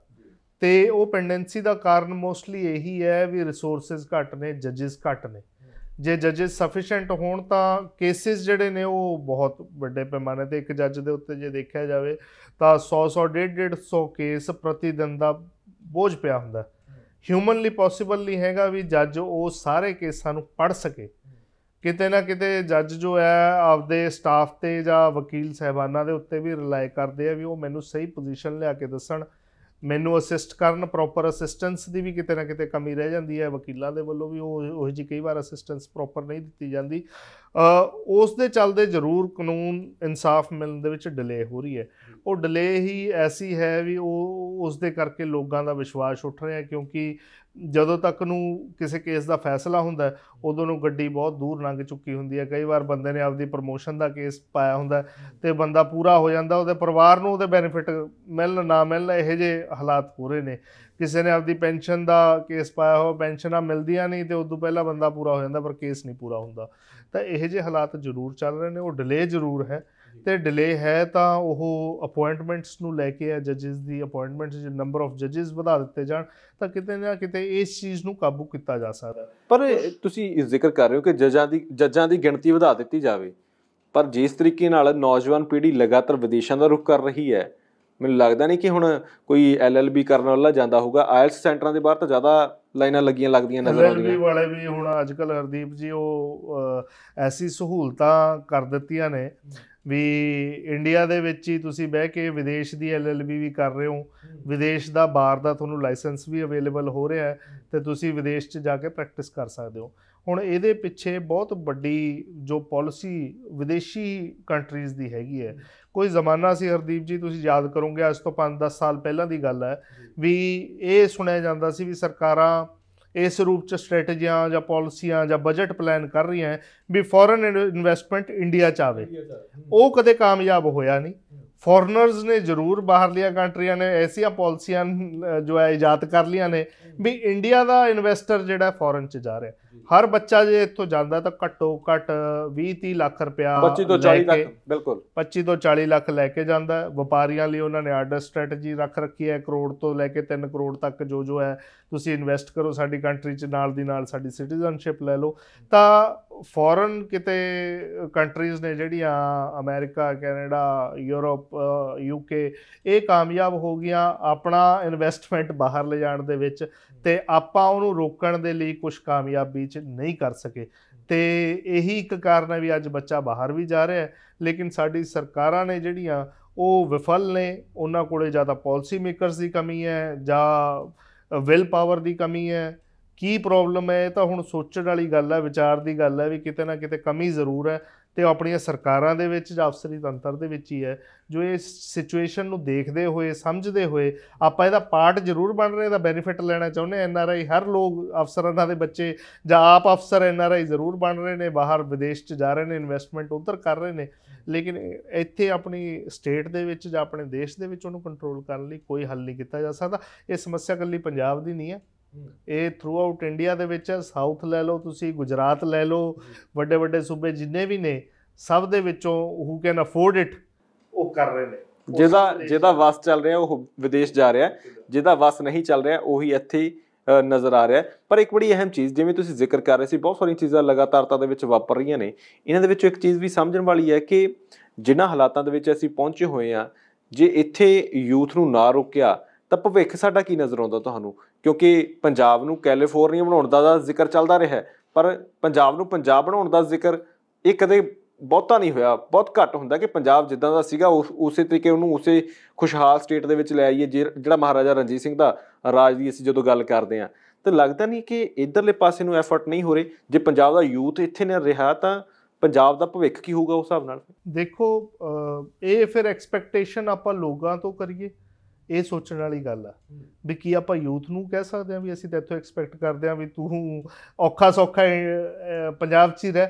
Speaker 2: ਤੇ ਉਹ ਪੈਂਡੈਂਸੀ ਦਾ ਕਾਰਨ ਮੋਸਟਲੀ ਇਹੀ ਹੈ ਵੀ ਰਿਸੋਰਸਸ ਘੱਟ ਨੇ ਜੱਜਸ ਘੱਟ ਨੇ ਜੇ ਜੱਜਸ ਸਫੀਸ਼ੀਐਂਟ ਹੋਣ ਤਾਂ ਕੇਸਿਸ ਜਿਹੜੇ ਨੇ ਉਹ ਬਹੁਤ ਵੱਡੇ ਪੈਮਾਨੇ ਤੇ ਇੱਕ ਜੱਜ ਦੇ ਉੱਤੇ ਜੇ ਦੇਖਿਆ ਜਾਵੇ ਤਾਂ 100 100 150 100 ਕੇਸ ਪ੍ਰਤੀ ਦਿਨ ਦਾ ਬੋਝ ਪਿਆ ਹੁੰਦਾ ਹਿਊਮਨਲੀ ਪੋਸੀਬਲ ਨਹੀਂ ਹੈਗਾ ਵੀ ਜੱਜ ਉਹ ਸਾਰੇ ਕੇਸਾਂ ਨੂੰ ਪੜ੍ਹ ਸਕੇ ਕਿਤੇ ਨਾ ਕਿਤੇ ਜੱਜ ਜੋ ਹੈ ਆਪਦੇ ਸਟਾਫ ਤੇ ਜਾਂ ਵਕੀਲ ਸਹਿਬਾਨਾਂ ਦੇ ਉੱਤੇ ਵੀ ਰਿਲਾਈ ਕਰਦੇ ਆ ਵੀ ਉਹ ਮੈਨੂੰ ਸਹੀ ਪੋਜੀਸ਼ਨ ਲਿਆ ਕੇ ਦੱਸਣ ਮੈਨੂੰ ਅਸਿਸਟ ਕਰਨ ਪ੍ਰੋਪਰ ਅਸਿਸਟੈਂਸ ਦੀ ਵੀ ਕਿਤੇ ਨਾ ਕਿਤੇ ਕਮੀ ਰਹਿ ਜਾਂਦੀ ਹੈ ਵਕੀਲਾਂ ਦੇ ਵੱਲੋਂ ਵੀ ਉਹ ਉਹ ਜੀ ਕਈ ਵਾਰ ਅਸਿਸਟੈਂਸ ਪ੍ਰੋਪਰ ਨਹੀਂ ਦਿੱਤੀ ਜਾਂਦੀ ਉਸ ਦੇ ਚੱਲਦੇ ਜ਼ਰੂਰ ਕਾਨੂੰਨ ਇਨਸਾਫ ਮਿਲਣ ਦੇ ਵਿੱਚ ਡਿਲੇ ਹੋ ਰਹੀ ਹੈ ਉਹ ਡਿਲੇ ਹੀ ਐਸੀ ਹੈ ਵੀ ਉਹ ਉਸ ਦੇ ਕਰਕੇ ਲੋਕਾਂ ਦਾ ਵਿਸ਼ਵਾਸ ਉੱਠ ਰਿਹਾ ਕਿਉਂਕਿ ਜਦੋਂ ਤੱਕ ਨੂੰ ਕਿਸੇ ਕੇਸ ਦਾ ਫੈਸਲਾ ਹੁੰਦਾ ਉਦੋਂ ਨੂੰ ਗੱਡੀ ਬਹੁਤ ਦੂਰ ਲੰਘ ਚੁੱਕੀ ਹੁੰਦੀ ਹੈ ਕਈ ਵਾਰ ਬੰਦੇ ਨੇ ਆਪਦੀ ਪ੍ਰੋਮੋਸ਼ਨ ਦਾ ਕੇਸ ਪਾਇਆ ਹੁੰਦਾ ਤੇ ਬੰਦਾ ਪੂਰਾ ਹੋ ਜਾਂਦਾ ਉਹਦੇ ਪਰਿਵਾਰ ਨੂੰ ਉਹਦੇ ਬੈਨੀਫਿਟ ਮਿਲਣ ਨਾ ਮਿਲਣ ਇਹੋ ਜਿਹੇ ਹਾਲਾਤ ਹੋ ਰਹੇ ਨੇ ਕਿਸੇ ਨੇ ਆਪਦੀ ਪੈਨਸ਼ਨ ਦਾ ਕੇਸ ਪਾਇਆ ਹੋ ਪੈਨਸ਼ਨਾਂ ਮਿਲਦੀਆਂ ਨਹੀਂ ਤੇ ਉਦੋਂ ਪਹਿਲਾਂ ਬੰਦਾ ਪੂਰਾ ਹੋ ਜਾਂਦਾ ਪਰ ਕੇਸ ਨਹੀਂ ਪੂਰਾ ਹੁੰਦਾ ਤਾਂ ਇਹੋ ਜਿਹੇ ਹਾਲਾਤ ਜ਼ਰੂਰ ਚੱਲ ਰਹੇ ਨੇ ਉਹ ਡਿਲੇ ਜ਼ਰੂਰ ਹੈ ਤੇ ਡਿਲੇ ਹੈ ਤਾਂ ਉਹ ਅਪਾਇੰਟਮੈਂਟਸ ਨੂੰ ਲੈ ਕੇ ਆ ਜੱਜਸ ਦੀ ਅਪਾਇੰਟਮੈਂਟਸ ਜੇ ਨੰਬਰ ਆਫ ਜੱਜਸ ਵਧਾ ਦਿੱਤੇ ਜਾਣ ਤਾਂ ਕਿਤੇ ਨਾ ਕਿਤੇ ਇਸ ਚੀਜ਼ ਨੂੰ ਕਾਬੂ ਕੀਤਾ ਜਾ ਸਕਦਾ
Speaker 1: ਪਰ ਤੁਸੀਂ ਇਸ ਜ਼ਿਕਰ ਕਰ ਰਹੇ ਹੋ ਕਿ ਜੱਜਾਂ ਦੀ ਜੱਜਾਂ ਦੀ ਗਿਣਤੀ ਵਧਾ ਦਿੱਤੀ ਜਾਵੇ ਪਰ ਜਿਸ ਤਰੀਕੇ ਨਾਲ ਨੌਜਵਾਨ ਪੀੜ੍ਹੀ ਲਗਾਤਾਰ ਵਿਦੇਸ਼ਾਂ ਦਾ ਰੁਖ ਕਰ ਰਹੀ ਹੈ ਮੈਨੂੰ ਲੱਗਦਾ ਨਹੀਂ ਕਿ ਹੁਣ ਕੋਈ ਐਲਐਲਬੀ ਕਰਨ ਵਾਲਾ ਜਾਂਦਾ ਹੋਊਗਾ ਆਇਲਸ ਸੈਂਟਰਾਂ ਦੇ ਬਾਹਰ ਤਾਂ ਜ਼ਿਆਦਾ ਲਾਈਨਾਂ ਲੱਗੀਆਂ ਲੱਗਦੀਆਂ ਨਜ਼ਰ ਆਉਂਦੀਆਂ ਐਲਐਲਬੀ
Speaker 2: ਵਾਲੇ ਵੀ ਹੁਣ ਅੱਜ ਕੱਲ ਹਰਦੀਪ ਜੀ ਉਹ ਐਸੀ ਸਹੂਲਤਾਂ ਕਰ ਦਿੱਤੀਆਂ ਨੇ ਵੀ ਇੰਡੀਆ ਦੇ ਵਿੱਚ ਹੀ ਤੁਸੀਂ ਬਹਿ ਕੇ ਵਿਦੇਸ਼ ਦੀ ਐਲਐਲਬੀ ਵੀ ਕਰ ਰਹੇ ਹੋ ਵਿਦੇਸ਼ ਦਾ ਬਾਰ ਦਾ ਤੁਹਾਨੂੰ ਲਾਇਸੈਂਸ ਵੀ ਅਵੇਲੇਬਲ ਹੋ ਰਿਹਾ ਹੈ ਤੇ ਤੁਸੀਂ ਵਿਦੇਸ਼ 'ਚ ਜਾ ਕੇ ਪ੍ਰੈਕਟਿਸ ਕਰ ਸਕਦੇ ਹੋ ਹੁਣ ਇਹਦੇ ਪਿੱਛੇ ਬਹੁਤ ਵੱਡੀ ਜੋ ਪਾਲਿਸੀ ਵਿਦੇਸ਼ੀ ਕੰਟਰੀਜ਼ ਦੀ ਹੈਗੀ ਹੈ ਕੋਈ ਜ਼ਮਾਨਾ ਸੀ ਹਰਦੀਪ ਜੀ ਤੁਸੀਂ ਯਾਦ ਕਰੋਗੇ ਅੱਜ ਤੋਂ 5-10 ਸਾਲ ਪਹਿਲਾਂ ਦੀ ਗੱਲ ਹੈ ਵੀ ਇਹ ਸੁਣਿਆ ਜਾਂਦਾ ਸੀ ਵੀ ਸਰਕਾਰਾਂ ਇਸ ਰੂਪ ਚ ਸਟ੍ਰੈਟਜੀਆਂ ਜਾਂ ਪਾਲਿਸੀਆਂ ਜਾਂ ਬਜਟ ਪਲਾਨ ਕਰ ਰਹੀਆਂ ਵੀ ਫੋਰਨ ਇਨਵੈਸਟਮੈਂਟ ਇੰਡੀਆ ਚ ਆਵੇ ਉਹ ਕਦੇ ਕਾਮਯਾਬ ਹੋਇਆ ਨਹੀਂ ਫੋਰਨਰਸ ਨੇ ਜ਼ਰੂਰ ਬਾਹਰ ਲਿਆ ਕੰਟਰੀਆਂ ਨੇ ਐਸੀਆਂ ਪਾਲਿਸੀਆਂ ਜੋ ਹੈ ਇਜਾਦ ਕਰ ਲੀਆਂ ਨੇ ਵੀ ਇੰਡੀਆ ਦਾ ਇਨਵੈਸਟਰ ਜਿਹੜਾ ਫੋਰਨ ਚ ਜਾ ਰਿਹਾ ਹਰ ਬੱਚਾ ਜੇ ਇੱਥੋਂ ਜਾਂਦਾ ਤਾਂ ਘੱਟੋ ਘੱਟ 20 30 ਲੱਖ ਰੁਪਿਆ 25 ਤੋਂ 40 ਲੱਖ ਬਿਲਕੁਲ 25 ਤੋਂ 40 ਲੱਖ ਲੈ ਕੇ ਜਾਂਦਾ ਵਪਾਰੀਆਂ ਲਈ ਉਹਨਾਂ ਨੇ ਆਰਡਰ ਸਟ੍ਰੈਟਜੀ ਰੱਖ ਰੱਖੀ ਹੈ ਕਰੋੜ ਤੋਂ ਲੈ ਕੇ 3 ਕਰੋੜ ਤੱਕ ਜੋ ਜੋ ਹੈ ਤੁਸੀਂ ਇਨਵੈਸਟ ਕਰੋ ਸਾਡੀ ਕੰਟਰੀ 'ਚ ਨਾਲ ਦੀ ਨਾਲ ਸਾਡੀ ਸਿਟੀਜ਼ਨਸ਼ਿਪ ਲੈ ਲਓ ਤਾਂ ਫੋਰਨ ਕਿਤੇ ਕੰਟਰੀਜ਼ ਨੇ ਜਿਹੜੀਆਂ ਅਮਰੀਕਾ ਕੈਨੇਡਾ ਯੂਰਪ ਯੂਕੇ ਇਹ ਕਾਮਯਾਬ ਹੋ ਗਈਆਂ ਆਪਣਾ ਇਨਵੈਸਟਮੈਂਟ ਬਾਹਰ ਲੈ ਜਾਣ ਦੇ ਵਿੱਚ ਤੇ ਆਪਾਂ ਉਹਨੂੰ ਰੋਕਣ ਦੇ ਲਈ ਕੁਝ ਕਾਮਯਾਬੀ ਚ ਨਹੀਂ ਕਰ ਸਕੇ ਤੇ ਇਹੀ ਇੱਕ ਕਾਰਨ ਹੈ ਵੀ ਅੱਜ ਬੱਚਾ ਬਾਹਰ ਵੀ ਜਾ ਰਿਹਾ ਹੈ ਲੇਕਿਨ ਸਾਡੀ ਸਰਕਾਰਾਂ ਨੇ ਜਿਹੜੀਆਂ ਉਹ ਵਿਫਲ ਨੇ ਉਹਨਾਂ ਕੋਲੇ ਜ਼ਿਆਦਾ ਪਾਲਿਸੀ ਮੇਕਰਸ ਦੀ ਕਮੀ ਹੈ ਜਾਂ ਵਿਲ ਪਾਵਰ ਦੀ ਕਮੀ ਹੈ ਕੀ ਪ੍ਰੋਬਲਮ ਹੈ ਇਹ ਤਾਂ ਹੁਣ ਸੋਚਣ ਵਾਲੀ ਗੱਲ ਹੈ ਵਿਚਾਰ ਦੀ ਗੱਲ ਹੈ ਵੀ ਕਿਤੇ ਨਾ ਕਿਤੇ ਕਮੀ ਜ਼ਰੂਰ ਹੈ ਤੇ ਆਪਣੀਆਂ ਸਰਕਾਰਾਂ ਦੇ ਵਿੱਚ ਜਾਂ ਅਫਸਰੀ ਤੰਤਰ ਦੇ ਵਿੱਚ ਹੀ ਹੈ ਜੋ ਇਸ ਸਿਚੁਏਸ਼ਨ ਨੂੰ ਦੇਖਦੇ ਹੋਏ ਸਮਝਦੇ ਹੋਏ ਆਪਾਂ ਇਹਦਾ ਪਾਰਟ ਜ਼ਰੂਰ ਬਣ ਰਹੇ ਦਾ ਬੈਨੀਫਿਟ ਲੈਣਾ ਚਾਹੁੰਦੇ ਐਨ ਆਰ ਆਈ ਹਰ ਲੋਕ ਅਫਸਰਾਂ ਦੇ ਬੱਚੇ ਜਾਂ ਆਪ ਅਫਸਰ ਐਨ ਆਰ ਆਈ ਜ਼ਰੂਰ ਬਣ ਰਹੇ ਨੇ ਬਾਹਰ ਵਿਦੇਸ਼ 'ਚ ਜਾ ਰਹੇ ਨੇ ਇਨਵੈਸਟਮੈਂਟ ਉਧਰ ਕਰ ਰਹੇ ਨੇ ਲੇਕਿਨ ਇੱਥੇ ਆਪਣੀ ਸਟੇਟ ਦੇ ਵਿੱਚ ਜਾਂ ਆਪਣੇ ਦੇਸ਼ ਦੇ ਵਿੱਚ ਉਹਨੂੰ ਕੰਟਰੋਲ ਕਰਨ ਲਈ ਕੋਈ ਹੱਲ ਨਹੀਂ ਕੀਤਾ ਜਾ ਸਕਦਾ ਇਹ ਸਮੱਸਿਆ ਇਕੱਲੀ ਪੰਜਾਬ ਦੀ ਨਹੀਂ ਹੈ ਇਹ ਥਰੂ ਆਊਟ ਇੰਡੀਆ ਦੇ ਵਿੱਚ ਸਾਊਥ ਲੈ ਲਓ ਤੁਸੀਂ ਗੁਜਰਾਤ ਲੈ ਲਓ ਵੱਡੇ ਵੱਡੇ ਸੂਬੇ ਜਿੰਨੇ ਵੀ ਨੇ ਸਭ ਦੇ ਵਿੱਚੋਂ ਹੂ ਕੈਨ ਅਫੋਰਡ ਇਟ ਉਹ ਕਰ ਰਹੇ ਨੇ
Speaker 1: ਜਿਹਦਾ ਜਿਹਦਾ ਵਸ ਚੱਲ ਰਿਹਾ ਉਹ ਵਿਦੇਸ਼ ਜਾ ਰਿਹਾ ਜਿਹਦਾ ਵਸ ਨਹੀਂ ਚੱਲ ਰਿਹਾ ਉਹੀ ਇੱਥੇ ਨਜ਼ਰ ਆ ਰਿਹਾ ਪਰ ਇੱਕ ਬੜੀ ਅਹਿਮ ਚੀਜ਼ ਜਿਵੇਂ ਤੁਸੀਂ ਜ਼ਿਕਰ ਕਰ ਰਹੇ ਸੀ ਬਹੁਤ ਸਾਰੀਆਂ ਚੀਜ਼ਾਂ ਲਗਾਤਾਰਤਾ ਦੇ ਵਿੱਚ ਵਾਪਰ ਰਹੀਆਂ ਨੇ ਇਹਨਾਂ ਦੇ ਵਿੱਚੋਂ ਇੱਕ ਚੀਜ਼ ਵੀ ਸਮਝਣ ਵਾਲੀ ਹੈ ਕਿ ਜਿਨ੍ਹਾਂ ਹਾਲਾਤਾਂ ਦੇ ਵਿੱਚ ਅਸੀਂ ਪਹੁੰਚੇ ਹੋਏ ਆ ਜੇ ਇੱਥੇ ਯੂਥ ਨੂੰ ਨਾ ਰੋਕਿਆ ਤਾਂ ਭਵਿੱਖ ਸਾਡਾ ਕੀ ਨਜ਼ਰ ਆਉਂਦਾ ਤੁਹਾਨੂੰ ਕਿਉਂਕਿ ਪੰਜਾਬ ਨੂੰ ਕੈਲੀਫੋਰਨੀਆ ਬਣਾਉਣ ਦਾ ਜ਼ਿਕਰ ਚੱਲਦਾ ਰਿਹਾ ਪਰ ਪੰਜਾਬ ਨੂੰ ਪੰਜਾਬ ਬਣਾਉਣ ਦਾ ਜ਼ਿਕਰ ਇਹ ਕਦੇ ਬਹੁਤਾ ਨਹੀਂ ਹੋਇਆ ਬਹੁਤ ਘੱਟ ਹੁੰਦਾ ਕਿ ਪੰਜਾਬ ਜਿੱਦਾਂ ਦਾ ਸੀਗਾ ਉਸੇ ਤਰੀਕੇ ਉਹਨੂੰ ਉਸੇ ਖੁਸ਼ਹਾਲ ਸਟੇਟ ਦੇ ਵਿੱਚ ਲੈ ਆਈਏ ਜਿਹੜਾ ਮਹਾਰਾਜਾ ਰਣਜੀਤ ਸਿੰਘ ਦਾ ਰਾਜ ਦੀ ਅਸੀਂ ਜਦੋਂ ਗੱਲ ਕਰਦੇ ਆ ਤੇ ਲੱਗਦਾ ਨਹੀਂ ਕਿ ਇਧਰਲੇ ਪਾਸੇ ਨੂੰ ਐਫਰਟ ਨਹੀਂ ਹੋ ਰਹੇ ਜੇ ਪੰਜਾਬ ਦਾ ਯੂਥ ਇੱਥੇ ਨਾ ਰਿਹਾ ਤਾਂ ਪੰਜਾਬ ਦਾ ਭਵਿੱਖ ਕੀ ਹੋਊਗਾ ਉਸ ਹਿਸਾਬ ਨਾਲ
Speaker 2: ਦੇਖੋ ਇਹ ਫਿਰ ਐਕਸਪੈਕਟੇਸ਼ਨ ਆਪਾਂ ਲੋਕਾਂ ਤੋਂ ਕਰੀਏ ਇਹ ਸੋਚਣ ਵਾਲੀ ਗੱਲ ਆ ਵੀ ਕੀ ਆਪਾਂ ਯੂਥ ਨੂੰ ਕਹਿ ਸਕਦੇ ਆ ਵੀ ਅਸੀਂ ਤਾਂ ਇੱਥੋਂ ਐਕਸਪੈਕਟ ਕਰਦੇ ਆ ਵੀ ਤੂੰ ਔਖਾ ਸੌਖਾ ਪੰਜਾਬ 'ਚ ਹੀ ਰਹਿ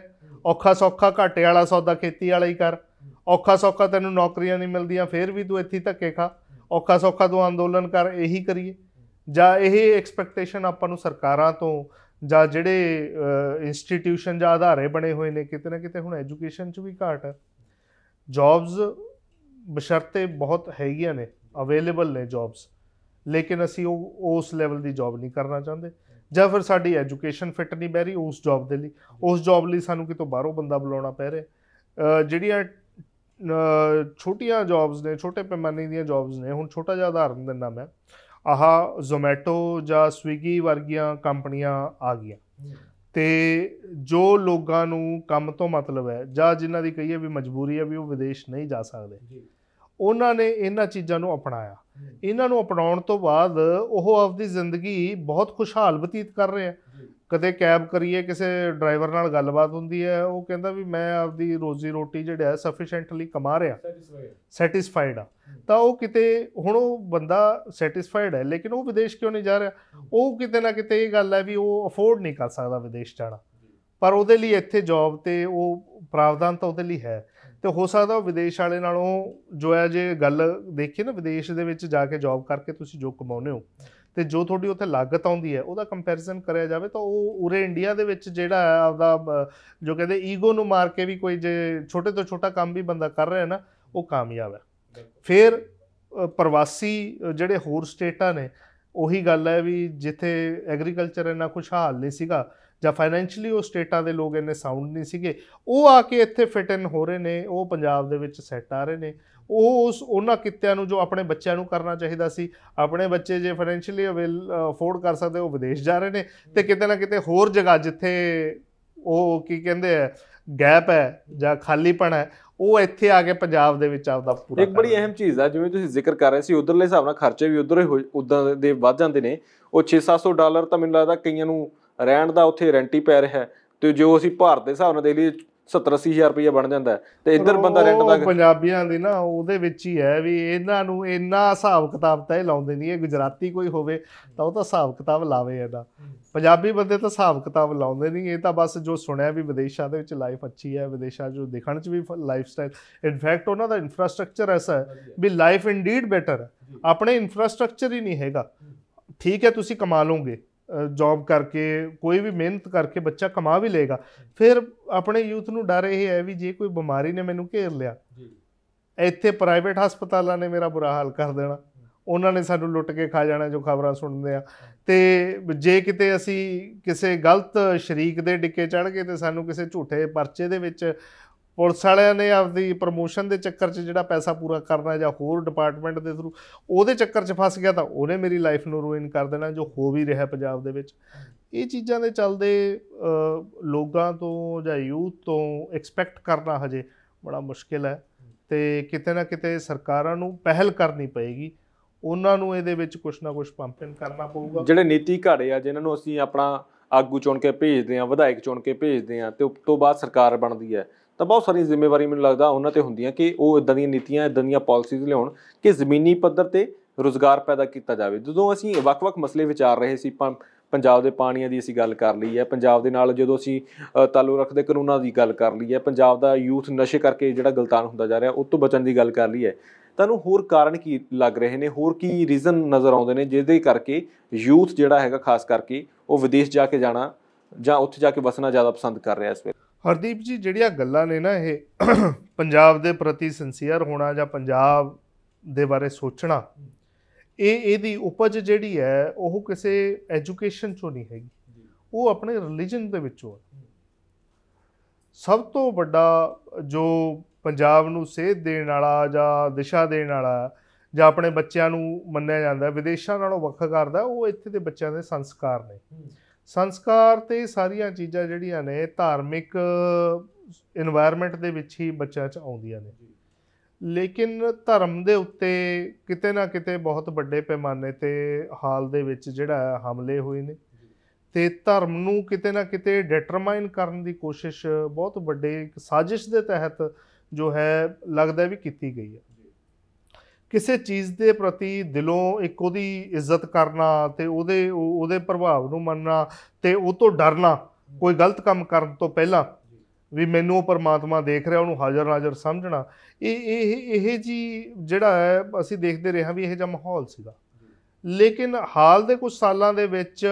Speaker 2: ਔਖਾ ਸੌਖਾ ਘਾਟੇ ਵਾਲਾ ਸੌਦਾ ਖੇਤੀ ਵਾਲਾ ਹੀ ਕਰ ਔਖਾ ਸੌਖਾ ਤੈਨੂੰ ਨੌਕਰੀਆਂ ਨਹੀਂ ਮਿਲਦੀਆਂ ਫੇਰ ਵੀ ਤੂੰ ਇੱਥੇ ਧੱਕੇ ਖਾ ਔਖਾ ਸੌਖਾ ਤੂੰ ਅੰਦੋਲਨ ਕਰ ਇਹੀ ਕਰੀਏ ਜਾਂ ਇਹ ਐਕਸਪੈਕਟੇਸ਼ਨ ਆਪਾਂ ਨੂੰ ਸਰਕਾਰਾਂ ਤੋਂ ਜਾਂ ਜਿਹੜੇ ਇੰਸਟੀਟਿਊਸ਼ਨ ਜਾਂ ਆਧਾਰੇ ਬਣੇ ਹੋਏ ਨੇ ਕਿਤੇ ਨਾ ਕਿਤੇ ਹੁਣ ਐਜੂਕੇਸ਼ਨ 'ਚ ਵੀ ਘਾਟ ਹੈ ਜੌਬਸ ਬਸ਼ਰਤੇ ਬਹੁਤ ਹੈਗੀਆਂ ਨੇ ਅਵੇਲੇਬਲ ਨੇ ਜੌਬਸ ਲੇਕਿਨ ਅਸੀਂ ਉਹ ਉਸ ਲੈਵਲ ਦੀ ਜੌਬ ਨਹੀਂ ਕਰਨਾ ਚਾਹੁੰਦੇ ਜਾਂ ਫਿਰ ਸਾਡੀ ਐਜੂਕੇਸ਼ਨ ਫਿੱਟ ਨਹੀਂ ਬਹਿ ਰਹੀ ਉਸ ਜੌਬ ਦੇ ਲਈ ਉਸ ਜੌਬ ਲਈ ਸਾਨੂੰ ਕਿਤੋਂ ਬਾਹਰੋਂ ਬੰਦਾ ਬੁਲਾਉਣਾ ਪੈ ਰਿਹਾ ਜਿਹੜੀਆਂ ਛੋਟੀਆਂ ਜੌਬਸ ਨੇ ਛੋਟੇ ਪੈਮਾਨੇ ਦੀਆਂ ਜੌਬਸ ਨੇ ਹੁਣ ਛੋਟਾ ਜਿਹਾ ਉਦਾਹਰਨ ਦਿੰਦਾ ਮੈਂ ਆਹ ਜ਼ੋਮੈਟੋ ਜਾਂ ਸਵਿਗੀ ਵਰਗੀਆਂ ਕੰਪਨੀਆਂ ਆ ਗਈਆਂ ਤੇ ਜੋ ਲੋਕਾਂ ਨੂੰ ਕੰਮ ਤੋਂ ਮਤਲਬ ਹੈ ਜਾਂ ਜਿਨ੍ਹਾਂ ਦੀ ਕਹੀਏ ਵੀ ਮਜਬੂਰੀ ਹੈ ਵੀ ਉਹ ਵਿਦੇਸ਼ ਨਹੀਂ ਜਾ ਸਕਦੇ ਜੀ ਉਹਨਾਂ ਨੇ ਇਹਨਾਂ ਚੀਜ਼ਾਂ ਨੂੰ ਅਪਣਾਇਆ ਇਹਨਾਂ ਨੂੰ ਅਪਣਾਉਣ ਤੋਂ ਬਾਅਦ ਉਹ ਆਪਦੀ ਜ਼ਿੰਦਗੀ ਬਹੁਤ ਖੁਸ਼ਹਾਲ ਬਤੀਤ ਕਰ ਰਹੇ ਆ ਕਦੇ ਕੈਬ ਕਰੀਏ ਕਿਸੇ ਡਰਾਈਵਰ ਨਾਲ ਗੱਲਬਾਤ ਹੁੰਦੀ ਹੈ ਉਹ ਕਹਿੰਦਾ ਵੀ ਮੈਂ ਆਪਦੀ ਰੋਜ਼ੀ ਰੋਟੀ ਜਿਹੜਾ ਹੈ ਸਫੀਸ਼ੀਐਂਟਲੀ ਕਮਾ ਰਿਹਾ ਸੈਟੀਸਫਾਈਡ ਆ ਤਾਂ ਉਹ ਕਿਤੇ ਹੁਣ ਉਹ ਬੰਦਾ ਸੈਟੀਸਫਾਈਡ ਹੈ ਲੇਕਿਨ ਉਹ ਵਿਦੇਸ਼ ਕਿਉਂ ਨਹੀਂ ਜਾ ਰਿਹਾ ਉਹ ਕਿਤੇ ਨਾ ਕਿਤੇ ਇਹ ਗੱਲ ਹੈ ਵੀ ਉਹ ਅਫੋਰਡ ਨਹੀਂ ਕਰ ਸਕਦਾ ਵਿਦੇਸ਼ ਜਾਣਾ ਪਰ ਉਹਦੇ ਲਈ ਇੱਥੇ ਜੌਬ ਤੇ ਉਹ ਪ੍ਰਾਵਧਾਨ ਤਾਂ ਉਹਦੇ ਲਈ ਹੈ ਤੇ ਹੋ ਸਕਦਾ ਵਿਦੇਸ਼ ਵਾਲੇ ਨਾਲੋਂ ਜੋ ਹੈ ਜੇ ਗੱਲ ਦੇਖੀ ਨਾ ਵਿਦੇਸ਼ ਦੇ ਵਿੱਚ ਜਾ ਕੇ ਜੌਬ ਕਰਕੇ ਤੁਸੀਂ ਜੋ ਕਮਾਉਂਦੇ ਹੋ ਤੇ ਜੋ ਤੁਹਾਡੀ ਉੱਥੇ ਲਾਗਤ ਆਉਂਦੀ ਹੈ ਉਹਦਾ ਕੰਪੈਰੀਜ਼ਨ ਕਰਿਆ ਜਾਵੇ ਤਾਂ ਉਹ ਉਰੇ ਇੰਡੀਆ ਦੇ ਵਿੱਚ ਜਿਹੜਾ ਆਪਦਾ ਜੋ ਕਹਿੰਦੇ ਈਗੋ ਨੂੰ ਮਾਰ ਕੇ ਵੀ ਕੋਈ ਜੇ ਛੋਟੇ ਤੋਂ ਛੋਟਾ ਕੰਮ ਵੀ ਬੰਦਾ ਕਰ ਰਿਹਾ ਹੈ ਨਾ ਉਹ ਕਾਮਯਾਬ ਹੈ ਫਿਰ ਪ੍ਰਵਾਸੀ ਜਿਹੜੇ ਹੋਰ ਸਟੇਟਾਂ ਨੇ ਉਹੀ ਗੱਲ ਹੈ ਵੀ ਜਿੱਥੇ ਐਗਰੀਕਲਚਰ ਇੰਨਾ ਖੁਸ਼ਹਾਲ ਨਹੀਂ ਸੀਗਾ ਜਾਂ ਫਾਈਨੈਂਸ਼ੀਅਲੀ ਉਹ ਸਟੇਟਾਂ ਦੇ ਲੋਕ ਇੰਨੇ ਸਾਊਂਡ ਨਹੀਂ ਸੀਗੇ ਉਹ ਆ ਕੇ ਇੱਥੇ ਫਿਟ ਇਨ ਹੋ ਰਹੇ ਨੇ ਉਹ ਪੰਜਾਬ ਦੇ ਵਿੱਚ ਸੈੱਟ ਆ ਰਹੇ ਨੇ ਉਹ ਉਸ ਉਹਨਾਂ ਕਿੱਤਿਆਂ ਨੂੰ ਜੋ ਆਪਣੇ ਬੱਚਿਆਂ ਨੂੰ ਕਰਨਾ ਚਾਹੀਦਾ ਸੀ ਆਪਣੇ ਬੱਚੇ ਜੇ ਫਾਈਨੈਂਸ਼ੀਅਲੀ ਅਵੇਲ ਅਫੋਰਡ ਕਰ ਸਕਦੇ ਉਹ ਵਿਦੇਸ਼ ਜਾ ਰਹੇ ਨੇ ਤੇ ਕਿਤੇ ਨਾ ਕਿਤੇ ਹੋਰ ਜਗ੍ਹਾ ਜਿੱਥੇ ਉਹ ਕੀ ਕਹਿੰਦੇ ਆ ਗੈਪ ਹੈ ਜਾਂ ਖਾਲੀਪਣ ਹੈ ਉਹ ਇੱਥੇ ਆ ਕੇ ਪੰਜਾਬ ਦੇ ਵਿੱਚ ਆਪਦਾ ਪੂਰਾ ਇੱਕ ਬੜੀ
Speaker 1: ਅਹਿਮ ਚੀਜ਼ ਆ ਜਿਵੇਂ ਤੁਸੀਂ ਜ਼ਿਕਰ ਕਰ ਰਹੇ ਸੀ ਉਧਰਲੇ ਹਿਸਾਬ ਨਾਲ ਖਰਚੇ ਵੀ ਉਧਰ ਉਦਾਂ ਦੇ ਵੱਧ ਜਾਂਦੇ ਨੇ ਉਹ 6-700 ਡਾਲਰ ਤਾਂ ਮੈਨੂੰ ਲੱਗਦਾ ਕਈਆਂ ਨੂੰ ਰਹਿਣ ਦਾ ਉੱਥੇ ਰੈਂਟੀ ਪੈ ਰਿਹਾ ਤੇ ਜੋ ਅਸੀਂ ਭਾਰਤ ਦੇ ਹਿਸਾਬ ਨਾਲ ਦੇ ਲਈ 70-80000 ਰੁਪਏ ਬਣ ਜਾਂਦਾ ਤੇ ਇੱਧਰ ਬੰਦਾ ਰੈਂਟ ਦਾ
Speaker 2: ਪੰਜਾਬੀਆਂ ਦੀ ਨਾ ਉਹਦੇ ਵਿੱਚ ਹੀ ਹੈ ਵੀ ਇਹਨਾਂ ਨੂੰ ਇੰਨਾ ਹਿਸਾਬ ਕਿਤਾਬ ਤਾਂ ਇਹ ਲਾਉਂਦੇ ਨਹੀਂ ਇਹ ਗੁਜਰਾਤੀ ਕੋਈ ਹੋਵੇ ਤਾਂ ਉਹ ਤਾਂ ਹਿਸਾਬ ਕਿਤਾਬ ਲਾਵੇ ਇਹਦਾ ਪੰਜਾਬੀ ਬੰਦੇ ਤਾਂ ਹਿਸਾਬ ਕਿਤਾਬ ਲਾਉਂਦੇ ਨਹੀਂ ਇਹ ਤਾਂ ਬਸ ਜੋ ਸੁਣਿਆ ਵੀ ਵਿਦੇਸ਼ਾਂ ਦੇ ਵਿੱਚ ਲਾਈਫ ਅੱਛੀ ਹੈ ਵਿਦੇਸ਼ਾਂ 'ਚ ਦਿਖਣ 'ਚ ਵੀ ਲਾਈਫ ਸਟਾਈਲ ਇਨਫੈਕਟ ਉਹਨਾਂ ਦਾ ਇਨਫਰਾਸਟ੍ਰਕਚਰ ਐਸਾ ਹੈ ਵੀ ਲਾਈਫ ਇਨਡੀਡ ਬੈਟਰ ਆਪਣੇ ਇਨਫਰਾਸਟ੍ਰਕਚਰ ਹੀ ਨਹੀਂ ਹੈਗਾ ਠੀਕ ਹੈ ਤੁਸੀਂ ਕਮਾ ਲਓਗੇ ਜੌਬ ਕਰਕੇ ਕੋਈ ਵੀ ਮਿਹਨਤ ਕਰਕੇ ਬੱਚਾ ਕਮਾ ਵੀ ਲਏਗਾ ਫਿਰ ਆਪਣੇ ਯੂਥ ਨੂੰ ਡਰ ਇਹ ਹੈ ਵੀ ਜੇ ਕੋਈ ਬਿਮਾਰੀ ਨੇ ਮੈਨੂੰ ਘੇਰ ਲਿਆ ਜੀ ਇੱਥੇ ਪ੍ਰਾਈਵੇਟ ਹਸਪਤਾਲਾਂ ਨੇ ਮੇਰਾ ਬੁਰਾ ਹਾਲ ਕਰ ਦੇਣਾ ਉਹਨਾਂ ਨੇ ਸਾਨੂੰ ਲੁੱਟ ਕੇ ਖਾ ਜਾਣਾ ਜੋ ਖਬਰਾਂ ਸੁਣਦੇ ਆ ਤੇ ਜੇ ਕਿਤੇ ਅਸੀਂ ਕਿਸੇ ਗਲਤ ਸ਼ਰੀਕ ਦੇ ਡਿੱਕੇ ਚੜ ਗਏ ਤੇ ਸਾਨੂੰ ਕਿਸੇ ਝੂਠੇ ਪਰਚੇ ਦੇ ਵਿੱਚ ਪੁਲਿਸ ਵਾਲਿਆਂ ਨੇ ਆਪਦੀ ਪ੍ਰਮੋਸ਼ਨ ਦੇ ਚੱਕਰ 'ਚ ਜਿਹੜਾ ਪੈਸਾ ਪੂਰਾ ਕਰਨਾ ਜਾਂ ਹੋਰ ਡਿਪਾਰਟਮੈਂਟ ਦੇ ਥਰੂ ਉਹਦੇ ਚੱਕਰ 'ਚ ਫਸ ਗਿਆ ਤਾਂ ਉਹਨੇ ਮੇਰੀ ਲਾਈਫ ਨੂੰ ਰੂਇਨ ਕਰ ਦੇਣਾ ਜੋ ਹੋ ਵੀ ਰਿਹਾ ਪੰਜਾਬ ਦੇ ਵਿੱਚ ਇਹ ਚੀਜ਼ਾਂ ਦੇ ਚੱਲਦੇ ਲੋਕਾਂ ਤੋਂ ਜਾਂ ਯੂਥ ਤੋਂ ਐਕਸਪੈਕਟ ਕਰਨਾ ਹਜੇ ਬੜਾ ਮੁਸ਼ਕਿਲ ਹੈ ਤੇ ਕਿਤੇ ਨਾ ਕਿਤੇ ਸਰਕਾਰਾਂ ਨੂੰ ਪਹਿਲ ਕਰਨੀ ਪਏਗੀ ਉਹਨਾਂ ਨੂੰ ਇਹਦੇ ਵਿੱਚ ਕੁਝ ਨਾ ਕੁਝ ਪੰਪਿੰਗ ਕਰਨਾ ਪਊਗਾ
Speaker 1: ਜਿਹੜੇ ਨੀਤੀ ਘੜੇ ਆ ਜਿਨ੍ਹਾਂ ਨੂੰ ਅਸੀਂ ਆਪਣਾ ਆਗੂ ਚੁਣ ਕੇ ਭੇਜਦੇ ਆ ਵਿਧਾਇਕ ਚੁਣ ਕੇ ਭੇਜਦੇ ਆ ਤੇ ਉਸ ਤੋਂ ਬਾਅਦ ਸਰਕਾਰ ਬਣਦੀ ਹੈ ਤਾਂ ਬਹੁਤ ਸਾਰੀਆਂ ਜ਼ਿੰਮੇਵਾਰੀਆਂ ਮੈਨੂੰ ਲੱਗਦਾ ਉਹਨਾਂ ਤੇ ਹੁੰਦੀਆਂ ਕਿ ਉਹ ਇਦਾਂ ਦੀਆਂ ਨੀਤੀਆਂ ਇਦਾਂ ਦੀਆਂ ਪਾਲਿਸੀਜ਼ ਲਿਆਉਣ ਕਿ ਜ਼ਮੀਨੀ ਪੱਧਰ ਤੇ ਰੋਜ਼ਗਾਰ ਪੈਦਾ ਕੀਤਾ ਜਾਵੇ ਜਦੋਂ ਅਸੀਂ ਵੱਖ-ਵੱਖ ਮਸਲੇ ਵਿਚਾਰ ਰਹੇ ਸੀ ਪੰਜਾਬ ਦੇ ਪਾਣੀਆਂ ਦੀ ਅਸੀਂ ਗੱਲ ਕਰ ਲਈ ਹੈ ਪੰਜਾਬ ਦੇ ਨਾਲ ਜਦੋਂ ਅਸੀਂ ਤਾਲੂ ਰੱਖਦੇ ਕਾਨੂੰਨਾਂ ਦੀ ਗੱਲ ਕਰ ਲਈ ਹੈ ਪੰਜਾਬ ਦਾ ਯੂਥ ਨਸ਼ੇ ਕਰਕੇ ਜਿਹੜਾ ਗਲਤਾਨ ਹੁੰਦਾ ਜਾ ਰਿਹਾ ਉਸ ਤੋਂ ਬਚਣ ਦੀ ਗੱਲ ਕਰ ਲਈ ਹੈ ਤੁਹਾਨੂੰ ਹੋਰ ਕਾਰਨ ਕੀ ਲੱਗ ਰਹੇ ਨੇ ਹੋਰ ਕੀ ਰੀਜ਼ਨ ਨਜ਼ਰ ਆਉਂਦੇ ਨੇ ਜਿਹਦੇ ਕਰਕੇ ਯੂਥ ਜਿਹੜਾ ਹੈਗਾ ਖਾਸ ਕਰਕੇ ਉਹ ਵਿਦੇਸ਼ ਜਾ ਕੇ ਜਾਣਾ ਜਾਂ ਉੱਥੇ ਜਾ ਕੇ ਵਸਣਾ ਜ਼ਿਆਦਾ ਪਸੰਦ ਕਰ ਰਿਹਾ ਇਸ ਵੇਲੇ
Speaker 2: ਹਰਦੀਪ ਜੀ ਜਿਹੜੀਆਂ ਗੱਲਾਂ ਨੇ ਨਾ ਇਹ ਪੰਜਾਬ ਦੇ ਪ੍ਰਤੀ ਸਿੰਸੀਅਰ ਹੋਣਾ ਜਾਂ ਪੰਜਾਬ ਦੇ ਬਾਰੇ ਸੋਚਣਾ ਇਹ ਇਹਦੀ ਉਪਜ ਜਿਹੜੀ ਹੈ ਉਹ ਕਿਸੇ ਐਜੂਕੇਸ਼ਨ ਚੋਂ ਨਹੀਂ ਹੈਗੀ ਉਹ ਆਪਣੇ ਰਿਲੀਜੀਅਨ ਦੇ ਵਿੱਚੋਂ ਹੈ ਸਭ ਤੋਂ ਵੱਡਾ ਜੋ ਪੰਜਾਬ ਨੂੰ ਸੇਧ ਦੇਣ ਵਾਲਾ ਜਾਂ ਦਿਸ਼ਾ ਦੇਣ ਵਾਲਾ ਜਾਂ ਆਪਣੇ ਬੱਚਿਆਂ ਨੂੰ ਮੰਨਿਆ ਜਾਂਦਾ ਵਿਦੇਸ਼ਾਂ ਨਾਲੋਂ ਵੱਖ ਕਰਦਾ ਉਹ ਇੱਥੇ ਦੇ ਬੱਚਿਆਂ ਦੇ ਸੰਸਕਾਰ ਨੇ ਸੰਸਕਾਰ ਤੇ ਸਾਰੀਆਂ ਚੀਜ਼ਾਂ ਜਿਹੜੀਆਂ ਨੇ ਧਾਰਮਿਕ এনवायरमेंट ਦੇ ਵਿੱਚ ਹੀ ਬੱਚਿਆਂ 'ਚ ਆਉਂਦੀਆਂ ਨੇ ਲੇਕਿਨ ਧਰਮ ਦੇ ਉੱਤੇ ਕਿਤੇ ਨਾ ਕਿਤੇ ਬਹੁਤ ਵੱਡੇ ਪੈਮਾਨੇ ਤੇ ਹਾਲ ਦੇ ਵਿੱਚ ਜਿਹੜਾ ਹਮਲੇ ਹੋਏ ਨੇ ਤੇ ਧਰਮ ਨੂੰ ਕਿਤੇ ਨਾ ਕਿਤੇ ਡਿਟਰਮਾਈਨ ਕਰਨ ਦੀ ਕੋਸ਼ਿਸ਼ ਬਹੁਤ ਵੱਡੇ ਇੱਕ ਸਾਜ਼ਿਸ਼ ਦੇ ਤਹਿਤ ਜੋ ਹੈ ਲੱਗਦਾ ਵੀ ਕੀਤੀ ਗਈ ਹੈ ਕਿਸੇ ਚੀਜ਼ ਦੇ ਪ੍ਰਤੀ ਦਿਲੋਂ ਇੱਕ ਉਹਦੀ ਇੱਜ਼ਤ ਕਰਨਾ ਤੇ ਉਹਦੇ ਉਹਦੇ ਪ੍ਰਭਾਵ ਨੂੰ ਮੰਨਣਾ ਤੇ ਉਹ ਤੋਂ ਡਰਨਾ ਕੋਈ ਗਲਤ ਕੰਮ ਕਰਨ ਤੋਂ ਪਹਿਲਾਂ ਵੀ ਮੈਨੂੰ ਉਹ ਪਰਮਾਤਮਾ ਦੇਖ ਰਿਹਾ ਉਹਨੂੰ ਹਾਜ਼ਰ ਨਾਜ਼ਰ ਸਮਝਣਾ ਇਹ ਇਹ ਇਹ ਜੀ ਜਿਹੜਾ ਹੈ ਅਸੀਂ ਦੇਖਦੇ ਰਹੇ ਹਾਂ ਵੀ ਇਹ ਜਿਹਾ ਮਾਹੌਲ ਸੀਗਾ ਲੇਕਿਨ ਹਾਲ ਦੇ ਕੁਝ ਸਾਲਾਂ ਦੇ ਵਿੱਚ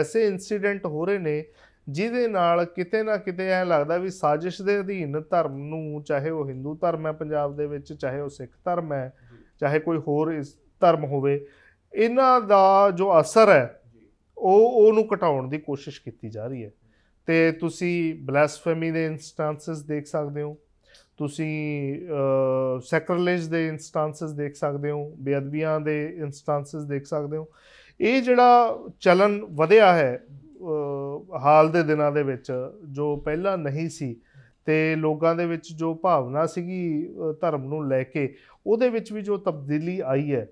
Speaker 2: ਐਸੇ ਇਨਸੀਡੈਂਟ ਹੋ ਰਹੇ ਨੇ ਜਿਹਦੇ ਨਾਲ ਕਿਤੇ ਨਾ ਕਿਤੇ ਐ ਲੱਗਦਾ ਵੀ ਸਾਜ਼ਿਸ਼ ਦੇ ਅਧੀਨ ਧਰਮ ਨੂੰ ਚਾਹੇ ਉਹ ਹਿੰਦੂ ਧਰਮ ਹੈ ਪੰਜਾਬ ਦੇ ਵਿੱਚ ਚਾਹੇ ਉਹ ਸਿੱਖ ਧਰਮ ਹੈ ਚਾਹੇ ਕੋਈ ਹੋਰ ਇਸ ਧਰਮ ਹੋਵੇ ਇਹਨਾਂ ਦਾ ਜੋ ਅਸਰ ਹੈ ਉਹ ਉਹਨੂੰ ਘਟਾਉਣ ਦੀ ਕੋਸ਼ਿਸ਼ ਕੀਤੀ ਜਾ ਰਹੀ ਹੈ ਤੇ ਤੁਸੀਂ ਬਲੈਸਫੇਮੀ ਦੇ ਇਨਸਟੈਂਸਸ ਦੇਖ ਸਕਦੇ ਹੋ ਤੁਸੀਂ ਸੈਕਰਲੇਜ ਦੇ ਇਨਸਟੈਂਸਸ ਦੇਖ ਸਕਦੇ ਹੋ ਬੇਅਦਬੀਆਂ ਦੇ ਇਨਸਟੈਂਸਸ ਦੇਖ ਸਕਦੇ ਹੋ ਇਹ ਜਿਹੜਾ ਚਲਨ ਵਧਿਆ ਹੈ ਹਾਲ ਦੇ ਦਿਨਾਂ ਦੇ ਵਿੱਚ ਜੋ ਪਹਿਲਾਂ ਨਹੀਂ ਸੀ ਤੇ ਲੋਕਾਂ ਦੇ ਵਿੱਚ ਜੋ ਭਾਵਨਾ ਸੀਗੀ ਧਰਮ ਨੂੰ ਲੈ ਕੇ ਉਹਦੇ ਵਿੱਚ ਵੀ ਜੋ ਤਬਦੀਲੀ ਆਈ ਹੈ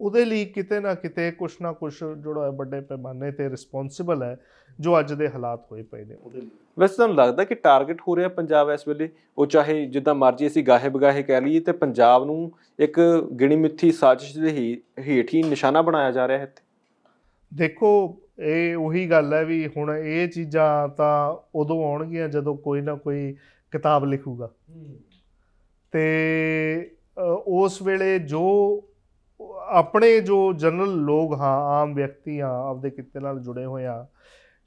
Speaker 2: ਉਹਦੇ ਲਈ ਕਿਤੇ ਨਾ ਕਿਤੇ ਕੁਛ ਨਾ ਕੁਛ ਜਿਹੜਾ ਵੱਡੇ ਪੈਮਾਨੇ ਤੇ ਰਿਸਪੌਂਸਿਬਲ ਹੈ ਜੋ ਅੱਜ ਦੇ ਹਾਲਾਤ ਹੋਏ ਪਏ ਨੇ ਉਹਦੇ ਲਈ ਵੈਸੇ ਤੁਹਾਨੂੰ
Speaker 1: ਲੱਗਦਾ ਕਿ ਟਾਰਗੇਟ ਹੋ ਰਿਹਾ ਪੰਜਾਬ ਇਸ ਵੇਲੇ ਉਹ ਚਾਹੇ ਜਿੱਦਾਂ ਮਰਜ਼ੀ ਅਸੀਂ ਗਾਹੇ ਬਗਾਹੇ ਕਹਿ ਲਈਏ ਤੇ ਪੰਜਾਬ ਨੂੰ ਇੱਕ ਗਿਣੀ ਮਿੱਥੀ ਸਾਜ਼ਿਸ਼ ਦੇ ਹੇਠ ਹੀ ਨਿਸ਼ਾਨਾ ਬਣਾਇਆ ਜਾ ਰਿਹਾ ਹੈ ਇੱਥੇ
Speaker 2: ਦੇਖੋ ਇਹ ਉਹੀ ਗੱਲ ਹੈ ਵੀ ਹੁਣ ਇਹ ਚੀਜ਼ਾਂ ਤਾਂ ਉਦੋਂ ਆਉਣਗੀਆਂ ਜਦੋਂ ਕੋਈ ਨਾ ਕੋਈ ਕਿਤਾਬ ਲਿਖੂਗਾ ਤੇ ਉਸ ਵੇਲੇ ਜੋ ਆਪਣੇ ਜੋ ਜਨਰਲ ਲੋਕ ਹਾਂ ਆਮ ਵਿਅਕਤੀ ਹਾਂ ਆਪਦੇ ਕਿੱਤੇ ਨਾਲ ਜੁੜੇ ਹੋਏ ਆ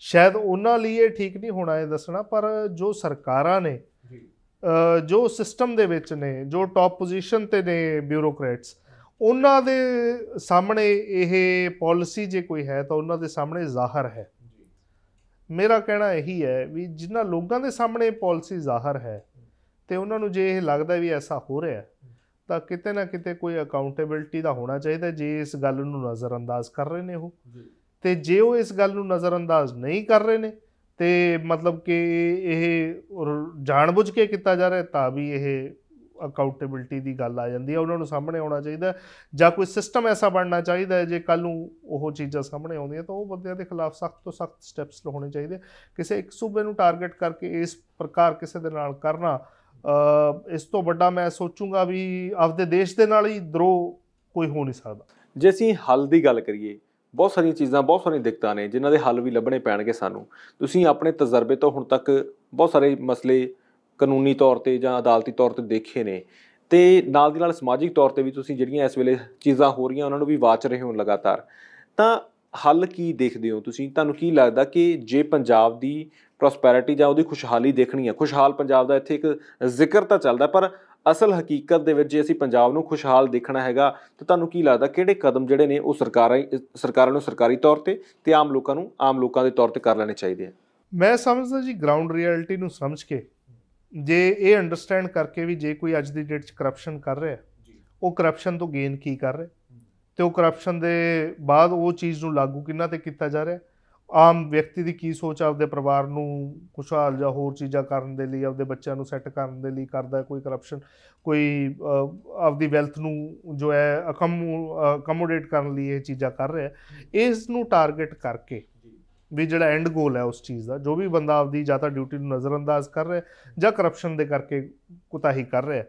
Speaker 2: ਸ਼ਾਇਦ ਉਹਨਾਂ ਲਈ ਇਹ ਠੀਕ ਨਹੀਂ ਹੋਣਾ ਇਹ ਦੱਸਣਾ ਪਰ ਜੋ ਸਰਕਾਰਾਂ ਨੇ ਜੋ ਸਿਸਟਮ ਦੇ ਵਿੱਚ ਨੇ ਜੋ ਟਾਪ ਪੋਜੀਸ਼ਨ ਤੇ ਨੇ ਬਿਊਰੋਕਰੇਟਸ ਉਹਨਾਂ ਦੇ ਸਾਹਮਣੇ ਇਹ ਪਾਲਿਸੀ ਜੇ ਕੋਈ ਹੈ ਤਾਂ ਉਹਨਾਂ ਦੇ ਸਾਹਮਣੇ ਜ਼ਾਹਰ ਹੈ ਮੇਰਾ ਕਹਿਣਾ ਇਹੀ ਹੈ ਵੀ ਜਿਨ੍ਹਾਂ ਲੋਕਾਂ ਦੇ ਸਾਹਮਣੇ ਪਾਲਿਸੀ ਜ਼ਾਹਰ ਹੈ ਤੇ ਉਹਨਾਂ ਨੂੰ ਜੇ ਇਹ ਲੱਗਦਾ ਵੀ ਐਸਾ ਹੋ ਰਿਹਾ ਤਾਂ ਕਿਤੇ ਨਾ ਕਿਤੇ ਕੋਈ ਅਕਾਊਂਟੇਬਿਲਟੀ ਦਾ ਹੋਣਾ ਚਾਹੀਦਾ ਜੇ ਇਸ ਗੱਲ ਨੂੰ ਨਜ਼ਰਅੰਦਾਜ਼ ਕਰ ਰਹੇ ਨੇ ਉਹ ਤੇ ਜੇ ਉਹ ਇਸ ਗੱਲ ਨੂੰ ਨਜ਼ਰਅੰਦਾਜ਼ ਨਹੀਂ ਕਰ ਰਹੇ ਨੇ ਤੇ ਮਤਲਬ ਕਿ ਇਹ ਜਾਣਬੁੱਝ ਕੇ ਕੀਤਾ ਜਾ ਰਿਹਾ ਤਾਂ ਵੀ ਇਹ ਅਕਾਊਂਟੇਬਿਲਟੀ ਦੀ ਗੱਲ ਆ ਜਾਂਦੀ ਹੈ ਉਹਨਾਂ ਨੂੰ ਸਾਹਮਣੇ ਆਉਣਾ ਚਾਹੀਦਾ ਜਾਂ ਕੋਈ ਸਿਸਟਮ ਐਸਾ ਬਣਨਾ ਚਾਹੀਦਾ ਹੈ ਜੇ ਕੱਲ ਨੂੰ ਉਹ ਚੀਜ਼ਾਂ ਸਾਹਮਣੇ ਆਉਂਦੀਆਂ ਤਾਂ ਉਹ ਬੰਦਿਆਂ ਦੇ ਖਿਲਾਫ ਸਖਤ ਤੋਂ ਸਖਤ ਸਟੈਪਸ ਹੋਣੇ ਚਾਹੀਦੇ ਕਿਸੇ ਇੱਕ ਸੂਬੇ ਨੂੰ ਟਾਰਗੇਟ ਕਰਕੇ ਇਸ ਪ੍ਰਕਾਰ ਕਿਸੇ ਦੇ ਨਾਲ ਕਰਨਾ ਇਸ ਤੋਂ ਵੱਡਾ ਮੈਂ ਸੋਚੂਗਾ ਵੀ ਆਪਦੇ ਦੇਸ਼ ਦੇ ਨਾਲ ਹੀ ਦਰੋ ਕੋਈ ਹੋ ਨਹੀਂ ਸਕਦਾ
Speaker 1: ਜੇ ਅਸੀਂ ਹੱਲ ਦੀ ਗੱਲ ਕਰੀਏ ਬਹੁਤ ਸਾਰੀਆਂ ਚੀਜ਼ਾਂ ਬਹੁਤ ਸਾਰੀਆਂ ਦਿੱਕਤਾਂ ਨੇ ਜਿਨ੍ਹਾਂ ਦੇ ਹੱਲ ਵੀ ਲੱਭਣੇ ਪੈਣਗੇ ਸਾਨੂੰ ਤੁਸੀਂ ਆਪਣੇ ਤਜਰਬੇ ਤੋਂ ਹੁਣ ਤੱਕ ਬਹੁਤ ਸਾਰੇ ਮਸਲੇ ਕਾਨੂੰਨੀ ਤੌਰ ਤੇ ਜਾਂ ਅਦਾਲਤੀ ਤੌਰ ਤੇ ਦੇਖੇ ਨੇ ਤੇ ਨਾਲ ਦੀ ਨਾਲ ਸਮਾਜਿਕ ਤੌਰ ਤੇ ਵੀ ਤੁਸੀਂ ਜਿਹੜੀਆਂ ਇਸ ਵੇਲੇ ਚੀਜ਼ਾਂ ਹੋ ਰਹੀਆਂ ਉਹਨਾਂ ਨੂੰ ਵੀ ਵਾਚ ਰਹੇ ਹੋ ਲਗਾਤਾਰ ਤਾਂ ਹੱਲ ਕੀ ਦੇਖਦੇ ਹੋ ਤੁਸੀਂ ਤੁਹਾਨੂੰ ਕੀ ਲੱਗਦਾ ਕਿ ਜੇ ਪੰਜਾਬ ਦੀ ਪ੍ਰੋਸਪੈਰਿਟੀ ਜਾਂ ਉਹਦੀ ਖੁਸ਼ਹਾਲੀ ਦੇਖਣੀ ਹੈ ਖੁਸ਼ਹਾਲ ਪੰਜਾਬ ਦਾ ਇੱਥੇ ਇੱਕ ਜ਼ਿਕਰ ਤਾਂ ਚੱਲਦਾ ਪਰ ਅਸਲ ਹਕੀਕਤ ਦੇ ਵਿੱਚ ਜੇ ਅਸੀਂ ਪੰਜਾਬ ਨੂੰ ਖੁਸ਼ਹਾਲ ਦੇਖਣਾ ਹੈਗਾ ਤਾਂ ਤੁਹਾਨੂੰ ਕੀ ਲੱਗਦਾ ਕਿਹੜੇ ਕਦਮ ਜਿਹੜੇ ਨੇ ਉਹ ਸਰਕਾਰਾਂ ਸਰਕਾਰਾਂ ਨੂੰ ਸਰਕਾਰੀ ਤੌਰ ਤੇ ਤੇ ਆਮ ਲੋਕਾਂ ਨੂੰ ਆਮ ਲੋਕਾਂ ਦੇ ਤੌਰ ਤੇ ਕਰ ਲੈਣੇ ਚਾਹੀਦੇ ਆ
Speaker 2: ਮੈਂ ਸਮਝਦਾ ਜੀ ਗਰਾਊਂਡ ਰਿਐਲਿਟੀ ਨੂੰ ਸਮਝ ਕੇ ਜੇ ਇਹ ਅੰਡਰਸਟੈਂਡ ਕਰਕੇ ਵੀ ਜੇ ਕੋਈ ਅੱਜ ਦੀ ਡੇਟ 'ਚ ਕਰਪਸ਼ਨ ਕਰ ਰਿਹਾ ਉਹ ਕਰਪਸ਼ਨ ਤੋਂ ਗੇਨ ਕੀ ਕਰ ਰਿਹਾ ਤੇ ਉਹ ਕਰਪਸ਼ਨ ਦੇ ਬਾਅਦ ਉਹ ਚੀਜ਼ ਨੂੰ ਲਾਗੂ ਕਿੰਨਾ ਤੇ ਕੀਤਾ ਜਾ ਰਿਹਾ ਆਮ ਵਿਅਕਤੀ ਦੀ ਕੀ ਸੋਚ ਆਪਦੇ ਪਰਿਵਾਰ ਨੂੰ ਖੁਸ਼ਹਾਲ ਜਾਂ ਹੋਰ ਚੀਜ਼ਾਂ ਕਰਨ ਦੇ ਲਈ ਆਪਦੇ ਬੱਚਿਆਂ ਨੂੰ ਸੈੱਟ ਕਰਨ ਦੇ ਲਈ ਕਰਦਾ ਕੋਈ ਕਰਪਸ਼ਨ ਕੋਈ ਆਪਦੀ ਵੈਲਥ ਨੂੰ ਜੋ ਹੈ ਅਕਮੋਡੇਟ ਕਰਨ ਲਈ ਇਹ ਚੀਜ਼ਾਂ ਕਰ ਰਿਹਾ ਇਸ ਨੂੰ ਟਾਰਗੇਟ ਕਰਕੇ ਵੀ ਜਿਹੜਾ ਐਂਡ ਗੋਲ ਹੈ ਉਸ ਚੀਜ਼ ਦਾ ਜੋ ਵੀ ਬੰਦਾ ਆਪਦੀ ਜਾਂ ਤਾਂ ਡਿਊਟੀ ਨੂੰ ਨਜ਼ਰਅੰਦਾਜ਼ ਕਰ ਰਿਹਾ ਜਾਂ ਕਰਪਸ਼ਨ ਦੇ ਕਰਕੇ ਕੁਤਾਹੀ ਕਰ ਰਿਹਾ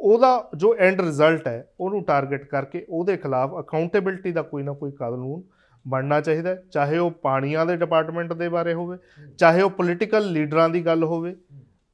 Speaker 2: ਉਹਦਾ ਜੋ ਐਂਡ ਰਿਜ਼ਲਟ ਹੈ ਉਹਨੂੰ ਟਾਰਗੇਟ ਕਰਕੇ ਉਹਦੇ ਖਿਲਾਫ ਅਕਾਊਂਟੇਬਿਲਟੀ ਦਾ ਕੋਈ ਨਾ ਕੋਈ ਕਾਨੂੰਨ ਬਣਨਾ ਚਾਹੀਦਾ ਚਾਹੇ ਉਹ ਪਾਣੀਆਂ ਦੇ ਡਿਪਾਰਟਮੈਂਟ ਦੇ ਬਾਰੇ ਹੋਵੇ ਚਾਹੇ ਉਹ ਪੋਲੀਟੀਕਲ ਲੀਡਰਾਂ ਦੀ ਗੱਲ ਹੋਵੇ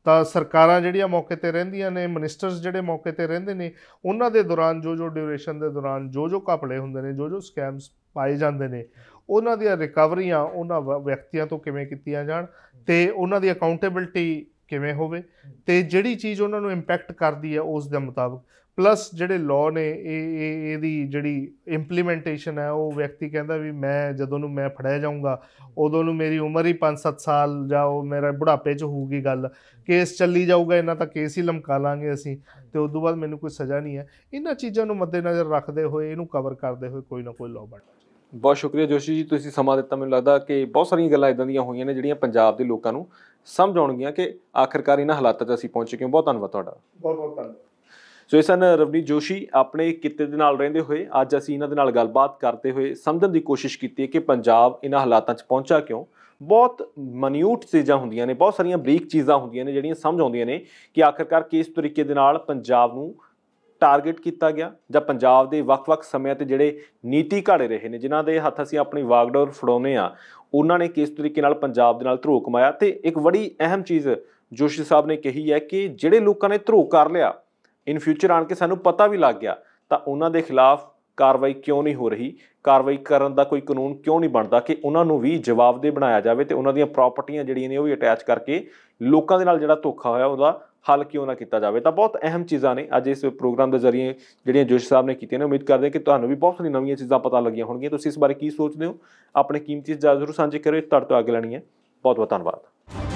Speaker 2: ਤਾਂ ਸਰਕਾਰਾਂ ਜਿਹੜੀਆਂ ਮੌਕੇ ਤੇ ਰਹਿੰਦੀਆਂ ਨੇ ਮਿਨਿਸਟਰਸ ਜਿਹੜੇ ਮੌਕੇ ਤੇ ਰਹਿੰਦੇ ਨੇ ਉਹਨਾਂ ਦੇ ਦੌਰਾਨ ਜੋ ਜੋ ਡਿਊਰੇਸ਼ਨ ਦੇ ਦੌਰਾਨ ਜੋ ਜੋ ਘਪਲੇ ਹੁੰਦੇ ਨੇ ਜੋ ਜੋ ਸਕੈਮਸ ਪਾਏ ਜਾਂਦੇ ਨੇ ਉਹਨਾਂ ਦੀਆਂ ਰਿਕਵਰੀਆਂ ਉਹਨਾਂ ਵਿਅਕਤੀਆਂ ਤੋਂ ਕਿਵੇਂ ਕੀਤੀਆਂ ਜਾਣ ਤੇ ਉਹਨਾਂ ਦੀ ਅਕਾਊਂਟੇਬਿਲਟੀ ਕਿਵੇਂ ਹੋਵੇ ਤੇ ਜਿਹੜੀ ਚੀਜ਼ ਉਹਨਾਂ ਨੂੰ ਇੰਪੈਕਟ ਕਰਦੀ ਹੈ ਉਸ ਦੇ ਮੁਤਾਬਕ ਪਲੱਸ ਜਿਹੜੇ ਲਾਅ ਨੇ ਇਹ ਇਹ ਇਹਦੀ ਜਿਹੜੀ ਇੰਪਲੀਮੈਂਟੇਸ਼ਨ ਹੈ ਉਹ ਵਿਅਕਤੀ ਕਹਿੰਦਾ ਵੀ ਮੈਂ ਜਦੋਂ ਨੂੰ ਮੈਂ ਫੜਿਆ ਜਾਊਂਗਾ ਉਦੋਂ ਨੂੰ ਮੇਰੀ ਉਮਰ ਹੀ 5-7 ਸਾਲ ਜਾਂ ਉਹ ਮੇਰਾ ਬੁਢਾਪੇ 'ਚ ਹੋਊਗੀ ਗੱਲ ਕੇਸ ਚੱਲੀ ਜਾਊਗਾ ਇਹਨਾਂ ਤਾਂ ਕੇਸ ਹੀ ਲਮਕਾ ਲਾਂਗੇ ਅਸੀਂ ਤੇ ਉਸ ਤੋਂ ਬਾਅਦ ਮੈਨੂੰ ਕੋਈ ਸਜ਼ਾ ਨਹੀਂ ਹੈ ਇਹਨਾਂ ਚੀਜ਼ਾਂ ਨੂੰ ਮੱਦੇਨਜ਼ਰ ਰੱਖਦੇ ਹੋਏ ਇਹਨੂੰ ਕਵਰ ਕਰਦੇ ਹੋਏ ਕੋਈ ਨਾ ਕੋਈ ਲਾਅ ਬਣਦਾ
Speaker 1: ਬਹੁਤ ਸ਼ੁਕਰੀਆ ਜੋਸ਼ੀ ਜੀ ਤੁਸੀਂ ਸਮਾਂ ਦਿੱਤਾ ਮੈਨੂੰ ਲੱਗਦਾ ਕਿ ਬਹੁਤ ਸਾਰੀਆਂ ਗੱਲਾਂ ਇਦਾਂ ਦੀਆਂ ਹੋਈਆਂ ਨੇ ਜਿਹੜੀਆਂ ਪੰਜਾਬ ਦੇ ਲੋਕਾਂ ਨੂੰ ਸਮਝ ਆਉਣਗੀਆਂ ਕਿ ਆਖਰਕਾਰ ਇਹਨਾਂ ਹਾਲਾਤਾਂ 'ਚ ਅਸੀਂ ਪਹੁੰਚੇ ਕਿਉਂ ਬਹੁਤ ਧੰਨਵਾਦ ਤੁਹਾਡਾ ਬਹੁਤ ਬਹੁਤ ਧੰਨਵਾਦ ਸੋ ਇਸ ਹਨ ਰਵਨੀ ਜੋਸ਼ੀ ਆਪਣੇ ਕਿੱਤੇ ਦੇ ਨਾਲ ਰਹਿੰਦੇ ਹੋਏ ਅੱਜ ਅਸੀਂ ਇਹਨਾਂ ਦੇ ਨਾਲ ਗੱਲਬਾਤ ਕਰਦੇ ਹੋਏ ਸਮਝਣ ਦੀ ਕੋਸ਼ਿਸ਼ ਕੀਤੀ ਕਿ ਪੰਜਾਬ ਇਹਨਾਂ ਹਾਲਾਤਾਂ 'ਚ ਪਹੁੰਚਾ ਕਿਉਂ ਬਹੁਤ ਮਨਿਊਟ ਚੀਜ਼ਾਂ ਹੁੰਦੀਆਂ ਨੇ ਬਹੁਤ ਸਾਰੀਆਂ ਬਰੀਕ ਚੀਜ਼ਾਂ ਹੁੰਦੀਆਂ ਨੇ ਜਿਹੜੀਆਂ ਸਮਝ ਆਉਂਦੀਆਂ ਨੇ ਕਿ ਆਖਰਕਾਰ ਕਿਸ ਤਰੀਕੇ ਦੇ ਨਾਲ ਪੰਜਾਬ ਨੂੰ ਟਾਰਗੇਟ ਕੀਤਾ ਗਿਆ ਜਾਂ ਪੰਜਾਬ ਦੇ ਵੱਖ-ਵੱਖ ਸਮਿਆਂ ਤੇ ਜਿਹੜੇ ਨੀਤੀ ਘਾੜੇ ਰਹੇ ਨੇ ਜਿਨ੍ਹਾਂ ਦੇ ਹੱਥ ਅਸੀਂ ਆਪਣੀ ਵਾਗਡੋਰ ਫੜਾਉਨੇ ਆ ਉਹਨਾਂ ਨੇ ਕਿਸ ਤਰੀਕੇ ਨਾਲ ਪੰਜਾਬ ਦੇ ਨਾਲ ਧਰੋ ਕਮਾਇਆ ਤੇ ਇੱਕ ਬੜੀ ਅਹਿਮ ਚੀਜ਼ ਜੋਸ਼ੀ ਸਾਹਿਬ ਨੇ ਕਹੀ ਹੈ ਕਿ ਜਿਹੜੇ ਲੋਕਾਂ ਨੇ ਧਰੋ ਕਰ ਲਿਆ ਇਨ ਫਿਊਚਰ ਆਣ ਕੇ ਸਾਨੂੰ ਪਤਾ ਵੀ ਲੱਗ ਗਿਆ ਤਾਂ ਉਹਨਾਂ ਦੇ ਖਿਲਾਫ ਕਾਰਵਾਈ ਕਿਉਂ ਨਹੀਂ ਹੋ ਰਹੀ ਕਾਰਵਾਈ ਕਰਨ ਦਾ ਕੋਈ ਕਾਨੂੰਨ ਕਿਉਂ ਨਹੀਂ ਬਣਦਾ ਕਿ ਉਹਨਾਂ ਨੂੰ ਵੀ ਜਵਾਬਦੇਹ ਬਣਾਇਆ ਜਾਵੇ ਤੇ ਉਹਨਾਂ ਦੀਆਂ ਪ੍ਰਾਪਰਟੀਆਂ ਜਿਹੜੀਆਂ ਨੇ ਉਹ ਵੀ ਅਟੈਚ ਕਰਕੇ ਲੋਕਾਂ ਦੇ ਨਾਲ ਜਿਹੜਾ ਧੋਖਾ ਹੋਇਆ ਉਹਦਾ ਹੱਲ ਕਿਉਂ ਨਾ ਕੀਤਾ ਜਾਵੇ ਤਾਂ ਬਹੁਤ ਅਹਿਮ ਚੀਜ਼ਾਂ ਨੇ ਅੱਜ ਇਸ ਪ੍ਰੋਗਰਾਮ ਦੇ ਜ਼ਰੀਏ ਜਿਹੜੀਆਂ ਜੋਸ਼ ਸਾਹਿਬ ਨੇ ਕੀਤੀਆਂ ਨੇ ਉਮੀਦ ਕਰਦੇ ਹਾਂ ਕਿ ਤੁਹਾਨੂੰ ਵੀ ਬਹੁਤ ਸਾਰੀਆਂ ਨਵੀਆਂ ਚੀਜ਼ਾਂ ਪਤਾ ਲੱਗੀਆਂ ਹੋਣਗੀਆਂ ਤੁਸੀਂ ਇਸ ਬਾਰੇ ਕੀ ਸੋਚਦੇ ਹੋ ਆਪਣੇ ਕੀਮਤੀ ਸੁਝਾਅ ਜ਼ਰੂਰ ਸਾਂਝੇ ਕਰੋ ਤੁਹਾਡੇ ਤੋਂ ਅੱਗੇ ਲੈਣੀ ਹੈ ਬਹੁਤ ਬਹੁਤ ਧੰਨਵਾਦ